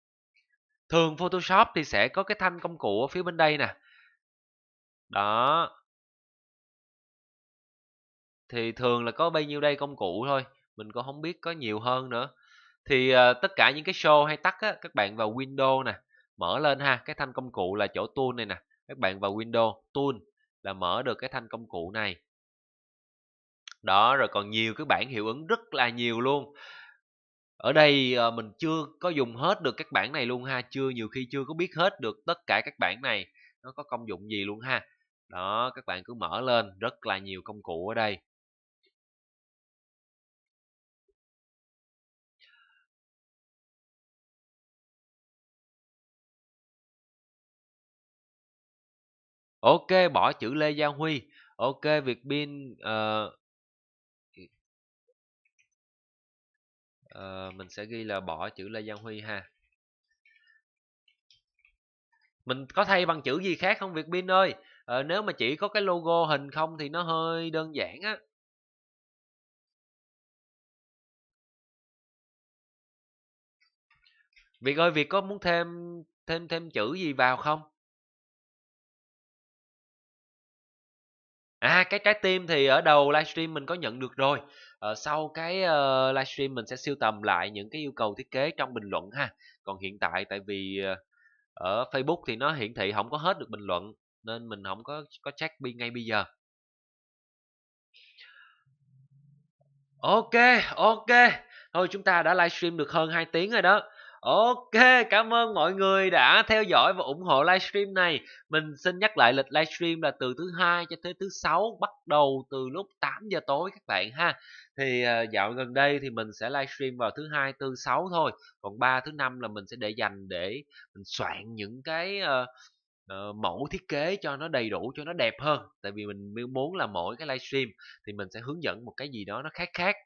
thường photoshop thì sẽ có cái thanh công cụ ở phía bên đây nè đó thì thường là có bao nhiêu đây công cụ thôi mình cũng không biết có nhiều hơn nữa thì uh, tất cả những cái show hay tắt á các bạn vào window nè mở lên ha cái thanh công cụ là chỗ tool này nè các bạn vào window tool là mở được cái thanh công cụ này đó rồi còn nhiều cái bản hiệu ứng rất là nhiều luôn ở đây uh, mình chưa có dùng hết được các bản này luôn ha chưa nhiều khi chưa có biết hết được tất cả các bản này nó có công dụng gì luôn ha đó các bạn cứ mở lên rất là nhiều công cụ ở đây ok bỏ chữ lê gia huy ok việt pin uh, ờ, uh, ờ, mình sẽ ghi là bỏ chữ lê gia huy ha mình có thay bằng chữ gì khác không việt pin ơi ờ, nếu mà chỉ có cái logo hình không thì nó hơi đơn giản á việt ơi việt có muốn thêm thêm thêm chữ gì vào không à cái trái tim thì ở đầu livestream mình có nhận được rồi ở ờ, sau cái uh, livestream mình sẽ siêu tầm lại những cái yêu cầu thiết kế trong bình luận ha còn hiện tại tại vì uh, ở facebook thì nó hiển thị không có hết được bình luận nên mình không có có check bi ngay bây giờ ok ok thôi chúng ta đã livestream được hơn 2 tiếng rồi đó Ok, cảm ơn mọi người đã theo dõi và ủng hộ livestream này. Mình xin nhắc lại lịch livestream là từ thứ hai cho tới thứ sáu bắt đầu từ lúc 8 giờ tối các bạn ha. Thì ờ, dạo gần đây thì mình sẽ livestream vào thứ hai, thứ sáu thôi. Còn ba thứ năm là mình sẽ để dành để mình soạn những cái uh, Uh, mẫu thiết kế cho nó đầy đủ cho nó đẹp hơn tại vì mình muốn là mỗi cái livestream thì mình sẽ hướng dẫn một cái gì đó nó khác khác